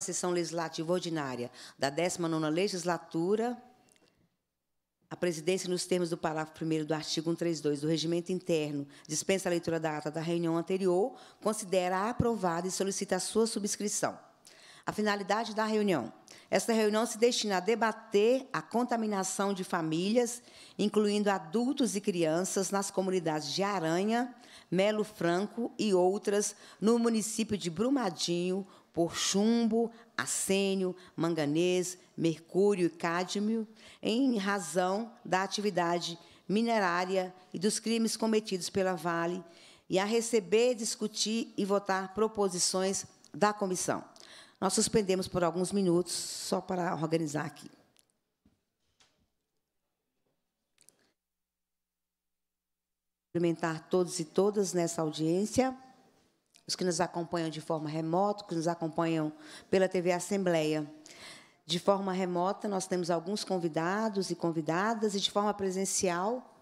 sessão legislativa ordinária da 19ª legislatura, a presidência, nos termos do parágrafo 1 do artigo 132 do Regimento Interno, dispensa a leitura da ata da reunião anterior, considera aprovada e solicita a sua subscrição. A finalidade da reunião. Esta reunião se destina a debater a contaminação de famílias, incluindo adultos e crianças, nas comunidades de Aranha, Melo Franco e outras, no município de Brumadinho, por chumbo, arsênio, manganês, mercúrio e cádmio, em razão da atividade minerária e dos crimes cometidos pela Vale, e a receber, discutir e votar proposições da comissão. Nós suspendemos por alguns minutos, só para organizar aqui. Cumprimentar todos e todas nessa audiência os que nos acompanham de forma remota, que nos acompanham pela TV Assembleia. De forma remota, nós temos alguns convidados e convidadas, e de forma presencial,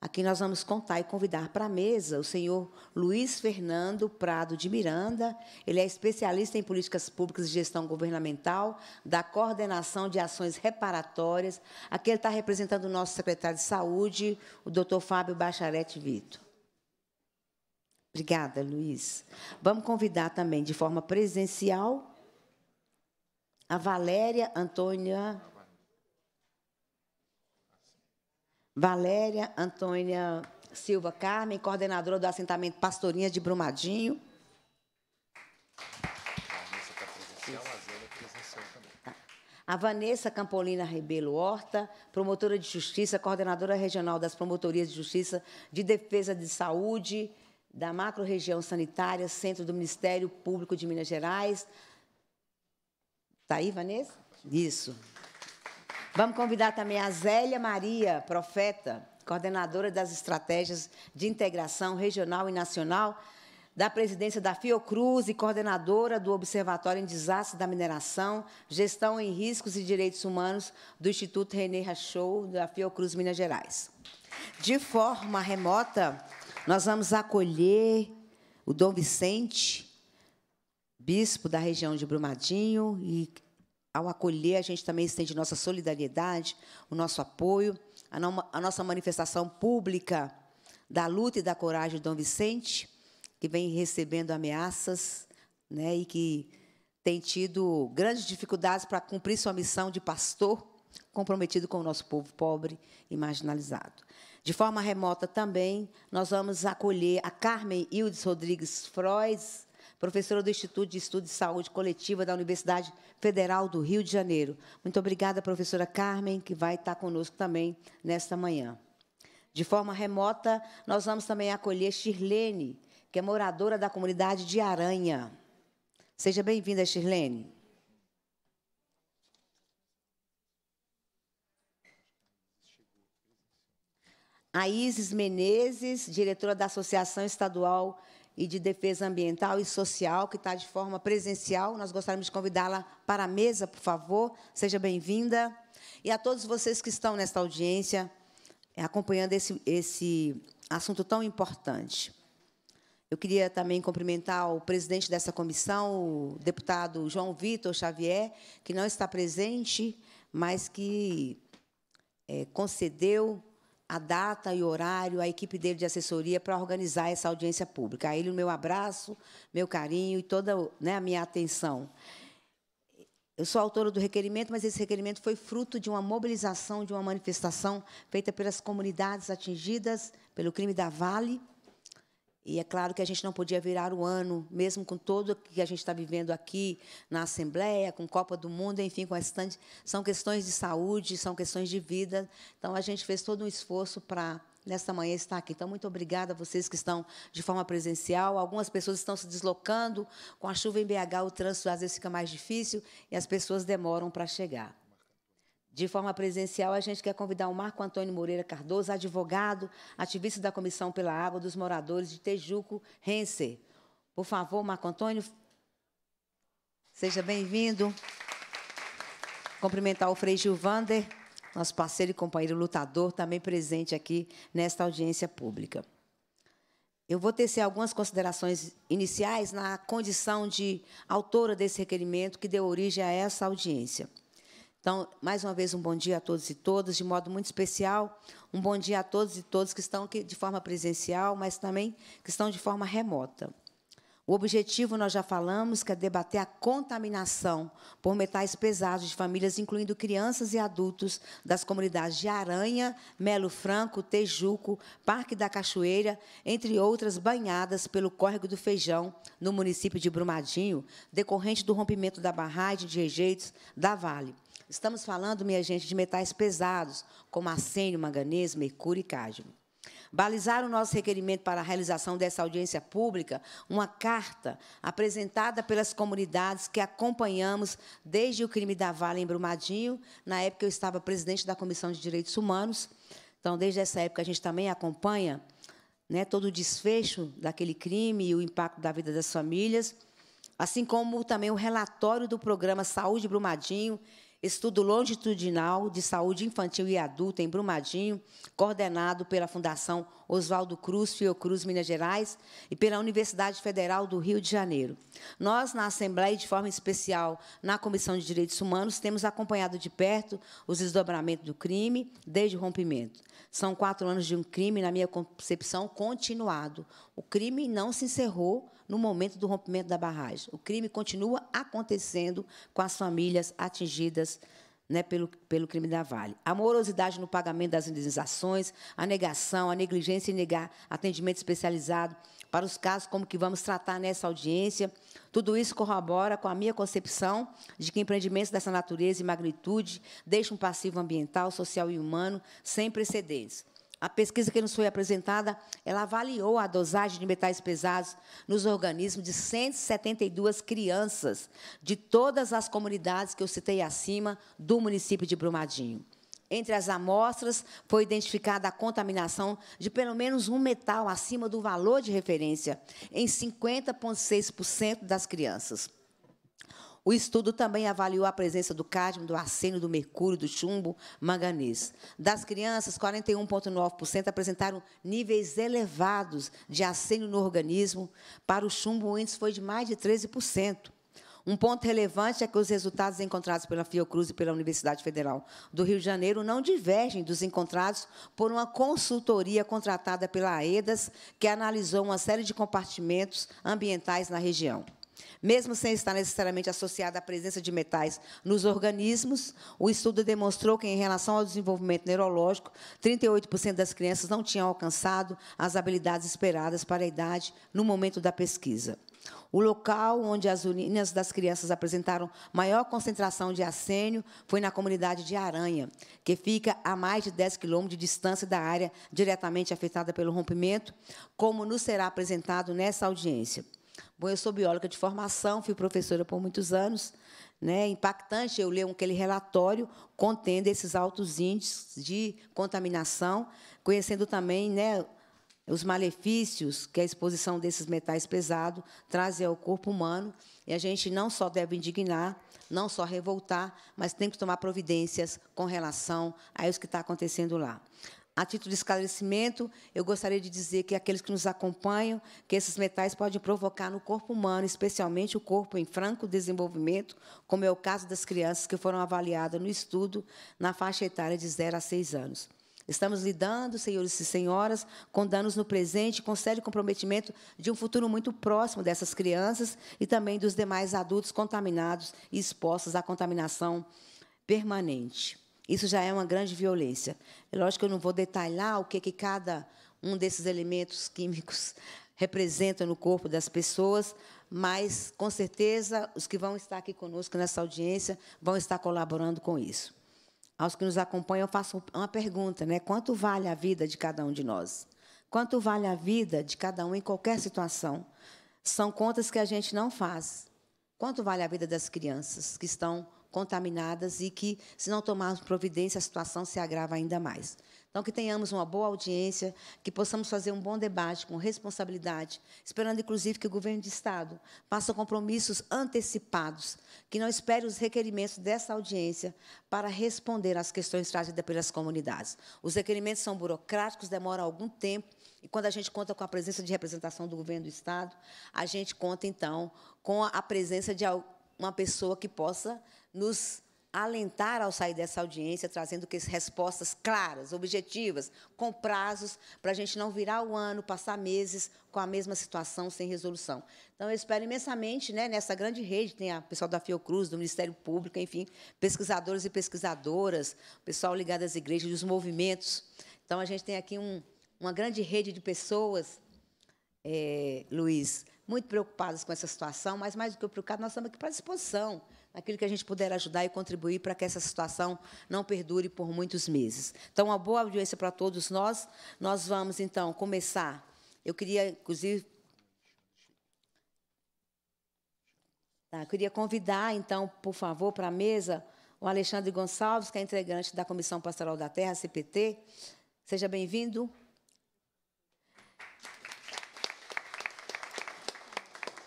aqui nós vamos contar e convidar para a mesa o senhor Luiz Fernando Prado de Miranda. Ele é especialista em políticas públicas e gestão governamental, da coordenação de ações reparatórias. Aqui ele está representando o nosso secretário de saúde, o doutor Fábio Bacharete Vitor. Obrigada, Luiz. Vamos convidar também, de forma presencial, a Valéria Antônia. Valéria Antônia Silva Carmen, coordenadora do assentamento Pastorinha de Brumadinho. A Vanessa Campolina Rebelo Horta, promotora de justiça, coordenadora regional das promotorias de justiça de defesa de saúde, da macro-região sanitária, centro do Ministério Público de Minas Gerais. Está aí, Vanessa? Isso. Vamos convidar também a Zélia Maria, profeta, coordenadora das estratégias de integração regional e nacional da presidência da Fiocruz e coordenadora do Observatório em Desastres da Mineração, Gestão em Riscos e Direitos Humanos do Instituto René Rachou, da Fiocruz, Minas Gerais. De forma remota, nós vamos acolher o Dom Vicente, bispo da região de Brumadinho, e ao acolher, a gente também estende nossa solidariedade, o nosso apoio, a, no, a nossa manifestação pública da luta e da coragem do Dom Vicente, que vem recebendo ameaças né, e que tem tido grandes dificuldades para cumprir sua missão de pastor comprometido com o nosso povo pobre e marginalizado. De forma remota também, nós vamos acolher a Carmen Hildes Rodrigues Frois, professora do Instituto de Estudos de Saúde Coletiva da Universidade Federal do Rio de Janeiro. Muito obrigada, professora Carmen, que vai estar conosco também nesta manhã. De forma remota, nós vamos também acolher Shirlene, que é moradora da comunidade de Aranha. Seja bem-vinda, Shirlene. a Isis Menezes, diretora da Associação Estadual e de Defesa Ambiental e Social, que está de forma presencial. Nós gostaríamos de convidá-la para a mesa, por favor. Seja bem-vinda. E a todos vocês que estão nesta audiência, eh, acompanhando esse, esse assunto tão importante. Eu queria também cumprimentar o presidente dessa comissão, o deputado João Vitor Xavier, que não está presente, mas que é, concedeu a data e horário, a equipe dele de assessoria para organizar essa audiência pública. A ele o meu abraço, meu carinho e toda né, a minha atenção. Eu sou autora do requerimento, mas esse requerimento foi fruto de uma mobilização, de uma manifestação feita pelas comunidades atingidas pelo crime da Vale, e é claro que a gente não podia virar o ano, mesmo com tudo que a gente está vivendo aqui na Assembleia, com Copa do Mundo, enfim, com restante. São questões de saúde, são questões de vida. Então, a gente fez todo um esforço para, nesta manhã, estar aqui. Então, muito obrigada a vocês que estão de forma presencial. Algumas pessoas estão se deslocando. Com a chuva em BH, o trânsito às vezes fica mais difícil e as pessoas demoram para chegar. De forma presencial, a gente quer convidar o Marco Antônio Moreira Cardoso, advogado, ativista da Comissão pela Água dos Moradores de Tejuco, Rense. Por favor, Marco Antônio, seja bem-vindo. Cumprimentar o Frei Gilvander, nosso parceiro e companheiro lutador, também presente aqui nesta audiência pública. Eu vou tecer algumas considerações iniciais na condição de autora desse requerimento que deu origem a essa audiência. Então, mais uma vez, um bom dia a todos e todas, de modo muito especial. Um bom dia a todos e todas que estão aqui de forma presencial, mas também que estão de forma remota. O objetivo, nós já falamos, que é debater a contaminação por metais pesados de famílias, incluindo crianças e adultos, das comunidades de Aranha, Melo Franco, Tejuco, Parque da Cachoeira, entre outras, banhadas pelo Córrego do Feijão, no município de Brumadinho, decorrente do rompimento da barragem de rejeitos da Vale. Estamos falando, minha gente, de metais pesados, como arsênio, manganês, mercúrio e cádmio balizar o nosso requerimento para a realização dessa audiência pública uma carta apresentada pelas comunidades que acompanhamos desde o crime da Vale em Brumadinho. Na época, eu estava presidente da Comissão de Direitos Humanos. Então, desde essa época, a gente também acompanha né, todo o desfecho daquele crime e o impacto da vida das famílias, assim como também o relatório do programa Saúde Brumadinho, estudo longitudinal de saúde infantil e adulta em Brumadinho, coordenado pela Fundação Oswaldo Cruz, Fiocruz, Minas Gerais, e pela Universidade Federal do Rio de Janeiro. Nós, na Assembleia, de forma especial na Comissão de Direitos Humanos, temos acompanhado de perto os desdobramentos do crime desde o rompimento. São quatro anos de um crime, na minha concepção, continuado. O crime não se encerrou, no momento do rompimento da barragem. O crime continua acontecendo com as famílias atingidas né, pelo, pelo crime da Vale. A morosidade no pagamento das indenizações, a negação, a negligência em negar atendimento especializado para os casos como que vamos tratar nessa audiência, tudo isso corrobora com a minha concepção de que empreendimentos dessa natureza e magnitude deixam um passivo ambiental, social e humano sem precedentes. A pesquisa que nos foi apresentada, ela avaliou a dosagem de metais pesados nos organismos de 172 crianças de todas as comunidades que eu citei acima do município de Brumadinho. Entre as amostras, foi identificada a contaminação de pelo menos um metal acima do valor de referência em 50,6% das crianças. O estudo também avaliou a presença do cádmio, do arsênio, do mercúrio, do chumbo, manganês. Das crianças, 41,9% apresentaram níveis elevados de arsênio no organismo. Para o chumbo, o índice foi de mais de 13%. Um ponto relevante é que os resultados encontrados pela Fiocruz e pela Universidade Federal do Rio de Janeiro não divergem dos encontrados por uma consultoria contratada pela AEDAS, que analisou uma série de compartimentos ambientais na região. Mesmo sem estar necessariamente associada à presença de metais nos organismos, o estudo demonstrou que, em relação ao desenvolvimento neurológico, 38% das crianças não tinham alcançado as habilidades esperadas para a idade no momento da pesquisa. O local onde as urinas das crianças apresentaram maior concentração de arsênio foi na comunidade de Aranha, que fica a mais de 10 quilômetros de distância da área diretamente afetada pelo rompimento, como nos será apresentado nessa audiência. Bom, eu sou bióloga de formação, fui professora por muitos anos. Né? Impactante eu ler aquele relatório contendo esses altos índices de contaminação, conhecendo também né, os malefícios que a exposição desses metais pesados traz ao corpo humano. E a gente não só deve indignar, não só revoltar, mas tem que tomar providências com relação a isso que está acontecendo lá. A título de esclarecimento, eu gostaria de dizer que aqueles que nos acompanham, que esses metais podem provocar no corpo humano, especialmente o corpo em franco desenvolvimento, como é o caso das crianças que foram avaliadas no estudo na faixa etária de 0 a 6 anos. Estamos lidando, senhores e senhoras, com danos no presente, com sério comprometimento de um futuro muito próximo dessas crianças e também dos demais adultos contaminados e expostos à contaminação permanente. Isso já é uma grande violência. É lógico que eu não vou detalhar o que, que cada um desses elementos químicos representa no corpo das pessoas, mas, com certeza, os que vão estar aqui conosco nessa audiência vão estar colaborando com isso. Aos que nos acompanham, eu faço uma pergunta: né? quanto vale a vida de cada um de nós? Quanto vale a vida de cada um em qualquer situação? São contas que a gente não faz. Quanto vale a vida das crianças que estão contaminadas e que, se não tomarmos providência, a situação se agrava ainda mais. Então, que tenhamos uma boa audiência, que possamos fazer um bom debate com responsabilidade, esperando, inclusive, que o governo de Estado faça compromissos antecipados, que não espere os requerimentos dessa audiência para responder às questões trazidas pelas comunidades. Os requerimentos são burocráticos, demoram algum tempo, e quando a gente conta com a presença de representação do governo do Estado, a gente conta, então, com a presença de uma pessoa que possa nos alentar ao sair dessa audiência, trazendo que respostas claras, objetivas, com prazos, para a gente não virar o ano, passar meses com a mesma situação sem resolução. Então, eu espero imensamente, né, nessa grande rede, tem a pessoal da Fiocruz, do Ministério Público, enfim, pesquisadores e pesquisadoras, pessoal ligado às igrejas, dos movimentos. Então, a gente tem aqui um, uma grande rede de pessoas, é, Luiz, muito preocupadas com essa situação, mas mais do que preocupadas, nós estamos aqui para disposição naquilo que a gente puder ajudar e contribuir para que essa situação não perdure por muitos meses. Então, uma boa audiência para todos nós. Nós vamos, então, começar. Eu queria, inclusive, Tá, queria convidar, então, por favor, para a mesa, o Alexandre Gonçalves, que é integrante da Comissão Pastoral da Terra, CPT. Seja bem-vindo.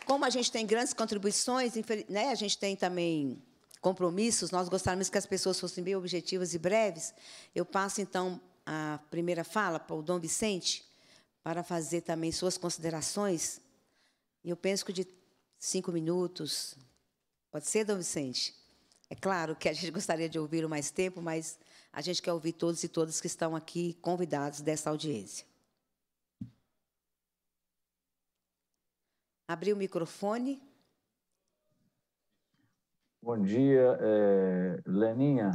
Como a gente tem grandes contribuições, né, a gente tem também compromissos, nós gostaríamos que as pessoas fossem bem objetivas e breves. Eu passo, então, a primeira fala para o Dom Vicente, para fazer também suas considerações. Eu penso que de cinco minutos. Pode ser, Dom Vicente? É claro que a gente gostaria de ouvir mais tempo, mas a gente quer ouvir todos e todas que estão aqui convidados dessa audiência. Abrir o microfone. Bom dia, é, Leninha.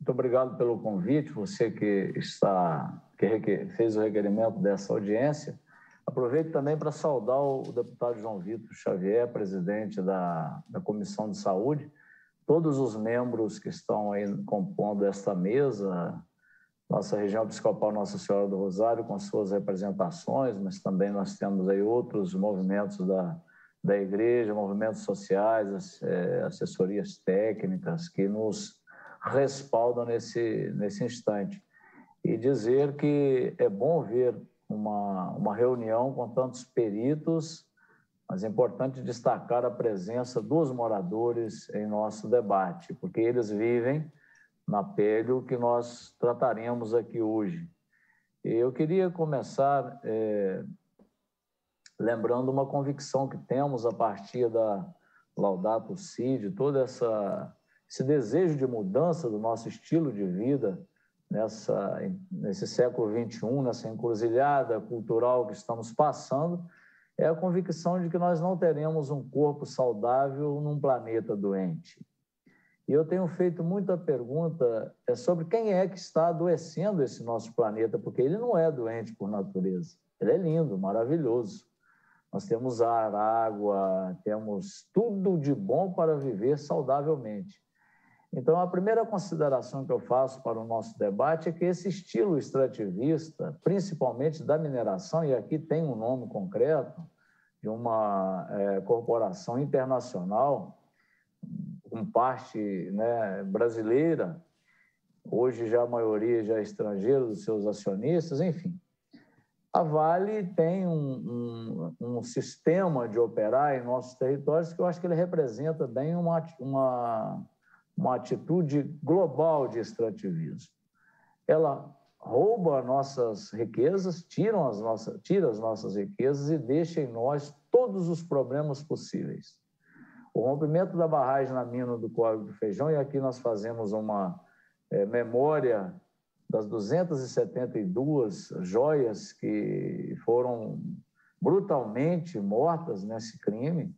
Muito obrigado pelo convite, você que está que fez o requerimento dessa audiência. Aproveito também para saudar o deputado João Vitor Xavier, presidente da, da Comissão de Saúde, todos os membros que estão aí compondo esta mesa, nossa região episcopal Nossa Senhora do Rosário, com suas representações, mas também nós temos aí outros movimentos da, da igreja, movimentos sociais, é, assessorias técnicas que nos respaldam nesse, nesse instante. E dizer que é bom ver uma, uma reunião com tantos peritos, mas é importante destacar a presença dos moradores em nosso debate, porque eles vivem na pele o que nós trataremos aqui hoje. Eu queria começar é, lembrando uma convicção que temos a partir da Laudato Si, de todo essa, esse desejo de mudança do nosso estilo de vida nessa, nesse século XXI, nessa encruzilhada cultural que estamos passando, é a convicção de que nós não teremos um corpo saudável num planeta doente. E eu tenho feito muita pergunta é, sobre quem é que está adoecendo esse nosso planeta, porque ele não é doente por natureza. Ele é lindo, maravilhoso. Nós temos ar, água, temos tudo de bom para viver saudavelmente. Então, a primeira consideração que eu faço para o nosso debate é que esse estilo extrativista, principalmente da mineração, e aqui tem um nome concreto de uma é, corporação internacional, com parte né, brasileira, hoje já a maioria já é estrangeira dos seus acionistas, enfim. A Vale tem um, um, um, sistema de operar em nossos territórios que eu acho que ele representa bem uma, uma, uma atitude global de extrativismo. Ela rouba nossas riquezas, tira as nossas, tira as nossas riquezas e deixa em nós todos os problemas possíveis. O rompimento da barragem na mina do Córrego do Feijão, e aqui nós fazemos uma é, memória das 272 joias que foram brutalmente mortas nesse crime.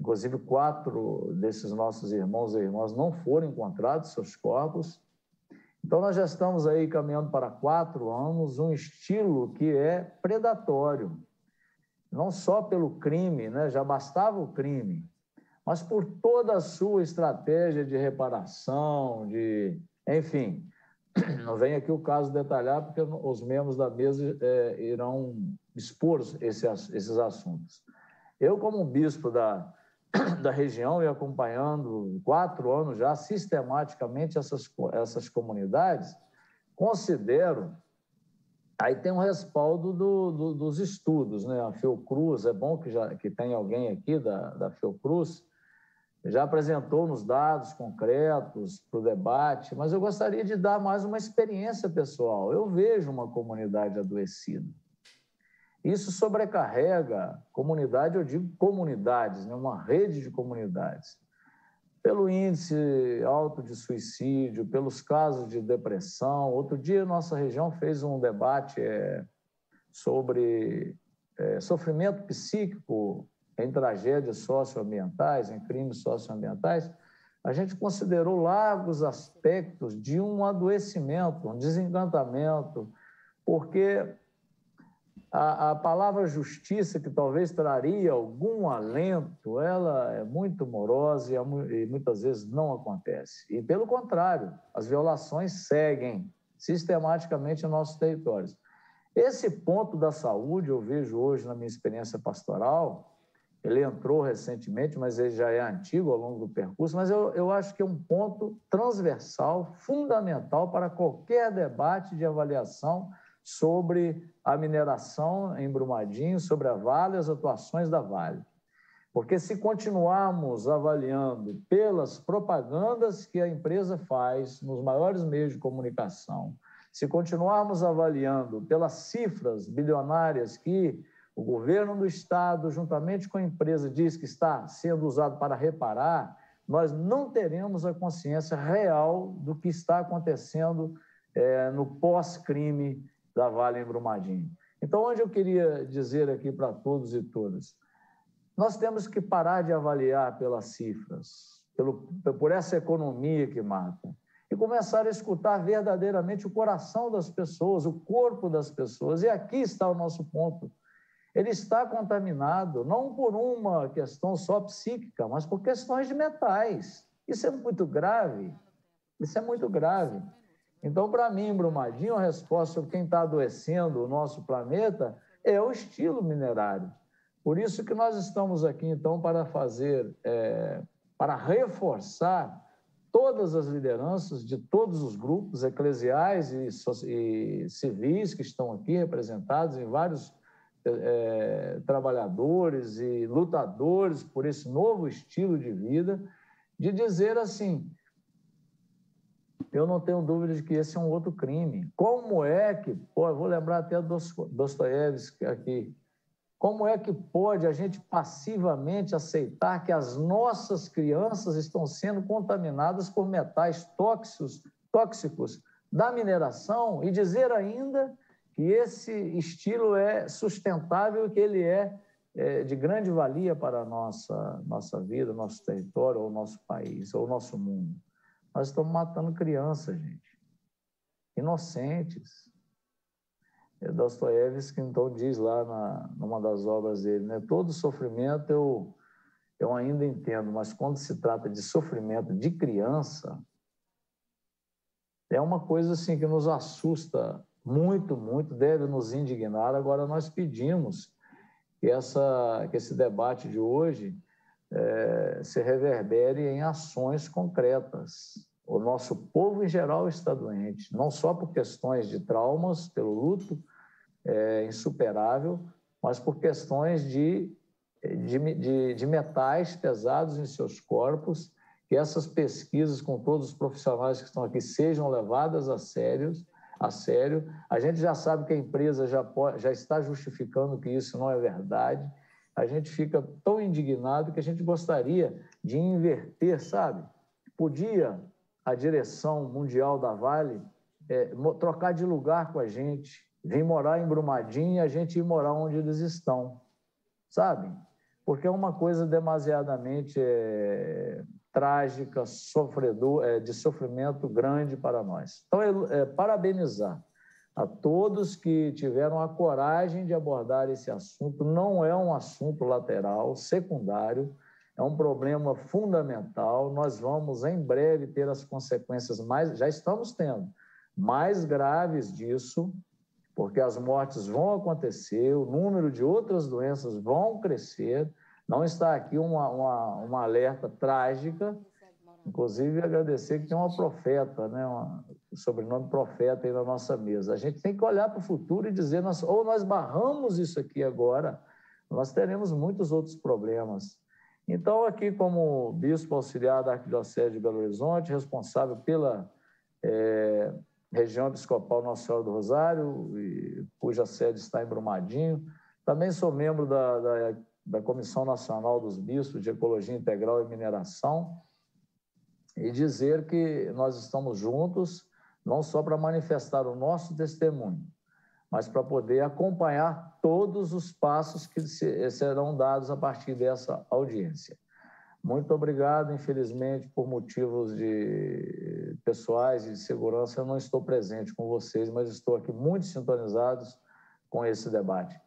Inclusive, quatro desses nossos irmãos e irmãs não foram encontrados, seus corpos. Então, nós já estamos aí caminhando para quatro anos, um estilo que é predatório, não só pelo crime, né? já bastava o crime, mas por toda a sua estratégia de reparação, de, enfim, não vem aqui o caso detalhar, porque os membros da mesa é, irão expor esse, esses assuntos. Eu, como bispo da, da região e acompanhando quatro anos já sistematicamente essas, essas comunidades, considero. Aí tem um respaldo do, do, dos estudos, né? A Fiocruz, é bom que, já, que tem alguém aqui da, da Fiocruz, já apresentou nos dados concretos para o debate, mas eu gostaria de dar mais uma experiência pessoal. Eu vejo uma comunidade adoecida. Isso sobrecarrega comunidade, eu digo comunidades, né? uma rede de comunidades, pelo índice alto de suicídio, pelos casos de depressão. Outro dia, nossa região fez um debate é, sobre é, sofrimento psíquico em tragédias socioambientais, em crimes socioambientais, a gente considerou largos aspectos de um adoecimento, um desencantamento, porque a, a, palavra justiça, que talvez traria algum alento, ela é muito morosa e, é e muitas vezes não acontece. E, pelo contrário, as violações seguem sistematicamente em nossos territórios. Esse ponto da saúde, eu vejo hoje na minha experiência pastoral, ele entrou recentemente, mas ele já é antigo ao longo do percurso. Mas eu, eu acho que é um ponto transversal, fundamental para qualquer debate de avaliação sobre a mineração em Brumadinho, sobre a Vale, as atuações da Vale. Porque se continuarmos avaliando pelas propagandas que a empresa faz nos maiores meios de comunicação, se continuarmos avaliando pelas cifras bilionárias que o governo do Estado, juntamente com a empresa, diz que está sendo usado para reparar, nós não teremos a consciência real do que está acontecendo é, no pós-crime da Vale em Brumadinho. Então, onde eu queria dizer aqui para todos e todas, nós temos que parar de avaliar pelas cifras, pelo, por essa economia que mata, e começar a escutar verdadeiramente o coração das pessoas, o corpo das pessoas. E aqui está o nosso ponto ele está contaminado não por uma questão só psíquica, mas por questões de metais. Isso é muito grave. Isso é muito grave. Então, para mim, Brumadinho, a resposta de quem está adoecendo o nosso planeta é o estilo minerário. Por isso que nós estamos aqui, então, para fazer, é, para reforçar todas as lideranças de todos os grupos eclesiais e, e civis que estão aqui representados em vários é, trabalhadores e lutadores por esse novo estilo de vida, de dizer assim: eu não tenho dúvida de que esse é um outro crime. Como é que vou lembrar até Dostoiévski aqui, como é que pode a gente passivamente aceitar que as nossas crianças estão sendo contaminadas por metais tóxicos, tóxicos da mineração e dizer ainda que esse estilo é sustentável que ele é, é, de grande valia para a nossa, nossa vida, nosso território, ou nosso país, ou nosso mundo. Nós estamos matando crianças, gente. Inocentes. É Dostoiévski, então, diz lá na, numa das obras dele, né? Todo sofrimento eu, eu ainda entendo, mas quando se trata de sofrimento de criança, é uma coisa assim que nos assusta muito, muito, deve nos indignar. Agora, nós pedimos que, essa, que esse debate de hoje é, se reverbere em ações concretas. O nosso povo em geral está doente, não só por questões de traumas, pelo luto é, insuperável, mas por questões de, de, de, de metais pesados em seus corpos. Que essas pesquisas com todos os profissionais que estão aqui sejam levadas a sérios a sério. A gente já sabe que a empresa já, pode, já está justificando que isso não é verdade. A gente fica tão indignado que a gente gostaria de inverter, sabe? Podia a direção mundial da Vale é, trocar de lugar com a gente, vir morar em Brumadinho e a gente ir morar onde eles estão, sabe? Porque é uma coisa demasiadamente é, trágica, sofredor, é, de sofrimento grande para nós. Então, é, é, parabenizar a todos que tiveram a coragem de abordar esse assunto. Não é um assunto lateral, secundário, é um problema fundamental. Nós vamos, em breve, ter as consequências mais, já estamos tendo, mais graves disso, porque as mortes vão acontecer, o número de outras doenças vão crescer não está aqui uma, uma, uma alerta trágica, inclusive agradecer que tem uma profeta, né, uma, o sobrenome profeta aí na nossa mesa. A gente tem que olhar para o futuro e dizer, nós, ou nós barramos isso aqui agora, nós teremos muitos outros problemas. Então, aqui como bispo auxiliar da Arquidiocese de Belo Horizonte, responsável pela é, região episcopal Nossa Senhora do Rosário, e, cuja sede está em Brumadinho, também sou membro da, da da Comissão Nacional dos Bispos de Ecologia Integral e Mineração e dizer que nós estamos juntos, não só para manifestar o nosso testemunho, mas para poder acompanhar todos os passos que serão dados a partir dessa audiência. Muito obrigado. Infelizmente, por motivos de pessoais e de segurança, eu não estou presente com vocês, mas estou aqui muito sintonizados com esse debate.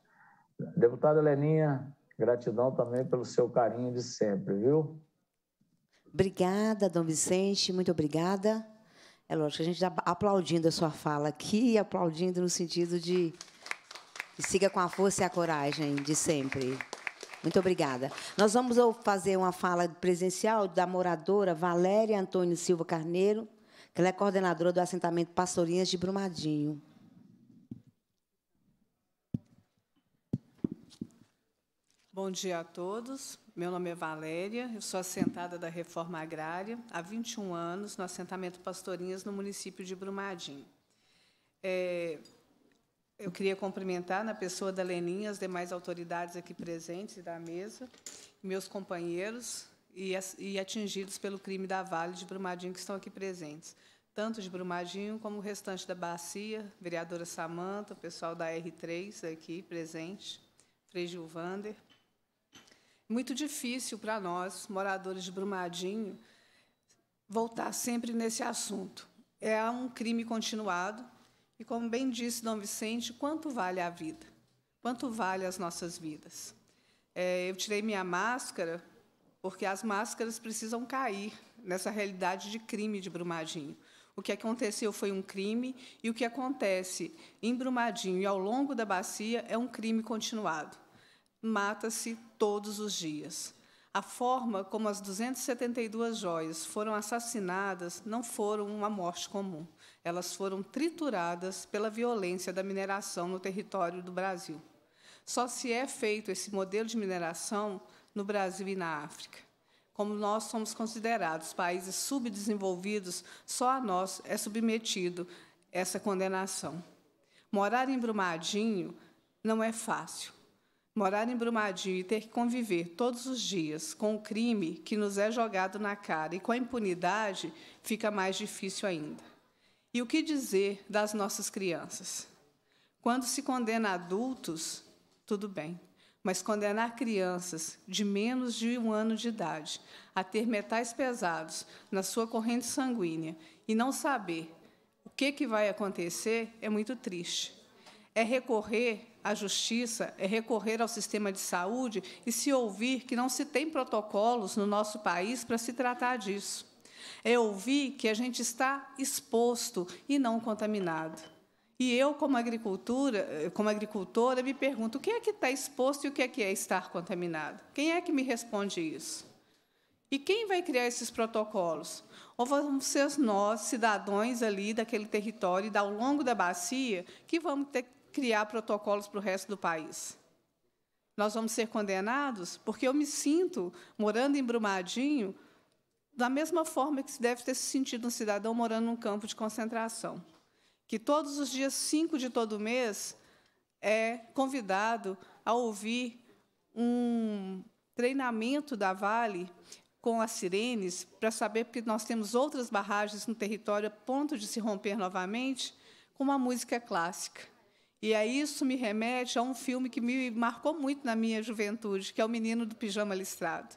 Deputada Leninha, Gratidão também pelo seu carinho de sempre, viu? Obrigada, Dom Vicente, muito obrigada. É lógico, a gente está aplaudindo a sua fala aqui, aplaudindo no sentido de que siga com a força e a coragem de sempre. Muito obrigada. Nós vamos fazer uma fala presencial da moradora Valéria Antônio Silva Carneiro, que ela é coordenadora do assentamento Pastorinhas de Brumadinho. Bom dia a todos. Meu nome é Valéria, eu sou assentada da Reforma Agrária há 21 anos no assentamento Pastorinhas, no município de Brumadinho. É, eu queria cumprimentar na pessoa da Leninha as demais autoridades aqui presentes da mesa, meus companheiros e, e atingidos pelo crime da Vale de Brumadinho que estão aqui presentes tanto de Brumadinho como o restante da bacia, vereadora Samanta, o pessoal da R3 aqui presente, Frei Gilvander muito difícil para nós, moradores de Brumadinho, voltar sempre nesse assunto. É um crime continuado, e como bem disse Dom Vicente, quanto vale a vida? Quanto vale as nossas vidas? É, eu tirei minha máscara porque as máscaras precisam cair nessa realidade de crime de Brumadinho. O que aconteceu foi um crime e o que acontece em Brumadinho e ao longo da bacia é um crime continuado mata-se todos os dias. A forma como as 272 joias foram assassinadas não foram uma morte comum. Elas foram trituradas pela violência da mineração no território do Brasil. Só se é feito esse modelo de mineração no Brasil e na África. Como nós somos considerados países subdesenvolvidos, só a nós é submetido essa condenação. Morar em Brumadinho não é fácil Morar em Brumadinho e ter que conviver todos os dias com o crime que nos é jogado na cara e com a impunidade fica mais difícil ainda. E o que dizer das nossas crianças? Quando se condena adultos, tudo bem, mas condenar crianças de menos de um ano de idade a ter metais pesados na sua corrente sanguínea e não saber o que, que vai acontecer é muito triste. É recorrer à justiça é recorrer ao sistema de saúde e se ouvir que não se tem protocolos no nosso país para se tratar disso. É ouvir que a gente está exposto e não contaminado. E eu, como, agricultura, como agricultora, me pergunto o que é que está exposto e o que é que é estar contaminado? Quem é que me responde isso? E quem vai criar esses protocolos? Ou vamos ser nós, cidadãos ali daquele território, e ao longo da bacia, que vamos ter que criar protocolos para o resto do país. Nós vamos ser condenados? Porque eu me sinto, morando em Brumadinho, da mesma forma que se deve ter se sentido um cidadão morando num campo de concentração. Que todos os dias 5 de todo mês é convidado a ouvir um treinamento da Vale com as sirenes para saber porque nós temos outras barragens no território a ponto de se romper novamente com uma música clássica. E aí isso me remete a um filme que me marcou muito na minha juventude, que é O Menino do Pijama Listrado.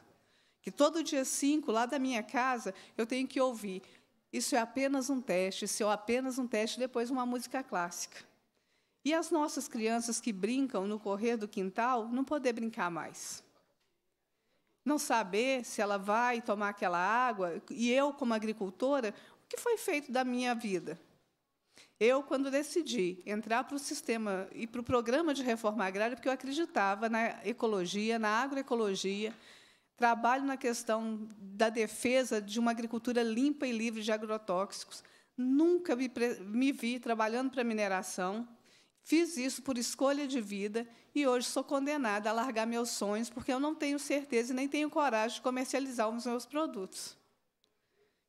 Que todo dia 5, lá da minha casa, eu tenho que ouvir. Isso é apenas um teste, isso é apenas um teste, depois uma música clássica. E as nossas crianças que brincam no correr do quintal não poder brincar mais. Não saber se ela vai tomar aquela água, e eu, como agricultora, o que foi feito da minha vida? Eu, quando decidi entrar para o sistema e para o programa de reforma agrária, porque eu acreditava na ecologia, na agroecologia, trabalho na questão da defesa de uma agricultura limpa e livre de agrotóxicos, nunca me, me vi trabalhando para mineração, Fiz isso por escolha de vida e hoje sou condenada a largar meus sonhos porque eu não tenho certeza e nem tenho coragem de comercializar os meus produtos.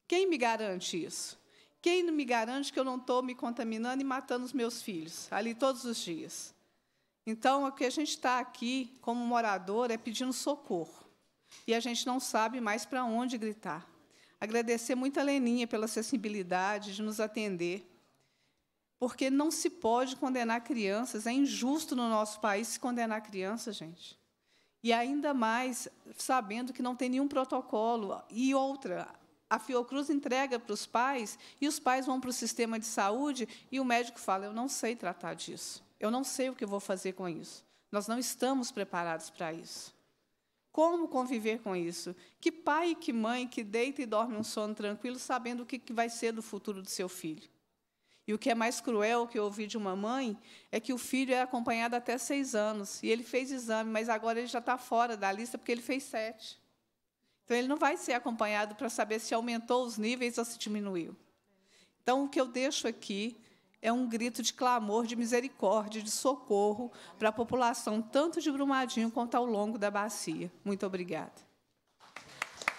Quem me garante isso? Quem me garante que eu não estou me contaminando e matando os meus filhos ali todos os dias? Então, o que a gente está aqui, como morador, é pedindo socorro. E a gente não sabe mais para onde gritar. Agradecer muito a Leninha pela sensibilidade de nos atender. Porque não se pode condenar crianças. É injusto no nosso país se condenar crianças, gente. E ainda mais sabendo que não tem nenhum protocolo. E outra, a Fiocruz entrega para os pais e os pais vão para o sistema de saúde e o médico fala: Eu não sei tratar disso, eu não sei o que vou fazer com isso, nós não estamos preparados para isso. Como conviver com isso? Que pai e que mãe que deita e dorme um sono tranquilo sabendo o que vai ser do futuro do seu filho? E o que é mais cruel que eu ouvi de uma mãe é que o filho é acompanhado até seis anos e ele fez exame, mas agora ele já está fora da lista porque ele fez sete. Então, ele não vai ser acompanhado para saber se aumentou os níveis ou se diminuiu. Então, o que eu deixo aqui é um grito de clamor, de misericórdia, de socorro para a população, tanto de Brumadinho quanto ao longo da bacia. Muito obrigada.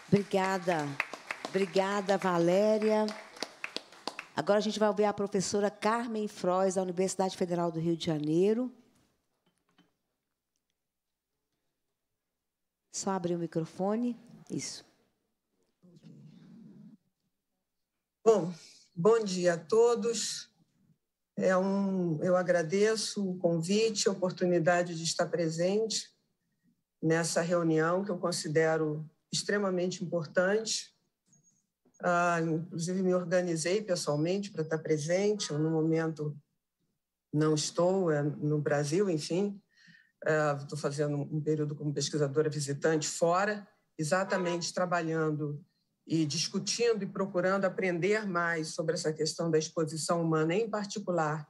Obrigada. Obrigada, Valéria. Agora a gente vai ouvir a professora Carmen Froes da Universidade Federal do Rio de Janeiro. Só abrir o microfone. Isso. Bom, bom dia a todos. É um, eu agradeço o convite, a oportunidade de estar presente nessa reunião que eu considero extremamente importante. Ah, inclusive me organizei pessoalmente para estar presente. Eu, no momento não estou é no Brasil, enfim, ah, estou fazendo um período como pesquisadora visitante fora, exatamente trabalhando e discutindo e procurando aprender mais sobre essa questão da exposição humana, em particular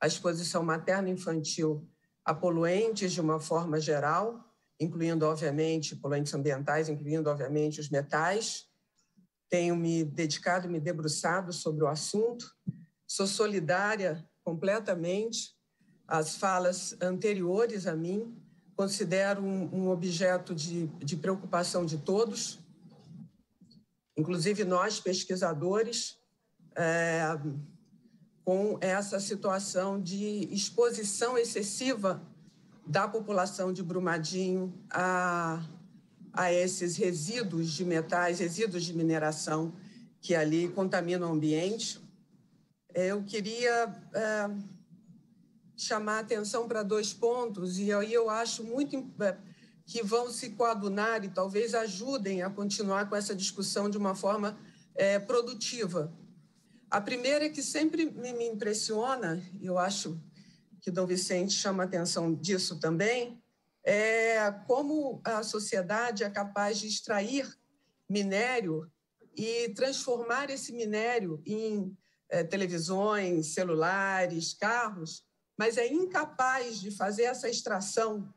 a exposição materno-infantil a poluentes de uma forma geral, incluindo, obviamente, poluentes ambientais, incluindo, obviamente, os metais. Tenho me dedicado, me debruçado sobre o assunto. Sou solidária completamente às falas anteriores a mim considero um, um objeto de, de preocupação de todos, inclusive nós, pesquisadores, é, com essa situação de exposição excessiva da população de Brumadinho a, a esses resíduos de metais, resíduos de mineração que ali contaminam o ambiente. Eu queria é, chamar atenção para dois pontos, e aí eu acho muito eh, que vão se coadunar e talvez ajudem a continuar com essa discussão de uma forma é, produtiva. A primeira é que sempre me impressiona, e eu acho que Dom Vicente chama atenção disso também, é como a sociedade é capaz de extrair minério e transformar esse minério em é, televisões, celulares, carros, mas é incapaz de fazer essa extração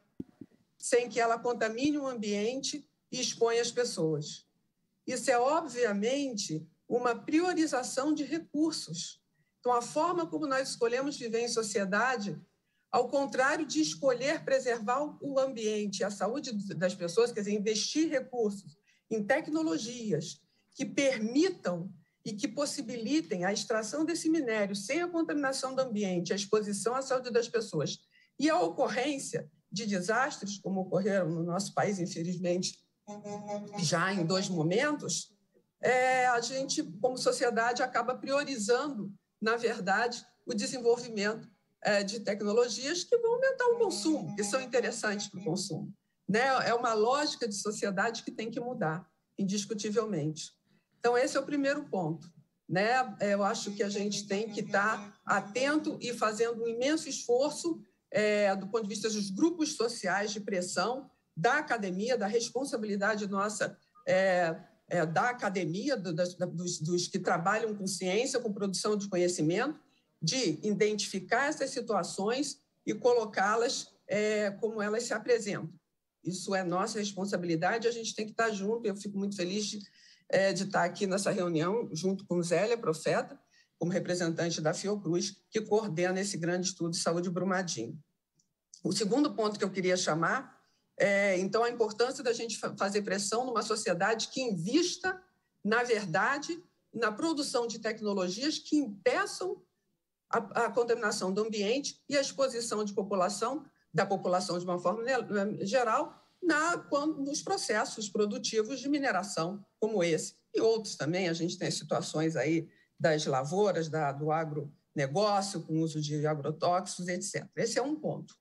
sem que ela contamine o ambiente e exponha as pessoas. Isso é, obviamente, uma priorização de recursos. Então, a forma como nós escolhemos viver em sociedade, ao contrário de escolher preservar o ambiente, a saúde das pessoas, quer dizer, investir recursos em tecnologias que permitam e que possibilitem a extração desse minério sem a contaminação do ambiente, a exposição à saúde das pessoas e a ocorrência de desastres, como ocorreram no nosso país, infelizmente, já em dois momentos, é, a gente, como sociedade, acaba priorizando, na verdade, o desenvolvimento é, de tecnologias que vão aumentar o consumo, que são interessantes para o consumo. Né? É uma lógica de sociedade que tem que mudar, indiscutivelmente. Então, esse é o primeiro ponto. Né? É, eu acho que a gente tem que estar atento e fazendo um imenso esforço é, do ponto de vista dos grupos sociais de pressão, da academia, da responsabilidade nossa é, é, da academia, do, das, dos, dos que trabalham com ciência, com produção de conhecimento, de identificar essas situações e colocá-las é, como elas se apresentam. Isso é nossa responsabilidade, a gente tem que estar junto. Eu fico muito feliz de é, de estar aqui nessa reunião, junto com Zélia Profeta, como representante da Fiocruz, que coordena esse grande estudo de saúde Brumadinho. O segundo ponto que eu queria chamar é, então, a importância da gente fazer pressão numa sociedade que invista, na verdade, na produção de tecnologias que impeçam a, a contaminação do ambiente e a exposição de população, da população de uma forma né, geral, na, quando, nos processos produtivos de mineração, como esse. E outros também, a gente tem situações aí das lavouras, da, do agronegócio, com uso de agrotóxicos, etc. Esse é um ponto.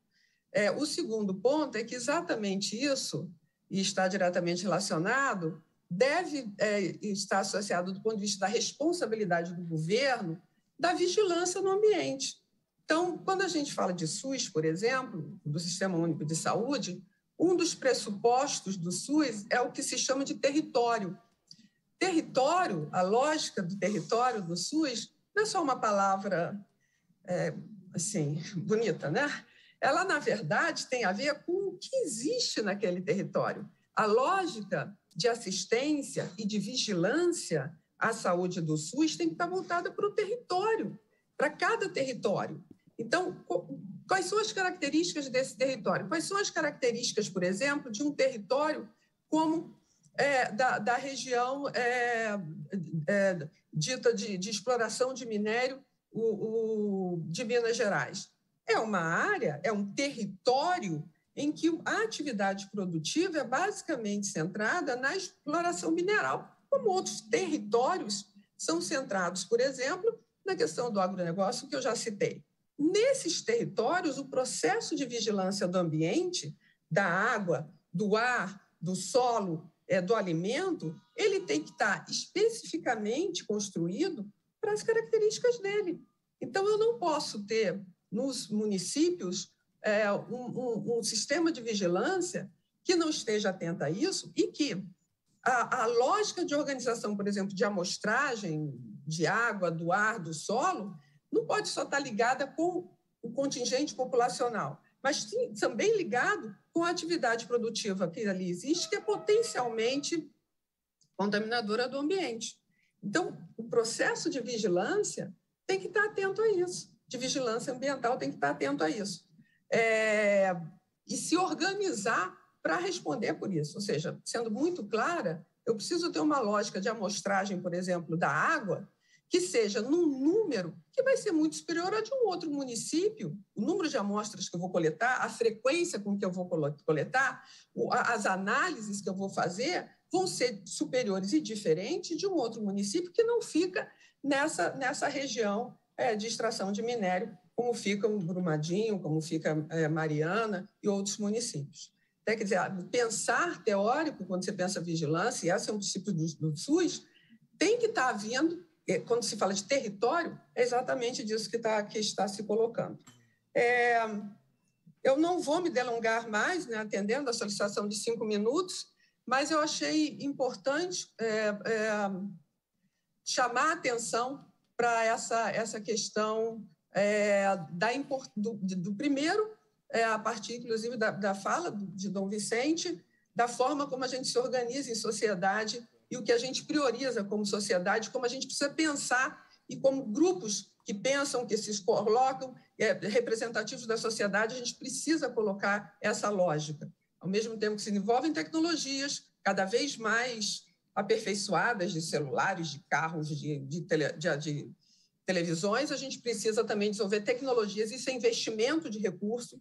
É, o segundo ponto é que exatamente isso, e está diretamente relacionado, deve é, estar associado do ponto de vista da responsabilidade do governo, da vigilância no ambiente. Então, quando a gente fala de SUS, por exemplo, do Sistema Único de Saúde, um dos pressupostos do SUS é o que se chama de território. Território, a lógica do território do SUS, não é só uma palavra é, assim, bonita, né? Ela, na verdade, tem a ver com o que existe naquele território. A lógica de assistência e de vigilância à saúde do SUS tem que estar voltada para o território, para cada território. Então, Quais são as características desse território? Quais são as características, por exemplo, de um território como é, da, da, região é, é, dita de, de, exploração de minério o, o, de Minas Gerais. É uma área, é um território em que a atividade produtiva é basicamente centrada na exploração mineral, como outros territórios são centrados, por exemplo, na questão do agronegócio que eu já citei. Nesses territórios, o processo de vigilância do ambiente, da água, do ar, do solo, é, do alimento, ele tem que estar tá especificamente construído para as características dele. Então, eu não posso ter nos municípios é, um, um, um, sistema de vigilância que não esteja atento a isso e que a, a lógica de organização, por exemplo, de amostragem de água, do ar, do solo, não pode só estar ligada com o contingente populacional, mas sim, também ligado com a atividade produtiva que ali existe, que é potencialmente contaminadora do ambiente. Então, o processo de vigilância tem que estar atento a isso, de vigilância ambiental tem que estar atento a isso. É, e se organizar para responder por isso. Ou seja, sendo muito clara, eu preciso ter uma lógica de amostragem, por exemplo, da água, que seja num número que vai ser muito superior a de um outro município, o número de amostras que eu vou coletar, a frequência com que eu vou coletar, as análises que eu vou fazer vão ser superiores e diferentes de um outro município que não fica nessa, nessa região é, de extração de minério, como fica o Brumadinho, como fica é, Mariana e outros municípios. Então, quer dizer, pensar teórico, quando você pensa vigilância, e esse é um princípio do, do SUS, tem que estar tá havendo é, quando se fala de território, é exatamente disso que, tá, que está se colocando. É, eu não vou me delongar mais, né, atendendo a solicitação de cinco minutos, mas eu achei importante é, é, chamar a atenção para essa, essa questão é, da, do, do primeiro, é, a partir, inclusive, da, da fala de Dom Vicente, da forma como a gente se organiza em sociedade e o que a gente prioriza como sociedade, como a gente precisa pensar e como grupos que pensam, que se colocam é, representativos da sociedade, a gente precisa colocar essa lógica. Ao mesmo tempo que se envolvem tecnologias cada vez mais aperfeiçoadas de celulares, de carros, de, de, tele, de, de televisões, a gente precisa também desenvolver tecnologias. Isso é investimento de recurso,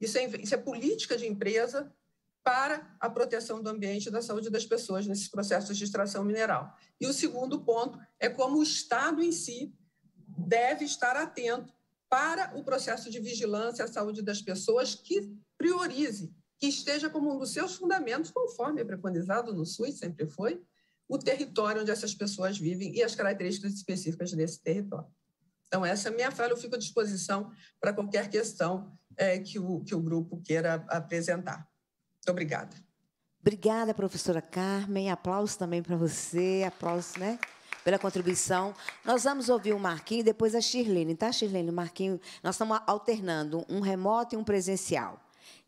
isso é, isso é política de empresa, para a proteção do ambiente e da saúde das pessoas nesses processos de extração mineral. E o segundo ponto é como o Estado em si deve estar atento para o processo de vigilância à saúde das pessoas que priorize, que esteja como um dos seus fundamentos, conforme é preconizado no SUS, sempre foi, o território onde essas pessoas vivem e as características específicas desse território. Então, essa é a minha fala, eu fico à disposição para qualquer questão é, que, o, que o grupo queira apresentar obrigada. Obrigada, professora Carmen. Aplausos também para você. Aplausos, né? Pela contribuição. Nós vamos ouvir o Marquinho e depois a Shirlene, tá, Shirlene? Marquinho, nós estamos alternando um remoto e um presencial.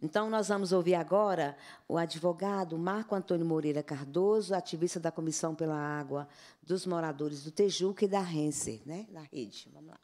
Então, nós vamos ouvir agora o advogado Marco Antônio Moreira Cardoso, ativista da Comissão pela Água dos Moradores do Tejuca e da Renser, né? da rede. Vamos lá.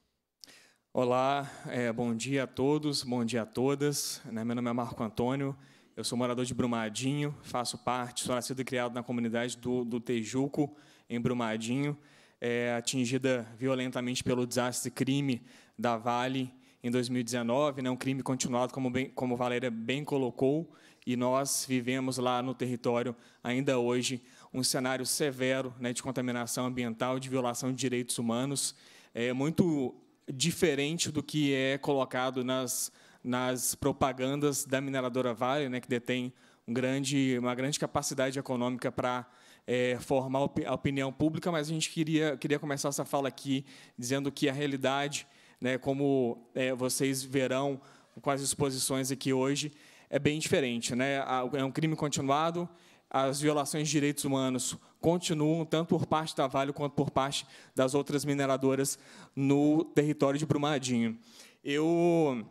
Olá, é, bom dia a todos, bom dia a todas. Né? Meu nome é Marco Antônio, eu sou morador de Brumadinho, faço parte, sou nascido e criado na comunidade do, do Tejuco, em Brumadinho, é, atingida violentamente pelo desastre crime da Vale em 2019, né, um crime continuado, como, bem, como Valéria bem colocou, e nós vivemos lá no território, ainda hoje, um cenário severo né, de contaminação ambiental, de violação de direitos humanos, é muito diferente do que é colocado nas nas propagandas da mineradora Vale, né, que detém um grande, uma grande capacidade econômica para é, formar a opinião pública, mas a gente queria, queria começar essa fala aqui dizendo que a realidade, né, como é, vocês verão com as exposições aqui hoje, é bem diferente. Né? É um crime continuado, as violações de direitos humanos continuam, tanto por parte da Vale quanto por parte das outras mineradoras no território de Brumadinho. Eu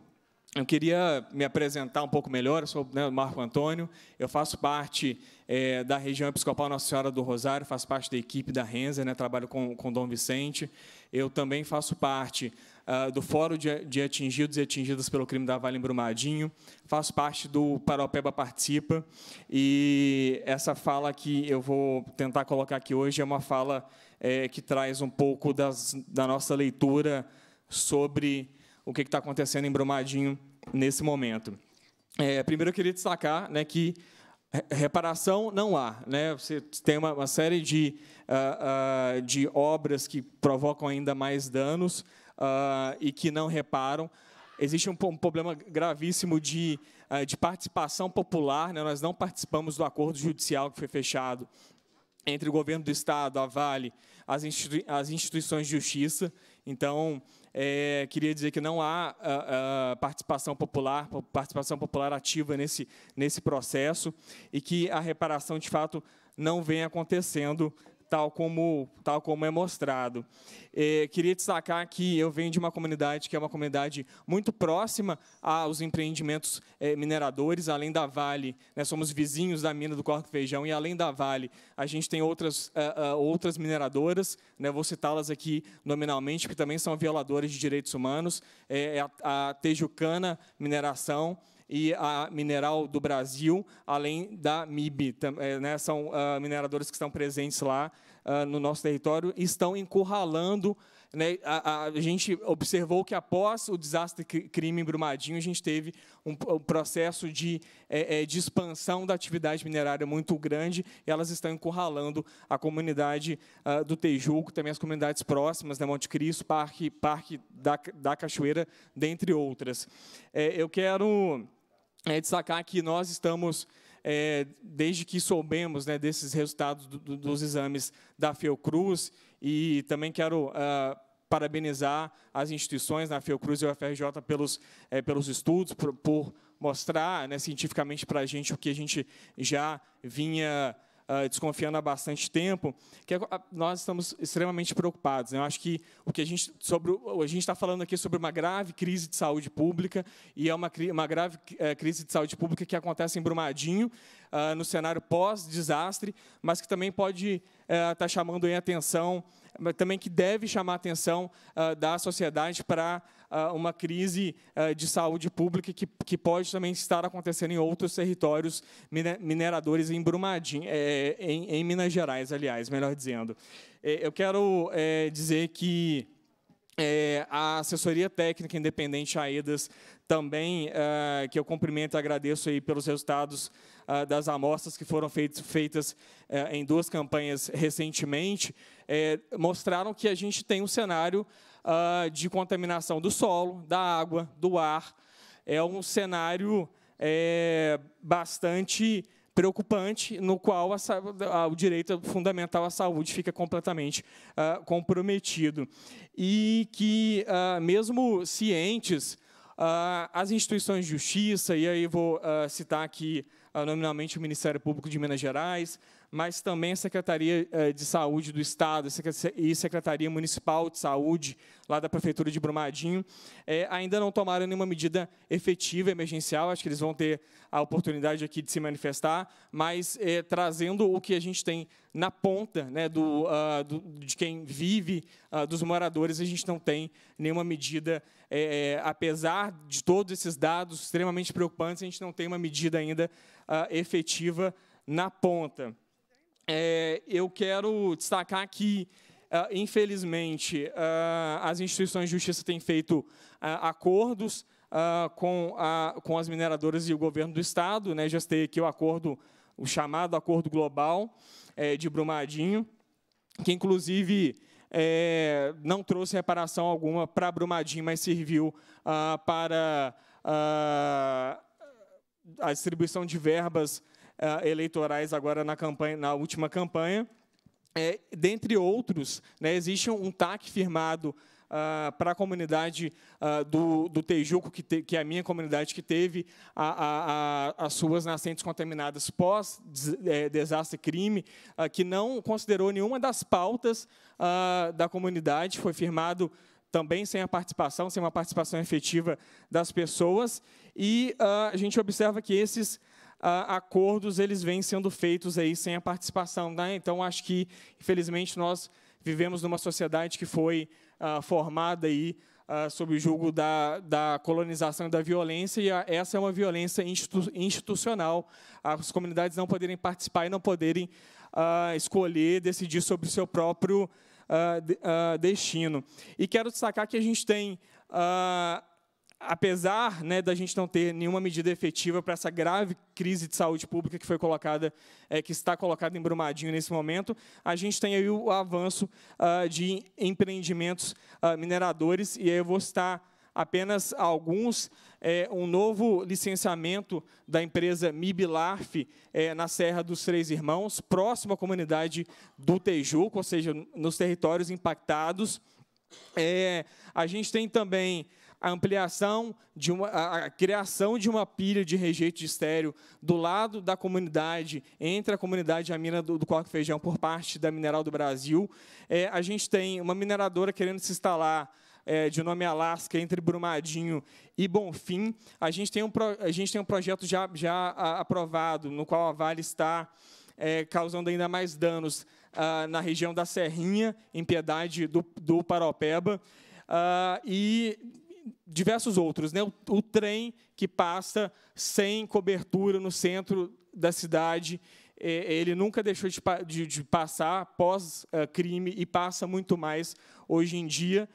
eu queria me apresentar um pouco melhor, eu sou né, Marco Antônio, eu faço parte é, da região episcopal Nossa Senhora do Rosário, faço parte da equipe da Renza, né, trabalho com, com Dom Vicente, eu também faço parte uh, do Fórum de, de, Atingidos e Atingidas pelo Crime da Vale em Brumadinho, faço parte do Paropeba Participa, e essa fala que eu vou tentar colocar aqui hoje é uma fala é, que traz um pouco das, da nossa leitura sobre o que está acontecendo em Brumadinho nesse momento. É, primeiro, eu queria destacar né, que reparação não há. Né? Você tem uma, uma série de, uh, uh, de obras que provocam ainda mais danos uh, e que não reparam. Existe um, um problema gravíssimo de, de participação popular. Né? Nós não participamos do acordo judicial que foi fechado entre o governo do Estado, a Vale, as, institui as instituições de justiça. Então, é, queria dizer que não há ah, ah, participação popular, participação popular ativa nesse, nesse processo e que a reparação, de fato, não vem acontecendo tal como, tal como é mostrado. É, queria destacar que eu venho de uma comunidade que é uma comunidade muito próxima aos empreendimentos é, mineradores, além da Vale, né, somos vizinhos da mina do Corco Feijão, e além da Vale, a gente tem outras, uh, uh, outras mineradoras, né, vou citá-las aqui nominalmente, que também são violadoras de direitos humanos, a, a Tejucana Mineração, e a Mineral do Brasil, além da MIB. Eh, né, são uh, mineradores que estão presentes lá uh, no nosso território e estão encurralando. Né, a, a, gente observou que após o desastre crime em Brumadinho, a gente teve um, um processo de, é, de expansão da atividade minerária muito grande e elas estão encurralando a comunidade uh, do Tejuco, também as comunidades próximas, né, Monte Cristo, Parque, Parque da, da Cachoeira, dentre outras. É, eu quero é, destacar que nós estamos, é, desde que soubemos né, desses resultados do, do, dos exames da Fiocruz, e também quero uh, parabenizar as instituições na né, Fiocruz e UFRJ pelos, é, pelos estudos, por, por mostrar né, cientificamente para a gente o que a gente já vinha uh, desconfiando há bastante tempo, que ah, nós estamos extremamente preocupados. Né? Eu acho que o que a gente sobre a gente está falando aqui sobre uma grave crise de saúde pública e é uma, uma grave eh, crise de saúde pública que acontece em Brumadinho, uh, no cenário pós-desastre, mas que também pode estar eh, tá chamando em atenção mas também que deve chamar a atenção uh, da sociedade para uh, uma crise uh, de saúde pública que, que pode também estar acontecendo em outros territórios mineradores em Brumadinho, é, em, em, Minas Gerais, aliás, melhor dizendo. É, eu quero é, dizer que é, a assessoria técnica independente AEDAS também, é, que eu cumprimento e agradeço aí pelos resultados é, das amostras que foram feitos, feitas é, em duas campanhas recentemente, mostraram que a gente tem um cenário de contaminação do solo, da água, do ar. É um cenário bastante preocupante, no qual a, a, o direito fundamental à saúde fica completamente ah, comprometido. E que, ah, mesmo cientes, ah, as instituições de justiça, e aí vou citar aqui nominalmente o Ministério Público de Minas Gerais, mas também a Secretaria eh, de Saúde do Estado e Secretaria Municipal de Saúde, lá da Prefeitura de Brumadinho, eh, ainda não tomaram nenhuma medida efetiva, emergencial. Acho que eles vão ter a oportunidade aqui de se manifestar, mas é, trazendo o que a gente tem na ponta né, do, uh, do, de quem vive, uh, dos moradores, a gente não tem nenhuma medida. É, apesar de todos esses dados extremamente preocupantes, a gente não tem uma medida ainda uh, efetiva na ponta é, eu quero destacar que, Uh, infelizmente, uh, as instituições de justiça têm feito uh, acordos com, a, com as mineradoras e o governo do Estado. Né? Já citei aqui o acordo, o chamado Acordo Global é, de Brumadinho, que, inclusive, é, não trouxe reparação alguma para Brumadinho, mas serviu para a distribuição de verbas uh, eleitorais agora na, campanha, na última campanha. É, dentre outros, né, existe um TAC firmado Uh, para a comunidade uh, do, do Tejuco, que, te, que é a minha comunidade que teve a, a, a, as suas nascentes contaminadas pós-desastre eh, crime, uh, que não considerou nenhuma das pautas da comunidade, foi firmado também sem a participação, sem uma participação efetiva das pessoas, e a gente observa que esses ah, acordos eles vêm sendo feitos aí sem a participação. Né? Então, acho que, infelizmente, nós vivemos numa sociedade que foi ah, formada aí, ah, sob o julgo da, da colonização e da violência, e a, essa é uma violência institu institucional. As comunidades não poderem participar e não poderem ah, escolher, decidir sobre o seu próprio ah, de, ah, destino. E quero destacar que a gente tem apesar né, da gente não ter nenhuma medida efetiva para essa grave crise de saúde pública que foi colocada, é, que está colocada em Brumadinho nesse momento, a gente tem aí o avanço ah, de empreendimentos ah, mineradores, e aí eu vou citar apenas alguns, é, um novo licenciamento da empresa Mibilarf é, na Serra dos Três Irmãos, próximo à comunidade do Tejuco, ou seja, nos territórios impactados. É, a gente tem também a ampliação de uma, a, criação de uma pilha de rejeito de estéreo do lado da comunidade, entre a comunidade e a mina do, do Feijão por parte da Mineral do Brasil. É, a gente tem uma mineradora querendo se instalar é, de nome Alasca, entre Brumadinho e Bonfim. A gente tem um, pro, a gente tem um projeto já, já aprovado, no qual a Vale está é, causando ainda mais danos ah, na região da Serrinha, em Piedade do, do Paropeba. Ah, e diversos outros, né? O, o, trem que passa sem cobertura no centro da cidade, é, ele nunca deixou de, de, de passar pós é, crime e passa muito mais hoje em dia.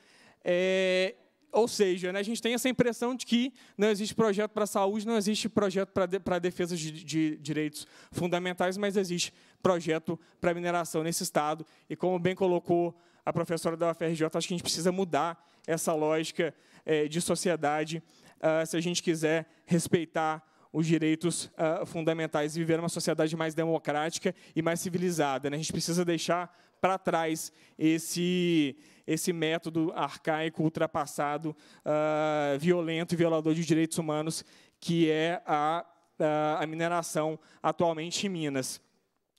É, ou seja, né, a gente tem essa impressão de que não existe projeto para a saúde, não existe projeto para de, a defesa de, de, direitos fundamentais, mas existe projeto para mineração nesse Estado. E como bem colocou a professora da UFRJ, acho que a gente precisa mudar essa lógica é, de sociedade, uh, se a gente quiser respeitar os direitos uh, fundamentais e viver uma sociedade mais democrática e mais civilizada. Né? A gente precisa deixar para trás esse, esse método arcaico, ultrapassado, uh, violento e violador de direitos humanos, que é a, a mineração atualmente em Minas.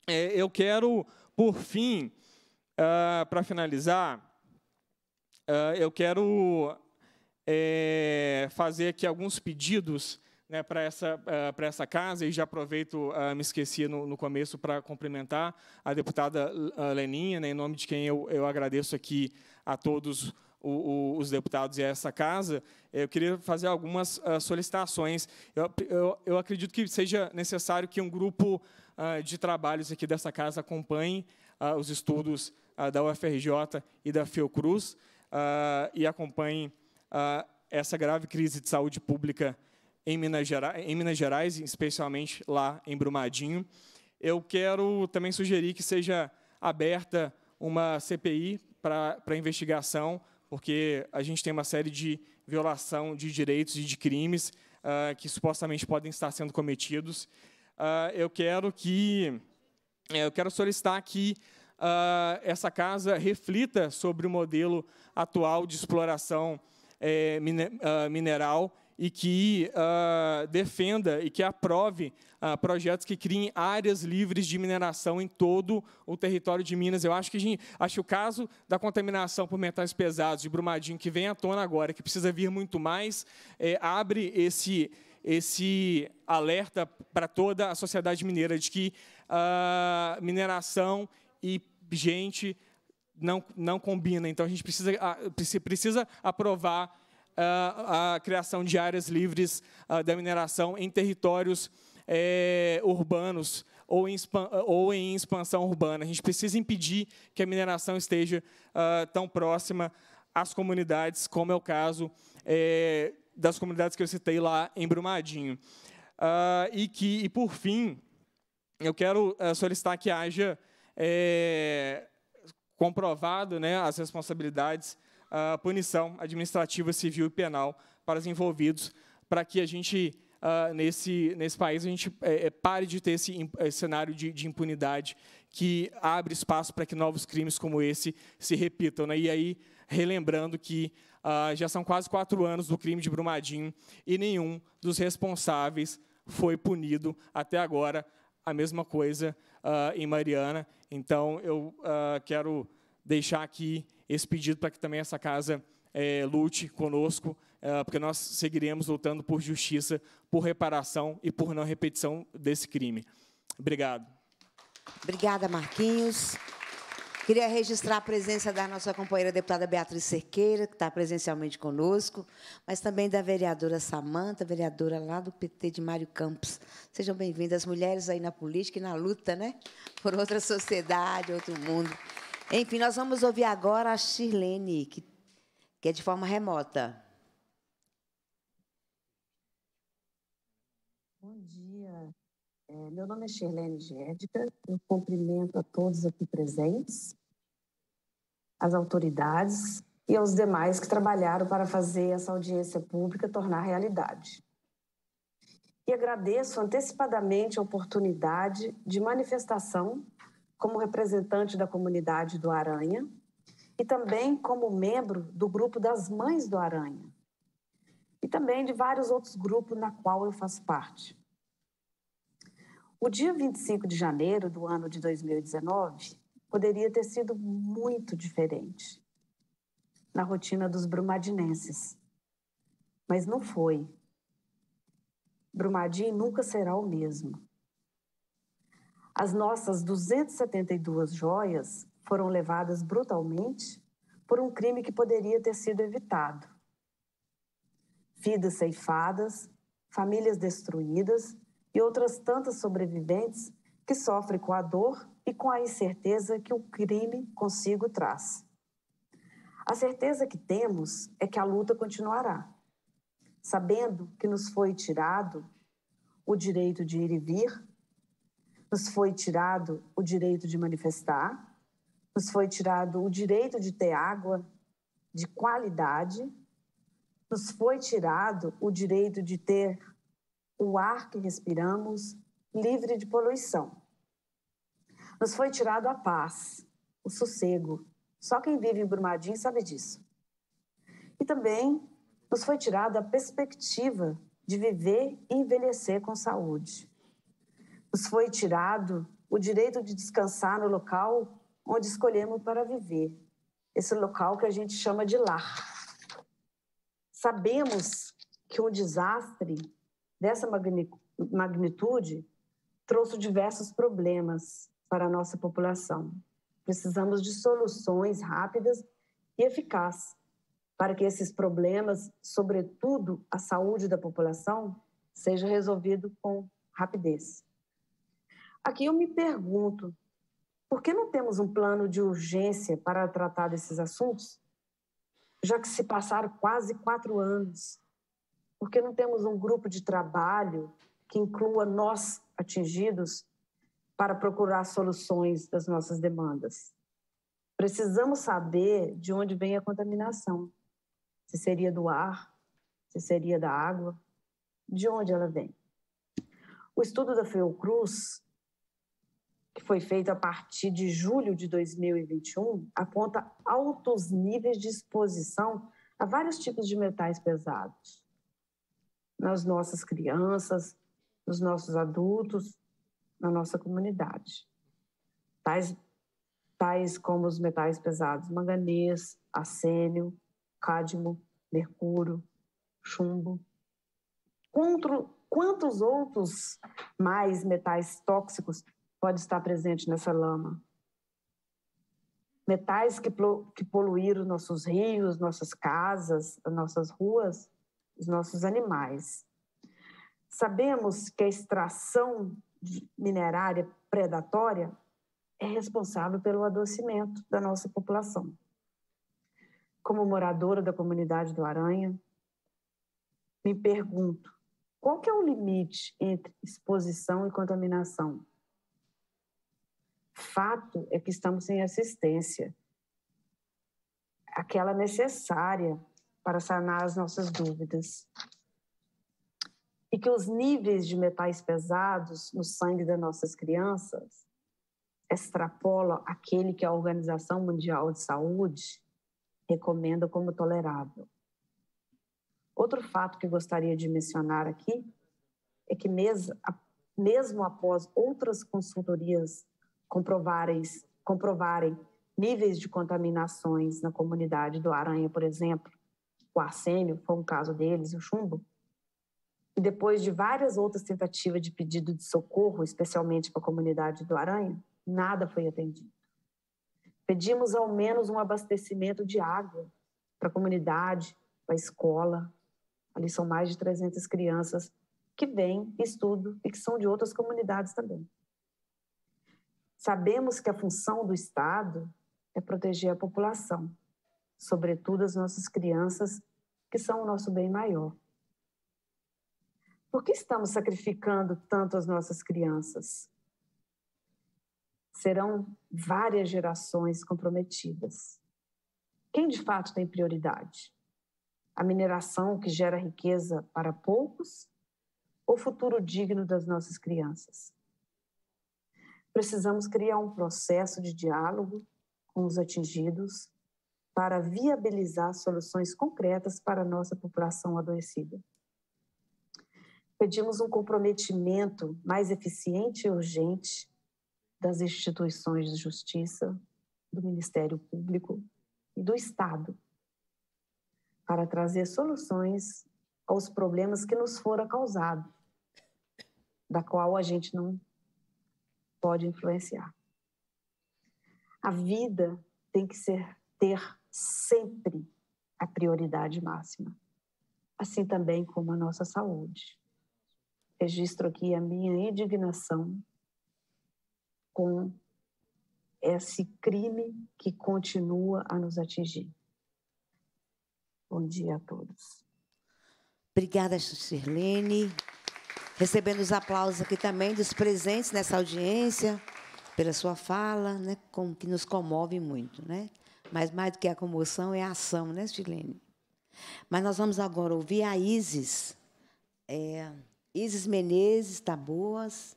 É, eu quero, por fim, para finalizar, eu quero é, fazer aqui alguns pedidos né, para essa, uh, essa casa, e já aproveito, uh, me esqueci no, no começo para cumprimentar a deputada ah, Leninha, né, em nome de quem eu, eu agradeço aqui a todos o, o, os deputados e a essa casa, eu queria fazer algumas uh, solicitações. Eu, eu, eu, acredito que seja necessário que um grupo de trabalhos aqui dessa casa acompanhe os estudos da UFRJ e da Fiocruz e acompanhe essa grave crise de saúde pública em Minas, Gerais, em Minas Gerais, especialmente lá em Brumadinho. Eu quero também sugerir que seja aberta uma CPI para investigação, porque a gente tem uma série de violação de direitos e de crimes uh, que supostamente podem estar sendo cometidos. Uh, eu quero que eh, eu quero solicitar que uh, essa casa reflita sobre o modelo atual de exploração é, ah, mineral e que uh, defenda e que aprove uh, projetos que criem áreas livres de mineração em todo o território de Minas. Eu acho que gente, acho que o caso da contaminação por metais pesados de Brumadinho que vem à tona agora, que precisa vir muito mais, é, abre esse esse alerta para toda a sociedade mineira de que uh, mineração e gente não, não combina. Então a gente precisa, precisa aprovar ah, a, criação de áreas livres ah, da mineração em territórios eh, urbanos ou em, expansão urbana. A gente precisa impedir que a mineração esteja ah, tão próxima às comunidades, como é o caso eh, das comunidades que eu citei lá em Brumadinho. e que, e por fim, eu quero eh, solicitar que haja comprovado né, as responsabilidades, a punição administrativa, civil e penal para os envolvidos, para que a gente, uh, nesse, nesse país, a gente é, é pare de ter esse, esse cenário de, de, impunidade que abre espaço para que novos crimes como esse se repitam. Né? E aí, relembrando que uh, já são quase quatro anos do crime de Brumadinho e nenhum dos responsáveis foi punido até agora. A mesma coisa uh, em Mariana. Então, eu uh, quero deixar aqui esse pedido para que também essa casa eh, lute conosco, ah, porque nós seguiremos lutando por justiça, por reparação e por não repetição desse crime. Obrigado. Obrigada, Marquinhos. Queria registrar a presença da nossa companheira deputada Beatriz Cerqueira, que está presencialmente conosco, mas também da vereadora Samanta, vereadora lá do PT de Mário Campos. Sejam bem-vindas, mulheres aí na política e na luta, né? Por outra sociedade, outro mundo. Enfim, nós vamos ouvir agora a Shirlene, que, que é de forma remota. Bom dia. É, meu nome é Shirlene Gédica. Eu cumprimento a todos aqui presentes às autoridades e aos demais que trabalharam para fazer essa audiência pública tornar realidade. E agradeço antecipadamente a oportunidade de manifestação como representante da comunidade do Aranha e também como membro do grupo das Mães do Aranha e também de vários outros grupos na qual eu faço parte. O dia 25 de janeiro do ano de 2019 poderia ter sido muito diferente na rotina dos brumadinenses. Mas não foi. Brumadinho nunca será o mesmo. As nossas 272 joias foram levadas brutalmente por um crime que poderia ter sido evitado. Vidas ceifadas, famílias destruídas e outras tantas sobreviventes que sofrem com a dor e com a incerteza que o crime consigo traz. A certeza que temos é que a luta continuará, sabendo que nos foi tirado o direito de ir e vir, nos foi tirado o direito de manifestar, nos foi tirado o direito de ter água de qualidade, nos foi tirado o direito de ter o ar que respiramos livre de poluição. Nos foi tirado a paz, o sossego. Só quem vive em Brumadinho sabe disso. E também nos foi tirada a perspectiva de viver e envelhecer com saúde. Nos foi tirado o direito de descansar no local onde escolhemos para viver, esse local que a gente chama de lar. Sabemos que um desastre dessa magnitude trouxe diversos problemas, para a nossa população. Precisamos de soluções rápidas e eficazes para que esses problemas, sobretudo a saúde da população, seja resolvido com rapidez. Aqui eu me pergunto, por que não temos um plano de urgência para tratar desses assuntos? Já que se passaram quase quatro anos, por que não temos um grupo de trabalho que inclua nós atingidos para procurar soluções das nossas demandas. Precisamos saber de onde vem a contaminação. Se seria do ar, se seria da água, de onde ela vem. O estudo da Fiocruz, que foi feito a partir de julho de 2021, aponta altos níveis de exposição a vários tipos de metais pesados nas nossas crianças, nos nossos adultos na nossa comunidade. Tais, tais como os metais pesados manganês, arsênio, cádmio, mercúrio, chumbo. quantos outros mais metais tóxicos pode estar presente nessa lama? Metais que, que poluíram nossos rios, nossas casas, nossas ruas, os nossos animais. Sabemos que a extração minerária predatória é responsável pelo adoecimento da nossa população. Como moradora da comunidade do Aranha, me pergunto, qual que é o limite entre exposição e contaminação? Fato é que estamos sem assistência, aquela necessária para sanar as nossas dúvidas e que os níveis de metais pesados no sangue das nossas crianças extrapolam aquele que a Organização Mundial de Saúde recomenda como tolerável. Outro fato que gostaria de mencionar aqui é que mesmo após outras consultorias comprovarem, comprovarem níveis de contaminações na comunidade do Aranha, por exemplo, o arsênio foi um caso deles, o chumbo, e depois de várias outras tentativas de pedido de socorro, especialmente para a comunidade do Aranha, nada foi atendido. Pedimos ao menos um abastecimento de água para a comunidade, para a escola. Ali são mais de 300 crianças que vêm, estudam e que são de outras comunidades também. Sabemos que a função do Estado é proteger a população, sobretudo as nossas crianças, que são o nosso bem maior. Por que estamos sacrificando tanto as nossas crianças? Serão várias gerações comprometidas. Quem de fato tem prioridade? A mineração que gera riqueza para poucos ou o futuro digno das nossas crianças? Precisamos criar um processo de diálogo com os atingidos para viabilizar soluções concretas para a nossa população adoecida. Pedimos um comprometimento mais eficiente e urgente das instituições de justiça, do Ministério Público e do Estado para trazer soluções aos problemas que nos foram causados, da qual a gente não pode influenciar. A vida tem que ser ter sempre a prioridade máxima, assim também como a nossa saúde registro aqui a minha indignação com esse crime que continua a nos atingir. Bom dia a todos. Obrigada, Shirlene. Recebendo os aplausos aqui também dos presentes nessa audiência, pela sua fala, né, com, que nos comove muito. Né? Mas mais do que a comoção é a ação, né, Shirlene? Mas nós vamos agora ouvir a Isis. É Isis Menezes Taboas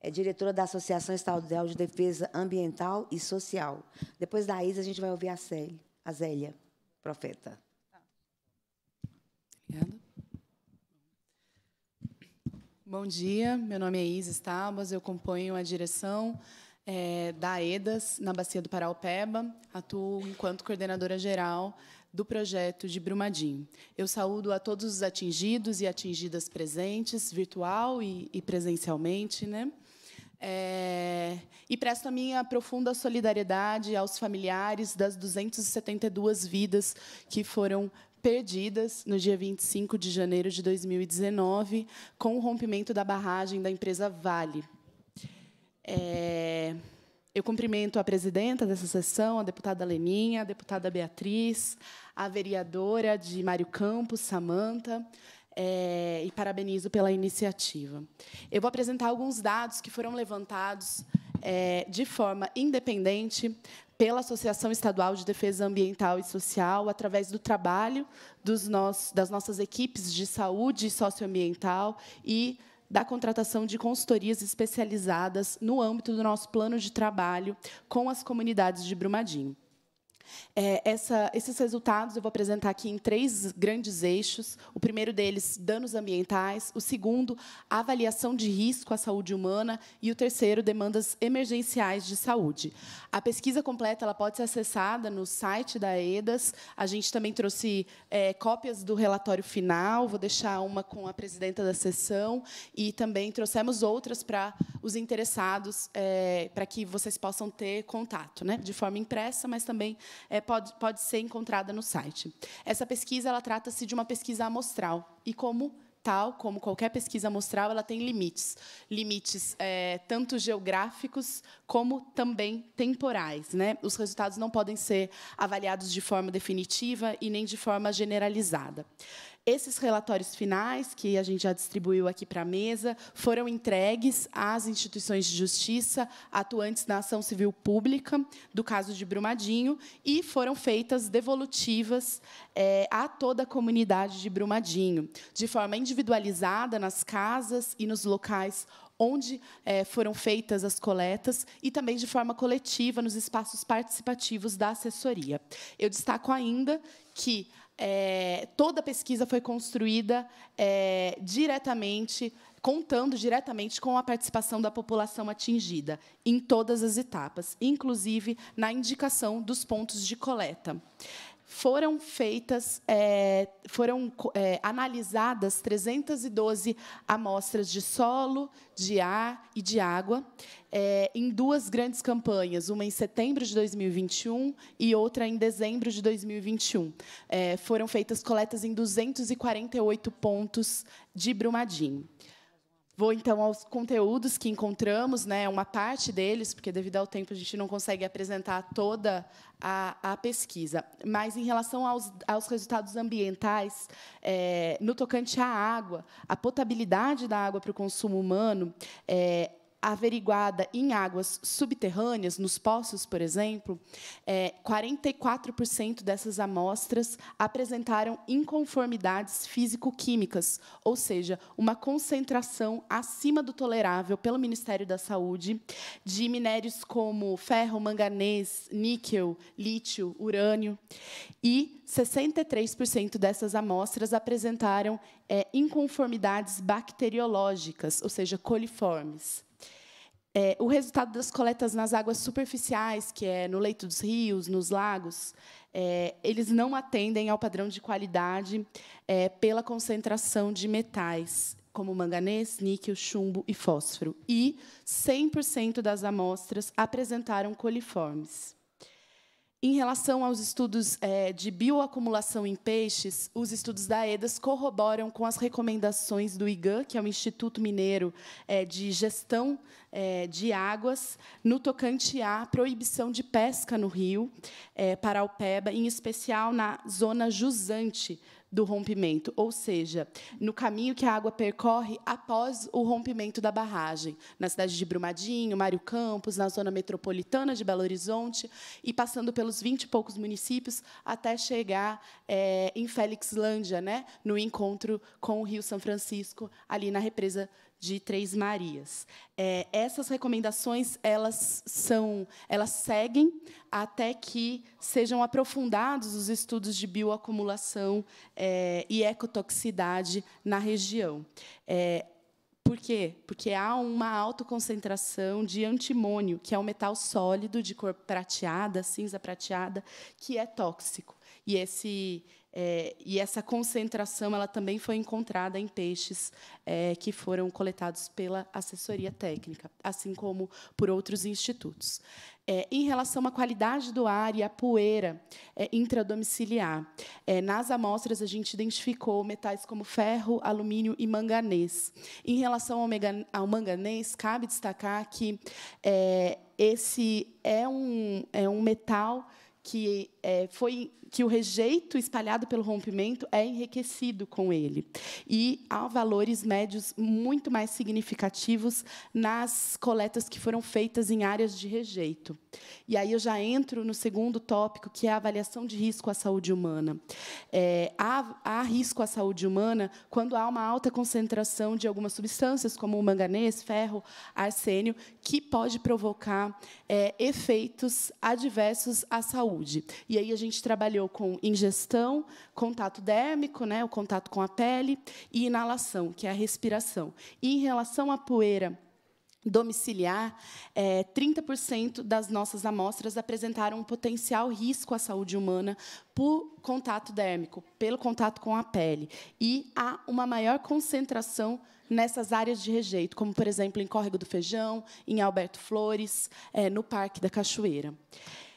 é diretora da Associação Estadual de Defesa Ambiental e Social. Depois da Isa, a gente vai ouvir a, Célia, a Zélia, profeta. Obrigada. Bom dia, meu nome é Isis Tabas, eu acompanho a direção é, da EDAS na Bacia do Paraupeba, atuo enquanto coordenadora geral do projeto de Brumadinho. Eu saúdo a todos os atingidos e atingidas presentes, virtual e, e presencialmente, né? É, e presto a minha profunda solidariedade aos familiares das 272 vidas que foram perdidas no dia 25 de janeiro de 2019, com o rompimento da barragem da empresa Vale. É, eu cumprimento a presidenta dessa sessão, a deputada Leninha, a deputada Beatriz, a vereadora de Mário Campos, Samanta, é, e parabenizo pela iniciativa. Eu vou apresentar alguns dados que foram levantados é, de forma independente pela Associação Estadual de Defesa Ambiental e Social, através do trabalho dos das nossas equipes de saúde socioambiental e da contratação de consultorias especializadas no âmbito do nosso plano de trabalho com as comunidades de Brumadinho. É, essa, esses resultados eu vou apresentar aqui em três grandes eixos. O primeiro deles, danos ambientais. O segundo, avaliação de risco à saúde humana. E o terceiro, demandas emergenciais de saúde. A pesquisa completa ela pode ser acessada no site da EDAS. A gente também trouxe é, cópias do relatório final. Vou deixar uma com a presidenta da sessão. E também trouxemos outras para os interessados, é, para que vocês possam ter contato, né? de forma impressa, mas também é, pode, pode ser encontrada no site. Essa pesquisa ela trata-se de uma pesquisa amostral e como tal, como qualquer pesquisa amostral, ela tem limites. Limites é, tanto geográficos como também temporais. Né? Os resultados não podem ser avaliados de forma definitiva e nem de forma generalizada. Esses relatórios finais, que a gente já distribuiu aqui para a mesa, foram entregues às instituições de justiça atuantes na ação civil pública do caso de Brumadinho e foram feitas devolutivas é, a toda a comunidade de Brumadinho, de forma individualizada nas casas e nos locais onde é, foram feitas as coletas e também de forma coletiva nos espaços participativos da assessoria. Eu destaco ainda que é, toda a pesquisa foi construída é, diretamente, contando diretamente com a participação da população atingida, em todas as etapas, inclusive na indicação dos pontos de coleta foram feitas, é, foram é, analisadas 312 amostras de solo, de ar e de água, é, em duas grandes campanhas, uma em setembro de 2021 e outra em dezembro de 2021. É, foram feitas coletas em 248 pontos de Brumadinho. Vou então aos conteúdos que encontramos, né, uma parte deles, porque devido ao tempo a gente não consegue apresentar toda a, a pesquisa. Mas em relação aos, aos resultados ambientais, é, no tocante à água, a potabilidade da água para o consumo humano, é, averiguada em águas subterrâneas, nos poços, por exemplo, é, 44% dessas amostras apresentaram inconformidades físico-químicas, ou seja, uma concentração acima do tolerável pelo Ministério da Saúde de minérios como ferro, manganês, níquel, lítio, urânio. E 63% dessas amostras apresentaram é, inconformidades bacteriológicas, ou seja, coliformes. É, o resultado das coletas nas águas superficiais, que é no leito dos rios, nos lagos, é, eles não atendem ao padrão de qualidade é, pela concentração de metais, como manganês, níquel, chumbo e fósforo. E 100% das amostras apresentaram coliformes. Em relação aos estudos é, de bioacumulação em peixes, os estudos da EDAS corroboram com as recomendações do IGAN, que é o Instituto Mineiro é, de Gestão é, de Águas, no tocante à proibição de pesca no rio Paraupeba, em especial na zona jusante do rompimento, ou seja, no caminho que a água percorre após o rompimento da barragem, na cidade de Brumadinho, Mário Campos, na zona metropolitana de Belo Horizonte, e passando pelos 20 e poucos municípios até chegar é, em Félixlândia, né, no encontro com o Rio São Francisco, ali na represa de Três Marias. É, essas recomendações elas são, elas seguem até que sejam aprofundados os estudos de bioacumulação é, e ecotoxicidade na região. É, por quê? Porque há uma autoconcentração de antimônio, que é um metal sólido de cor prateada, cinza prateada, que é tóxico. E esse é, e essa concentração ela também foi encontrada em peixes é, que foram coletados pela assessoria técnica, assim como por outros institutos. É, em relação à qualidade do ar e à poeira é, intradomiciliar. É, nas amostras, a gente identificou metais como ferro, alumínio e manganês. Em relação ao, mega, ao manganês, cabe destacar que é, esse é um, é um metal que é, foi que o rejeito espalhado pelo rompimento é enriquecido com ele. E há valores médios muito mais significativos nas coletas que foram feitas em áreas de rejeito. E aí eu já entro no segundo tópico, que é a avaliação de risco à saúde humana. É, há, há risco à saúde humana quando há uma alta concentração de algumas substâncias, como manganês, ferro, arsênio, que pode provocar é, efeitos adversos à saúde. E aí a gente trabalhou com ingestão, contato dérmico, né, o contato com a pele, e inalação, que é a respiração. E em relação à poeira domiciliar, é, 30% das nossas amostras apresentaram um potencial risco à saúde humana por contato dérmico, pelo contato com a pele. E há uma maior concentração nessas áreas de rejeito, como, por exemplo, em Córrego do Feijão, em Alberto Flores, é, no Parque da Cachoeira.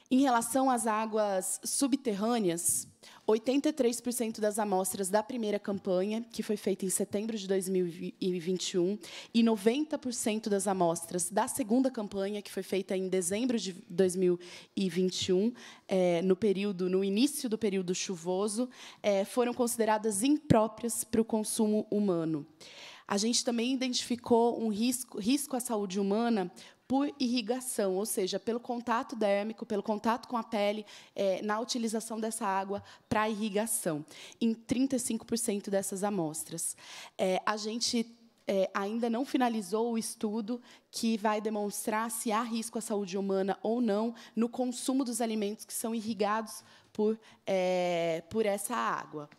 Em relação às águas subterrâneas, 83% das amostras da primeira campanha, que foi feita em setembro de 2021, e 90% das amostras da segunda campanha, que foi feita em dezembro de 2021, é, no período, no início do período chuvoso, é, foram consideradas impróprias para o consumo humano. A gente também identificou um risco, risco à saúde humana por irrigação, ou seja, pelo contato dérmico, pelo contato com a pele, é, na utilização dessa água para irrigação, em 35% dessas amostras. É, a gente é, ainda não finalizou o estudo que vai demonstrar se há risco à saúde humana ou não no consumo dos alimentos que são irrigados por, é, por essa água.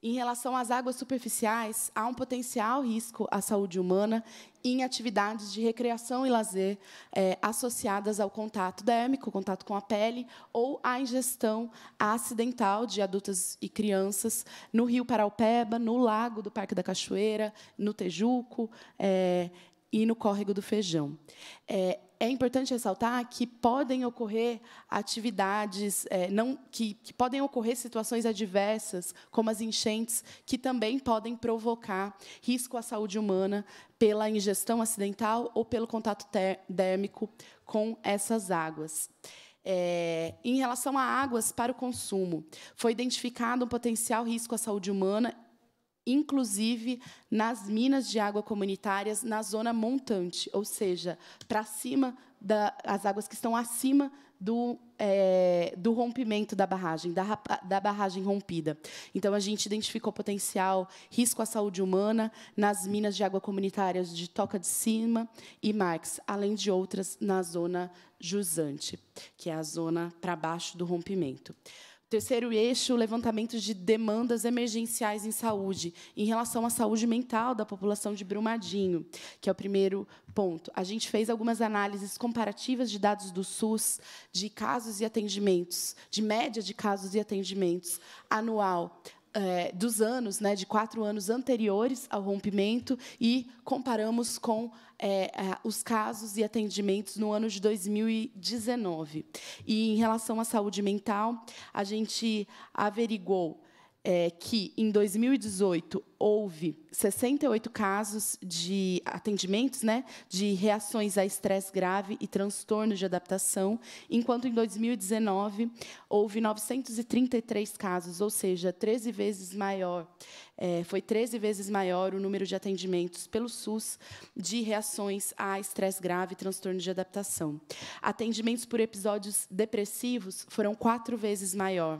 Em relação às águas superficiais, há um potencial risco à saúde humana em atividades de recreação e lazer é, associadas ao contato dérmico, contato com a pele, ou à ingestão acidental de adultos e crianças no Rio Paraupeba, no Lago do Parque da Cachoeira, no Tejuco. É, e no córrego do feijão. É, é importante ressaltar que podem ocorrer atividades, é, não, que, que, podem ocorrer situações adversas, como as enchentes, que também podem provocar risco à saúde humana pela ingestão acidental ou pelo contato térmico com essas águas. É, em relação a águas para o consumo, foi identificado um potencial risco à saúde humana inclusive nas minas de água comunitárias na zona montante, ou seja, para cima das águas que estão acima do, é, do rompimento da barragem, da, da barragem rompida. Então, a gente identificou potencial risco à saúde humana nas minas de água comunitárias de Toca de Cima e Marx, além de outras na zona jusante, que é a zona para baixo do rompimento. Terceiro eixo, levantamento de demandas emergenciais em saúde, em relação à saúde mental da população de Brumadinho, que é o primeiro ponto. A gente fez algumas análises comparativas de dados do SUS, de casos e atendimentos, de média de casos e atendimentos anual é, dos anos, né, de quatro anos anteriores ao rompimento, e comparamos com é, os casos e atendimentos no ano de 2019. E em relação à saúde mental, a gente averigou é que em 2018 houve 68 casos de atendimentos, né, de reações a estresse grave e transtorno de adaptação, enquanto em 2019 houve 933 casos, ou seja, 13 vezes maior, é, foi 13 vezes maior o número de atendimentos pelo SUS de reações a estresse grave e transtorno de adaptação. Atendimentos por episódios depressivos foram quatro vezes maior.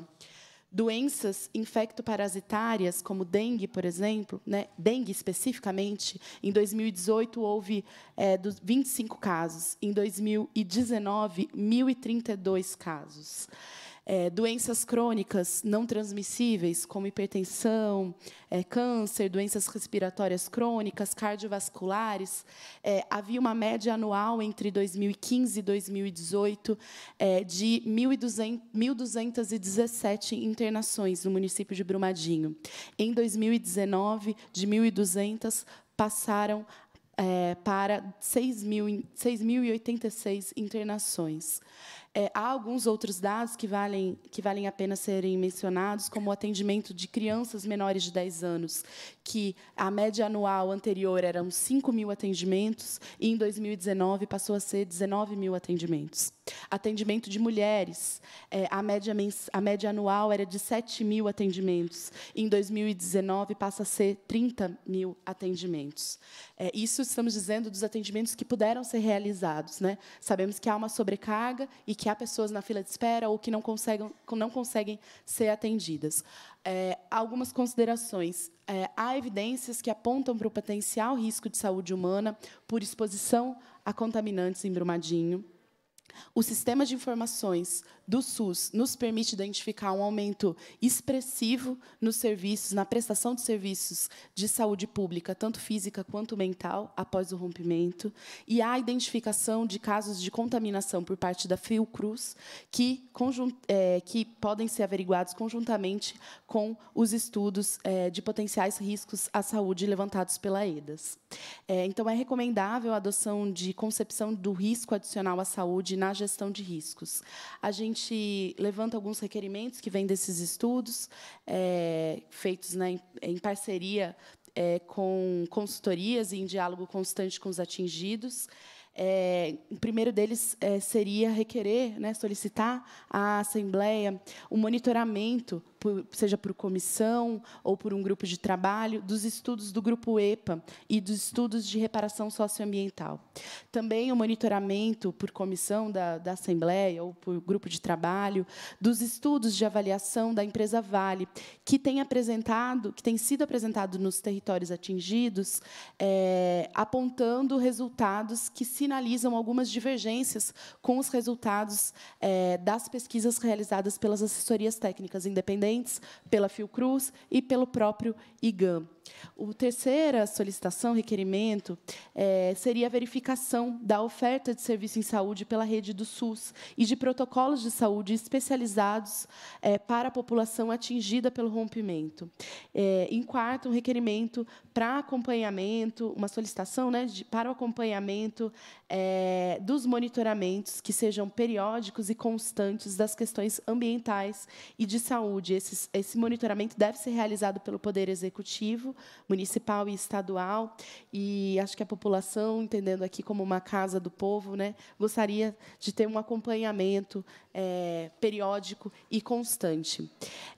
Doenças infectoparasitárias, como dengue, por exemplo, né? dengue especificamente, em 2018 houve é, 25 casos, em 2019, 1.032 casos. É, doenças crônicas não transmissíveis, como hipertensão, é, câncer, doenças respiratórias crônicas, cardiovasculares. É, havia uma média anual entre 2015 e 2018 é, de 1.217 internações no município de Brumadinho. Em 2019, de 1.200 passaram é, para 6.086 internações. É, há alguns outros dados que valem, que valem a pena serem mencionados, como o atendimento de crianças menores de 10 anos, que a média anual anterior eram 5 mil atendimentos, e em 2019 passou a ser 19 mil atendimentos. Atendimento de mulheres, é, a, média, a média anual era de 7 mil atendimentos, e em 2019 passa a ser 30 mil atendimentos. É, isso estamos dizendo dos atendimentos que puderam ser realizados. Né? Sabemos que há uma sobrecarga e que há pessoas na fila de espera ou que não conseguem, não conseguem ser atendidas. É, algumas considerações. É, há evidências que apontam para o potencial risco de saúde humana por exposição a contaminantes em Brumadinho. Os sistemas de informações do SUS nos permite identificar um aumento expressivo nos serviços, na prestação de serviços de saúde pública, tanto física quanto mental, após o rompimento, e a identificação de casos de contaminação por parte da Fiocruz, que, é, que podem ser averiguados conjuntamente com os estudos é, de potenciais riscos à saúde levantados pela EDAS. É, então, é recomendável a adoção de concepção do risco adicional à saúde na gestão de riscos. A gente gente levanta alguns requerimentos que vêm desses estudos, é, feitos né, em parceria é, com consultorias e em diálogo constante com os atingidos. É, o primeiro deles é, seria requerer, né, solicitar à Assembleia o um monitoramento, por, seja por comissão ou por um grupo de trabalho, dos estudos do Grupo EPA e dos estudos de reparação socioambiental. Também o monitoramento por comissão da, da Assembleia ou por grupo de trabalho dos estudos de avaliação da empresa Vale, que tem apresentado, que tem sido apresentado nos territórios atingidos, é, apontando resultados que se finalizam algumas divergências com os resultados é, das pesquisas realizadas pelas assessorias técnicas independentes, pela Fiocruz e pelo próprio IGAM. O terceira solicitação, requerimento, é, seria a verificação da oferta de serviço em saúde pela rede do SUS e de protocolos de saúde especializados é, para a população atingida pelo rompimento. É, em quarto, um requerimento para acompanhamento, uma solicitação né, de, para o acompanhamento é, dos monitoramentos que sejam periódicos e constantes das questões ambientais e de saúde. Esse, esse monitoramento deve ser realizado pelo Poder Executivo municipal e estadual. E acho que a população, entendendo aqui como uma casa do povo, né, gostaria de ter um acompanhamento é, periódico e constante.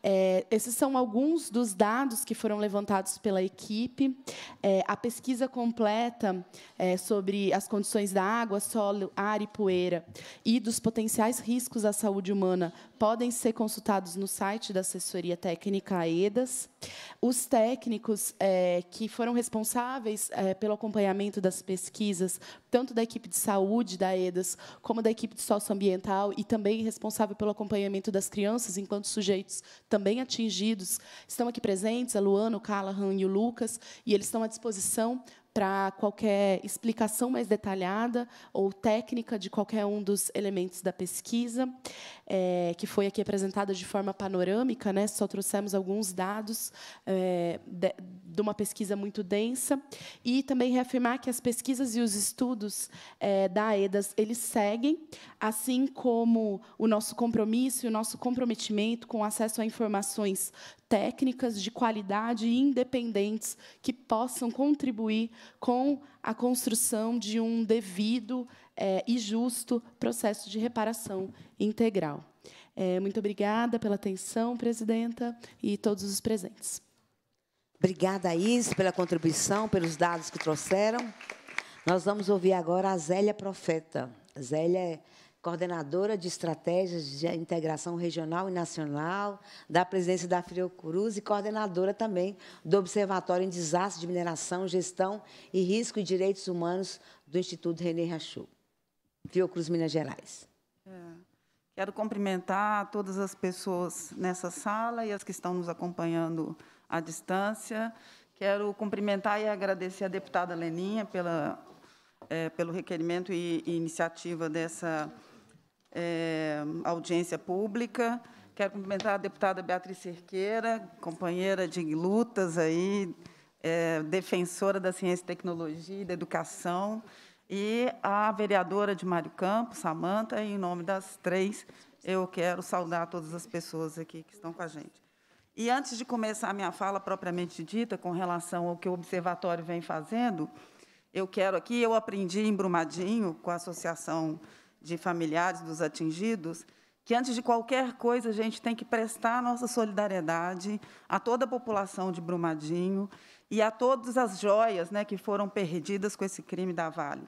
É, esses são alguns dos dados que foram levantados pela equipe. É, a pesquisa completa é, sobre as condições da água, solo, ar e poeira e dos potenciais riscos à saúde humana podem ser consultados no site da assessoria técnica AEDAS. Os técnicos é, que foram responsáveis é, pelo acompanhamento das pesquisas, tanto da equipe de saúde da AEDAS, como da equipe de socioambiental, e também responsável pelo acompanhamento das crianças enquanto sujeitos também atingidos, estão aqui presentes, a Luana, o Callahan e o Lucas, e eles estão à disposição para qualquer explicação mais detalhada ou técnica de qualquer um dos elementos da pesquisa, é, que foi aqui apresentada de forma panorâmica, né? só trouxemos alguns dados é, de, de, uma pesquisa muito densa, e também reafirmar que as pesquisas e os estudos é, da AEDAS eles seguem, assim como o nosso compromisso e o nosso comprometimento com acesso a informações técnicas de qualidade independentes que possam contribuir com a construção de um devido é, e justo processo de reparação integral. É, muito obrigada pela atenção, presidenta, e todos os presentes. Obrigada, Is, pela contribuição, pelos dados que trouxeram. Nós vamos ouvir agora a Zélia Profeta. Zélia é coordenadora de estratégias de integração regional e nacional da presidência da Friocruz e coordenadora também do Observatório em Desastres de Mineração, Gestão e Risco e Direitos Humanos do Instituto René Rachou, Friocruz, Minas Gerais. É. Quero cumprimentar todas as pessoas nessa sala e as que estão nos acompanhando à distância. Quero cumprimentar e agradecer à deputada Leninha pela, é, pelo requerimento e, e iniciativa dessa é, audiência pública. Quero cumprimentar a deputada Beatriz Cerqueira, companheira de lutas aí, é, defensora da ciência e tecnologia e da educação, e a vereadora de Mário Campos, Samanta, em nome das três, eu quero saudar todas as pessoas aqui que estão com a gente. E antes de começar a minha fala propriamente dita, com relação ao que o observatório vem fazendo, eu quero aqui, eu aprendi em Brumadinho, com a Associação de familiares dos atingidos, que antes de qualquer coisa a gente tem que prestar nossa solidariedade a toda a população de Brumadinho e a todas as joias né, que foram perdidas com esse crime da Vale.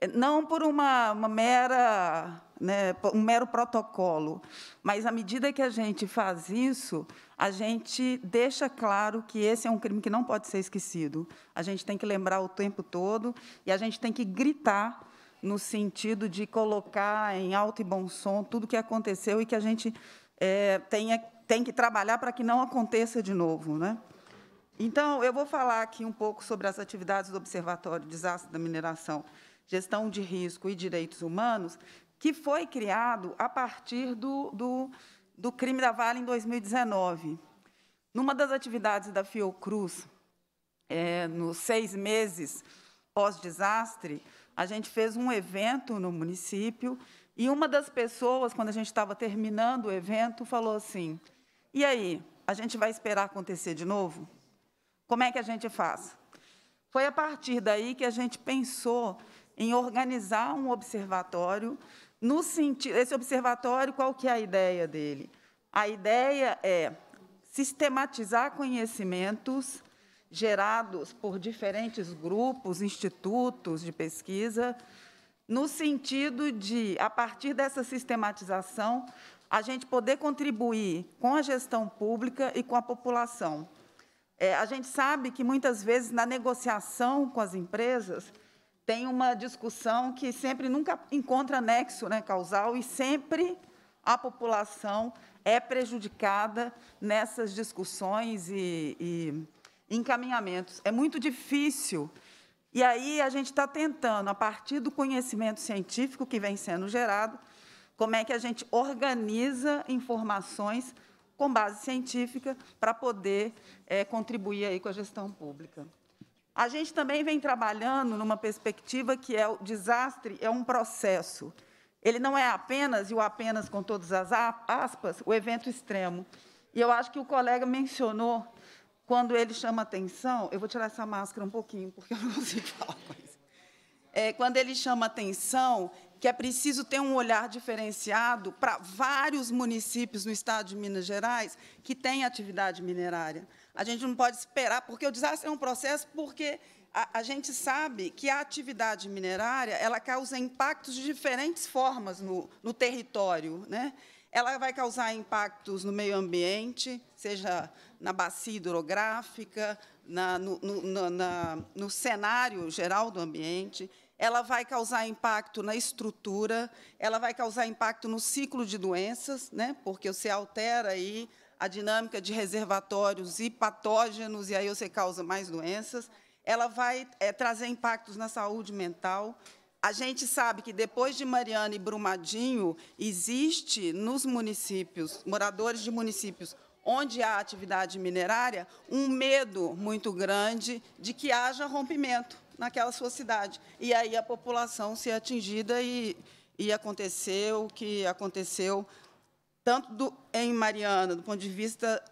É, não por uma, uma mera, né, um mero protocolo, mas à medida que a gente faz isso, a gente deixa claro que esse é um crime que não pode ser esquecido. A gente tem que lembrar o tempo todo e a gente tem que gritar no sentido de colocar em alto e bom som tudo o que aconteceu e que a gente é, tenha, tem que trabalhar para que não aconteça de novo. Né? Então, eu vou falar aqui um pouco sobre as atividades do Observatório Desastre da Mineração, Gestão de Risco e Direitos Humanos, que foi criado a partir do, do, do crime da Vale em 2019. Numa das atividades da Fiocruz, é, nos seis meses pós-desastre, a gente fez um evento no município e uma das pessoas, quando a gente estava terminando o evento, falou assim: E aí, a gente vai esperar acontecer de novo? Como é que a gente faz? Foi a partir daí que a gente pensou em organizar um observatório no sentido. Esse observatório, qual que é a ideia dele? A ideia é sistematizar conhecimentos gerados por diferentes grupos, institutos de pesquisa, no sentido de, a partir dessa sistematização, a gente poder contribuir com a gestão pública e com a população. É, a gente sabe que, muitas vezes, na negociação com as empresas, tem uma discussão que sempre nunca encontra nexo né, causal e sempre a população é prejudicada nessas discussões e, e encaminhamentos. É muito difícil. E aí a gente está tentando, a partir do conhecimento científico que vem sendo gerado, como é que a gente organiza informações com base científica para poder é, contribuir aí com a gestão pública. A gente também vem trabalhando numa perspectiva que é o desastre é um processo. Ele não é apenas, e o apenas com todas as aspas, o evento extremo. E eu acho que o colega mencionou quando ele chama atenção, eu vou tirar essa máscara um pouquinho, porque eu não consigo falar mais. É, quando ele chama atenção que é preciso ter um olhar diferenciado para vários municípios no estado de Minas Gerais que têm atividade minerária. A gente não pode esperar, porque o desastre é um processo, porque a, a, gente sabe que a atividade minerária ela causa impactos de diferentes formas no, no território. Né? Ela vai causar impactos no meio ambiente, seja na bacia hidrográfica, na, no, no, na, no cenário geral do ambiente, ela vai causar impacto na estrutura, ela vai causar impacto no ciclo de doenças, né? porque você altera aí a dinâmica de reservatórios e patógenos, e aí você causa mais doenças. Ela vai é, trazer impactos na saúde mental. A gente sabe que, depois de Mariana e Brumadinho, existe nos municípios, moradores de municípios, onde há atividade minerária, um medo muito grande de que haja rompimento naquela sua cidade. E aí a população ser atingida e, e acontecer o que aconteceu tanto do, em Mariana, do ponto de vista,